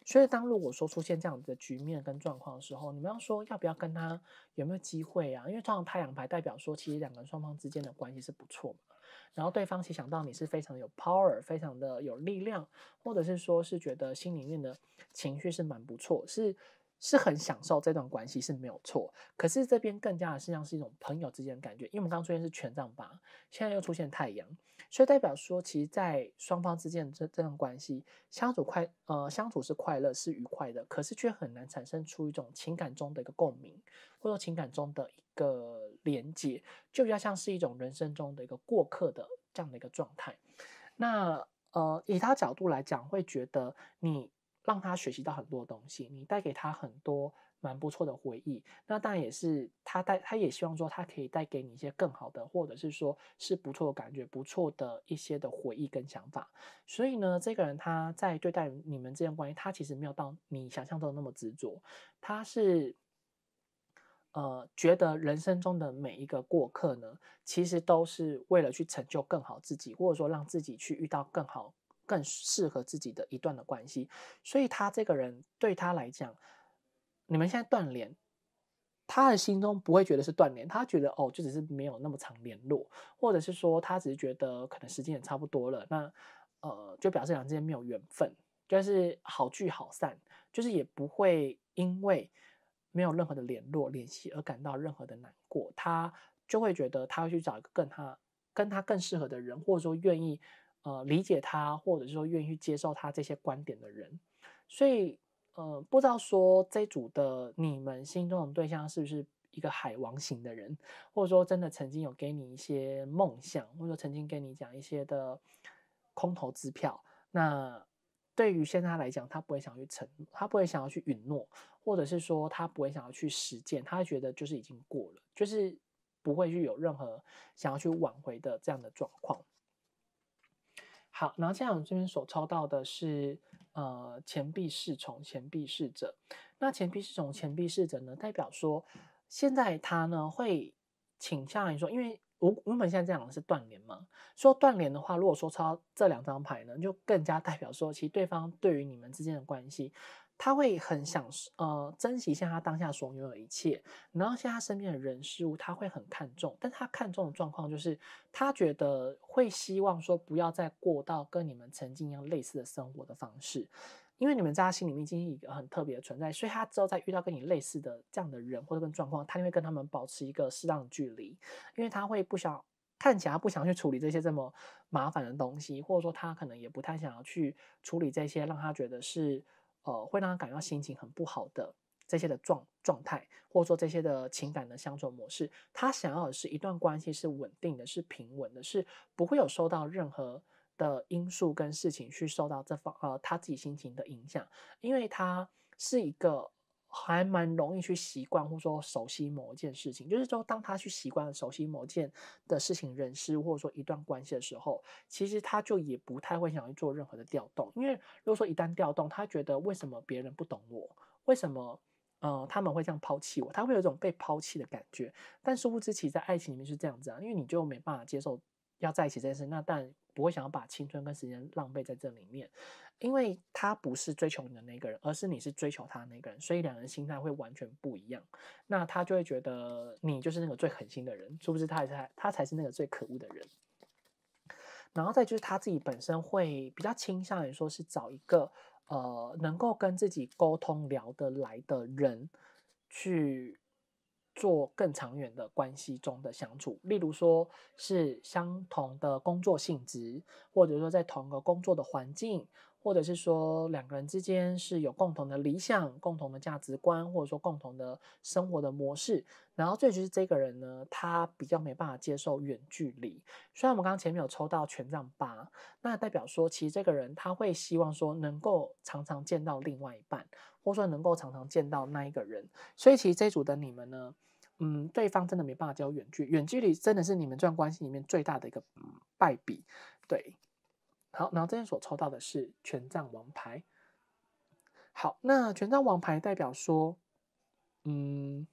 所以当如果说出现这样子的局面跟状况的时候，你们要说要不要跟他有没有机会啊？因为通常太阳牌代表说，其实两个人双方之间的关系是不错嘛。然后对方其实想到你是非常有 power，非常的有力量，或者是说是觉得心里面的情绪是蛮不错，是。是很享受这段关系是没有错，可是这边更加的是像是一种朋友之间的感觉，因为我们刚出现是权杖八，现在又出现太阳，所以代表说，其实，在双方之间这这段关系相处快呃相处是快乐是愉快的，可是却很难产生出一种情感中的一个共鸣，或者情感中的一个连接，就比较像是一种人生中的一个过客的这样的一个状态。那呃，以他角度来讲，会觉得你。让他学习到很多东西，你带给他很多蛮不错的回忆。那当然也是他带，他也希望说他可以带给你一些更好的，或者是说是不错的感觉，不错的一些的回忆跟想法。所以呢，这个人他在对待你们之间关系，他其实没有到你想象中那么执着。他是呃觉得人生中的每一个过客呢，其实都是为了去成就更好自己，或者说让自己去遇到更好。更适合自己的一段的关系，所以他这个人对他来讲，你们现在断联，他的心中不会觉得是断联，他觉得哦，就只是没有那么长联络，或者是说他只是觉得可能时间也差不多了，那呃，就表示两之间没有缘分，就是好聚好散，就是也不会因为没有任何的联络联系而感到任何的难过，他就会觉得他会去找一个更他跟他更适合的人，或者说愿意。呃，理解他，或者是说愿意去接受他这些观点的人，所以，呃，不知道说这组的你们心中的对象是不是一个海王型的人，或者说真的曾经有给你一些梦想，或者说曾经跟你讲一些的空头支票。那对于现在来讲，他不会想去承，他不会想要去允诺，或者是说他不会想要去实践，他觉得就是已经过了，就是不会去有任何想要去挽回的这样的状况。好，然后现在我们这边所抽到的是，呃，钱币侍从，钱币侍者。那钱币侍从，钱币侍者呢，代表说，现在他呢会倾向于说，因为我我们现在这样的是断联嘛，说断联的话，如果说抽这两张牌呢，就更加代表说，其实对方对于你们之间的关系。他会很想呃珍惜一下他当下所拥有的一切，然后现在身边的人事物他会很看重，但他看重的状况就是他觉得会希望说不要再过到跟你们曾经一样类似的生活的方式，因为你们在他心里面已经一个很特别的存在，所以他之后再遇到跟你类似的这样的人或者跟状况，他就会跟他们保持一个适当的距离，因为他会不想看起来不想去处理这些这么麻烦的东西，或者说他可能也不太想要去处理这些让他觉得是。呃，会让他感到心情很不好的这些的状状态，或者说这些的情感的相处模式，他想要的是一段关系是稳定的，是平稳的，是不会有受到任何的因素跟事情去受到这方呃他自己心情的影响，因为他是一个。还蛮容易去习惯，或者说熟悉某一件事情，就是说，当他去习惯、熟悉某件的事情、人事，或者说一段关系的时候，其实他就也不太会想去做任何的调动，因为如果说一旦调动，他觉得为什么别人不懂我，为什么呃他们会这样抛弃我，他会有一种被抛弃的感觉。但殊不知其在爱情里面是这样子，啊，因为你就没办法接受要在一起这件事，那但不会想要把青春跟时间浪费在这里面。因为他不是追求你的那个人，而是你是追求他那个人，所以两人心态会完全不一样。那他就会觉得你就是那个最狠心的人，殊不知他才是他才是那个最可恶的人。然后再就是他自己本身会比较倾向于说是找一个呃能够跟自己沟通聊得来的人去做更长远的关系中的相处，例如说是相同的工作性质，或者说在同个工作的环境。或者是说两个人之间是有共同的理想、共同的价值观，或者说共同的生活的模式。然后最就是这个人呢，他比较没办法接受远距离。虽然我们刚刚前面有抽到权杖八，那代表说其实这个人他会希望说能够常常见到另外一半，或者说能够常常见到那一个人。所以其实这组的你们呢，嗯，对方真的没办法接受远距，远距离真的是你们这段关系里面最大的一个败笔，对。好，然后这边所抽到的是权杖王牌。好，那权杖王牌代表说，嗯，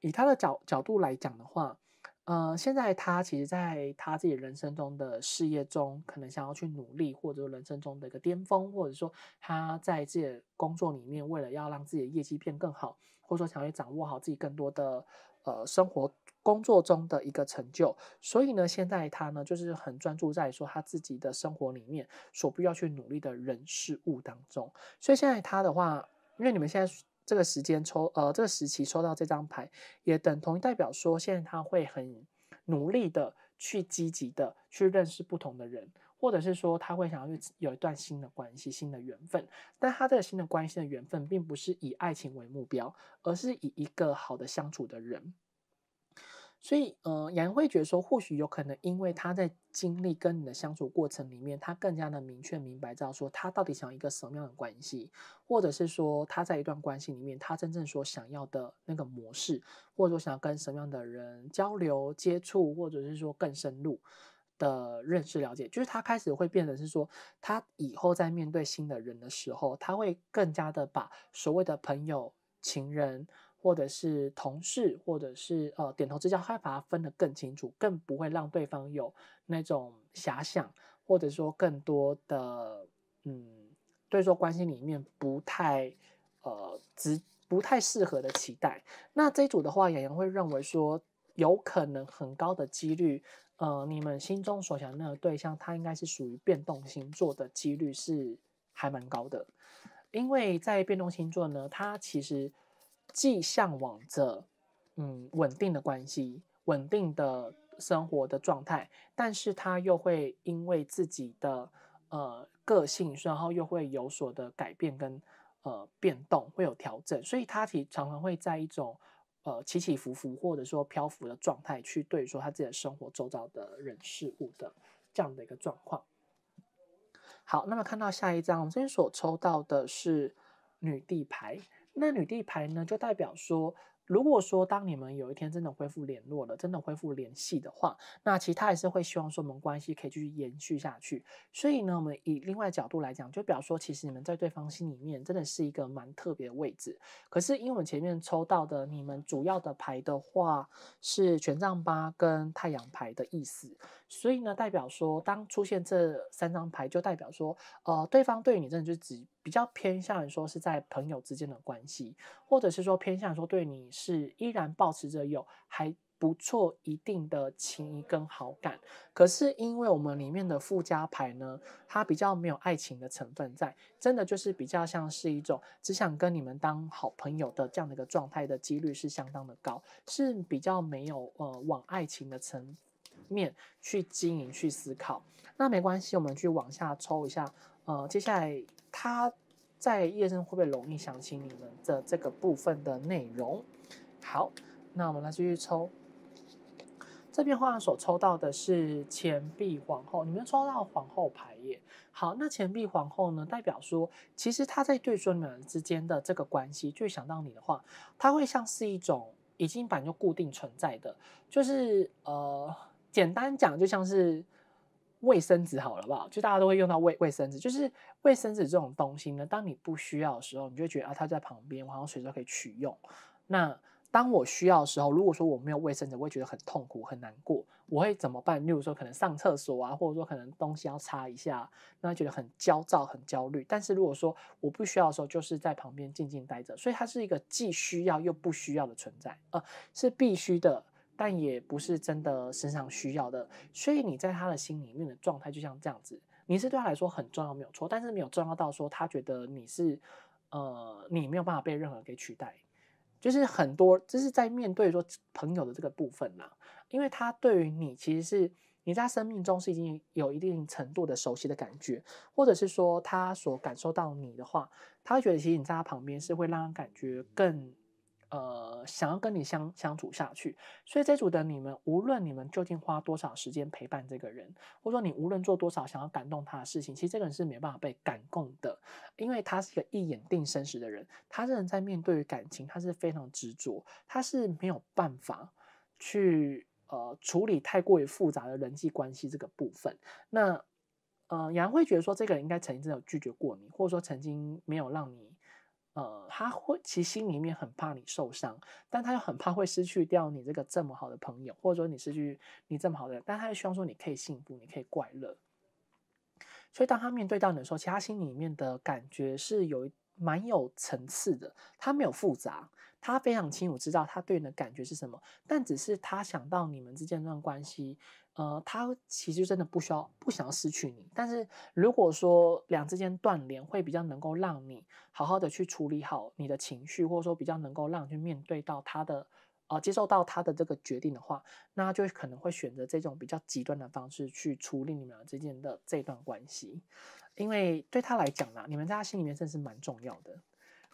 以他的角角度来讲的话，呃，现在他其实在他自己人生中的事业中，可能想要去努力，或者人生中的一个巅峰，或者说他在自己的工作里面，为了要让自己的业绩变更好，或者说想要掌握好自己更多的，呃，生活。工作中的一个成就，所以呢，现在他呢就是很专注在说他自己的生活里面所必要去努力的人事物当中。所以现在他的话，因为你们现在这个时间抽呃这个时期抽到这张牌，也等同代表说现在他会很努力的去积极的去认识不同的人，或者是说他会想要有有一段新的关系、新的缘分。但他这个新的关系的缘分，并不是以爱情为目标，而是以一个好的相处的人。所以，呃，杨会觉得说，或许有可能，因为他在经历跟你的相处过程里面，他更加的明确明白，到说他到底想要一个什么样的关系，或者是说他在一段关系里面，他真正所想要的那个模式，或者说想要跟什么样的人交流、接触，或者是说更深入的认识、了解，就是他开始会变得是说，他以后在面对新的人的时候，他会更加的把所谓的朋友、情人。或者是同事，或者是呃点头之交，会把它分得更清楚，更不会让对方有那种遐想，或者说更多的嗯，对说关系里面不太呃，只不太适合的期待。那这一组的话，洋洋会认为说，有可能很高的几率，呃，你们心中所想那个对象，他应该是属于变动星座的几率是还蛮高的，因为在变动星座呢，它其实。既向往着，嗯，稳定的关系、稳定的生活的状态，但是他又会因为自己的呃个性，然后又会有所的改变跟呃变动，会有调整，所以他提常常会在一种呃起起伏伏或者说漂浮的状态去对说他自己的生活周遭的人事物的这样的一个状况。好，那么看到下一张，我们今天所抽到的是女帝牌。那女帝牌呢，就代表说，如果说当你们有一天真的恢复联络了，真的恢复联系的话，那其他还是会希望说，我们关系可以继续延续下去。所以呢，我们以另外角度来讲，就表示说，其实你们在对方心里面真的是一个蛮特别的位置。可是，因为我们前面抽到的你们主要的牌的话，是权杖八跟太阳牌的意思，所以呢，代表说，当出现这三张牌，就代表说，呃，对方对于你真的就是只。比较偏向于说是在朋友之间的关系，或者是说偏向说对你是依然保持着有还不错一定的情谊跟好感。可是因为我们里面的附加牌呢，它比较没有爱情的成分在，真的就是比较像是一种只想跟你们当好朋友的这样的一个状态的几率是相当的高，是比较没有呃往爱情的层面去经营去思考。那没关系，我们去往下抽一下。呃，接下来他在夜深会不会容易想起你们的这个部分的内容？好，那我们来继续抽。这边好像所抽到的是钱币皇后，你们抽到皇后牌耶。好，那钱币皇后呢，代表说其实他在对你们之间的这个关系，就想到你的话，他会像是一种已经本来就固定存在的，就是呃，简单讲就像是。卫生纸好了不好？就大家都会用到卫卫生纸，就是卫生纸这种东西呢，当你不需要的时候，你就觉得啊，它在旁边，我好像随时都可以取用。那当我需要的时候，如果说我没有卫生纸，我会觉得很痛苦、很难过，我会怎么办？例如说，可能上厕所啊，或者说可能东西要擦一下，那觉得很焦躁、很焦虑。但是如果说我不需要的时候，就是在旁边静静待着，所以它是一个既需要又不需要的存在呃，是必须的。但也不是真的身上需要的，所以你在他的心里面的状态就像这样子，你是对他来说很重要，没有错。但是没有重要到说他觉得你是，呃，你没有办法被任何给取代。就是很多，就是在面对说朋友的这个部分啦，因为他对于你其实是你在生命中是已经有一定程度的熟悉的感觉，或者是说他所感受到你的话，他觉得其实你在他旁边是会让人感觉更。呃，想要跟你相相处下去，所以这组的你们，无论你们究竟花多少时间陪伴这个人，或者说你无论做多少想要感动他的事情，其实这个人是没办法被感动的，因为他是一个一眼定生死的人。他这人在面对感情，他是非常执着，他是没有办法去呃处理太过于复杂的人际关系这个部分。那呃，杨会觉得说，这个人应该曾经真的有拒绝过你，或者说曾经没有让你。呃，他会其实心里面很怕你受伤，但他又很怕会失去掉你这个这么好的朋友，或者说你失去你这么好的，人，但他又希望说你可以幸福，你可以快乐。所以当他面对到你的时候，其实他心里面的感觉是有蛮有层次的，他没有复杂，他非常清楚知道他对你的感觉是什么，但只是他想到你们之间这段关系。呃，他其实真的不需要，不想要失去你。但是如果说两之间断联，会比较能够让你好好的去处理好你的情绪，或者说比较能够让你去面对到他的，呃，接受到他的这个决定的话，那就可能会选择这种比较极端的方式去处理你们之间的这段关系，因为对他来讲呢，你们在他心里面真的是蛮重要的。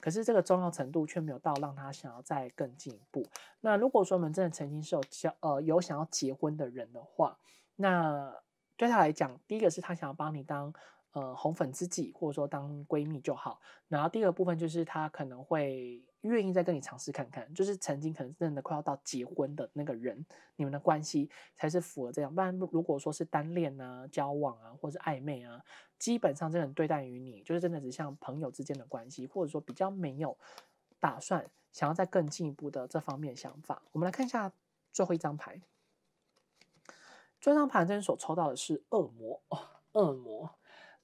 可是这个重要程度却没有到让他想要再更进一步。那如果说们真的曾经是有想呃有想要结婚的人的话，那对他来讲，第一个是他想要帮你当呃红粉知己，或者说当闺蜜就好。然后第二个部分就是他可能会。愿意再跟你尝试看看，就是曾经可能真的快要到结婚的那个人，你们的关系才是符合这样。不然如果说是单恋啊、交往啊，或者暧昧啊，基本上这个人对待于你，就是真的只像朋友之间的关系，或者说比较没有打算想要再更进一步的这方面想法。我们来看一下最后一张牌，最后一张牌，这人所抽到的是恶魔，恶魔。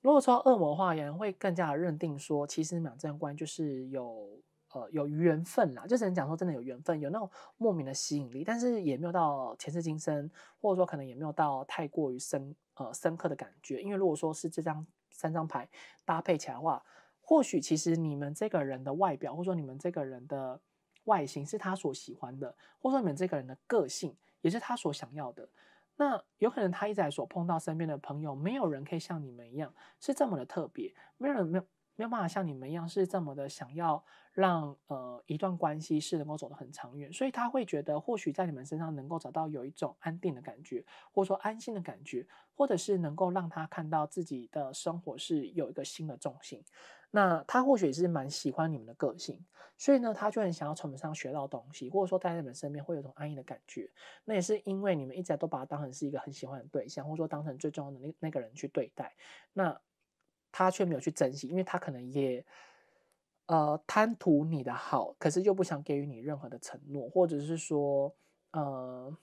如果说恶魔的有人会更加的认定说，其实两这段关就是有。呃，有缘分啦，就只能讲说真的有缘分，有那种莫名的吸引力，但是也没有到前世今生，或者说可能也没有到太过于深呃深刻的感觉。因为如果说是这张三张牌搭配起来的话，或许其实你们这个人的外表，或者说你们这个人的外形是他所喜欢的，或者说你们这个人的个性也是他所想要的。那有可能他一直所碰到身边的朋友，没有人可以像你们一样是这么的特别，没有人没有。没有办法像你们一样是这么的想要让呃一段关系是能够走得很长远，所以他会觉得或许在你们身上能够找到有一种安定的感觉，或者说安心的感觉，或者是能够让他看到自己的生活是有一个新的重心。那他或许是蛮喜欢你们的个性，所以呢，他就很想要从你们身上学到东西，或者说待在你们身边会有种安逸的感觉。那也是因为你们一直都把他当成是一个很喜欢的对象，或者说当成最重要的那那个人去对待。那。他却没有去珍惜，因为他可能也，呃贪图你的好，可是又不想给予你任何的承诺，或者是说，呃，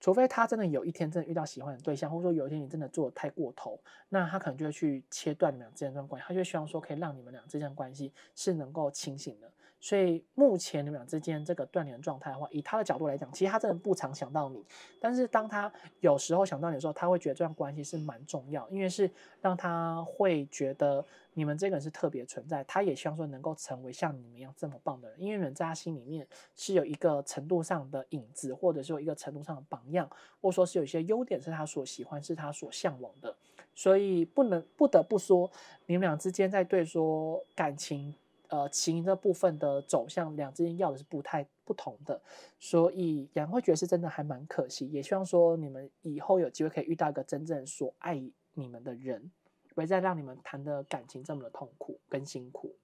除非他真的有一天真的遇到喜欢的对象，或者说有一天你真的做的太过头，那他可能就会去切断你们之间的关系，他就希望说可以让你们俩之间关系是能够清醒的。所以目前你们俩之间这个断联状态的话，以他的角度来讲，其实他真的不常想到你。但是当他有时候想到你的时候，他会觉得这段关系是蛮重要，因为是让他会觉得你们这个人是特别存在。他也希望说能够成为像你们一样这么棒的人，因为人在他心里面是有一个程度上的影子，或者是有一个程度上的榜样，或说是有一些优点是他所喜欢、是他所向往的。所以不能不得不说，你们俩之间在对说感情。呃，情的部分的走向，两之间要的是不太不同的，所以杨会觉得是真的还蛮可惜，也希望说你们以后有机会可以遇到一个真正说爱你们的人，不会再让你们谈的感情这么的痛苦跟辛苦。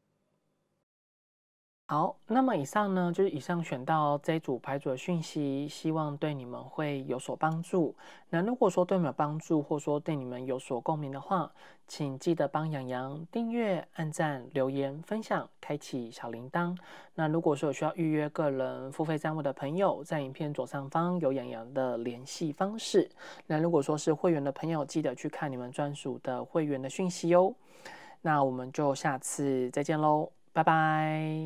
好，那么以上呢，就是以上选到这组牌组的讯息，希望对你们会有所帮助。那如果说对你们有帮助，或者说对你们有所共鸣的话，请记得帮洋洋订阅、按赞、留言、分享、开启小铃铛。那如果说有需要预约个人付费占位的朋友，在影片左上方有洋洋的联系方式。那如果说是会员的朋友，记得去看你们专属的会员的讯息哦。那我们就下次再见喽，拜拜。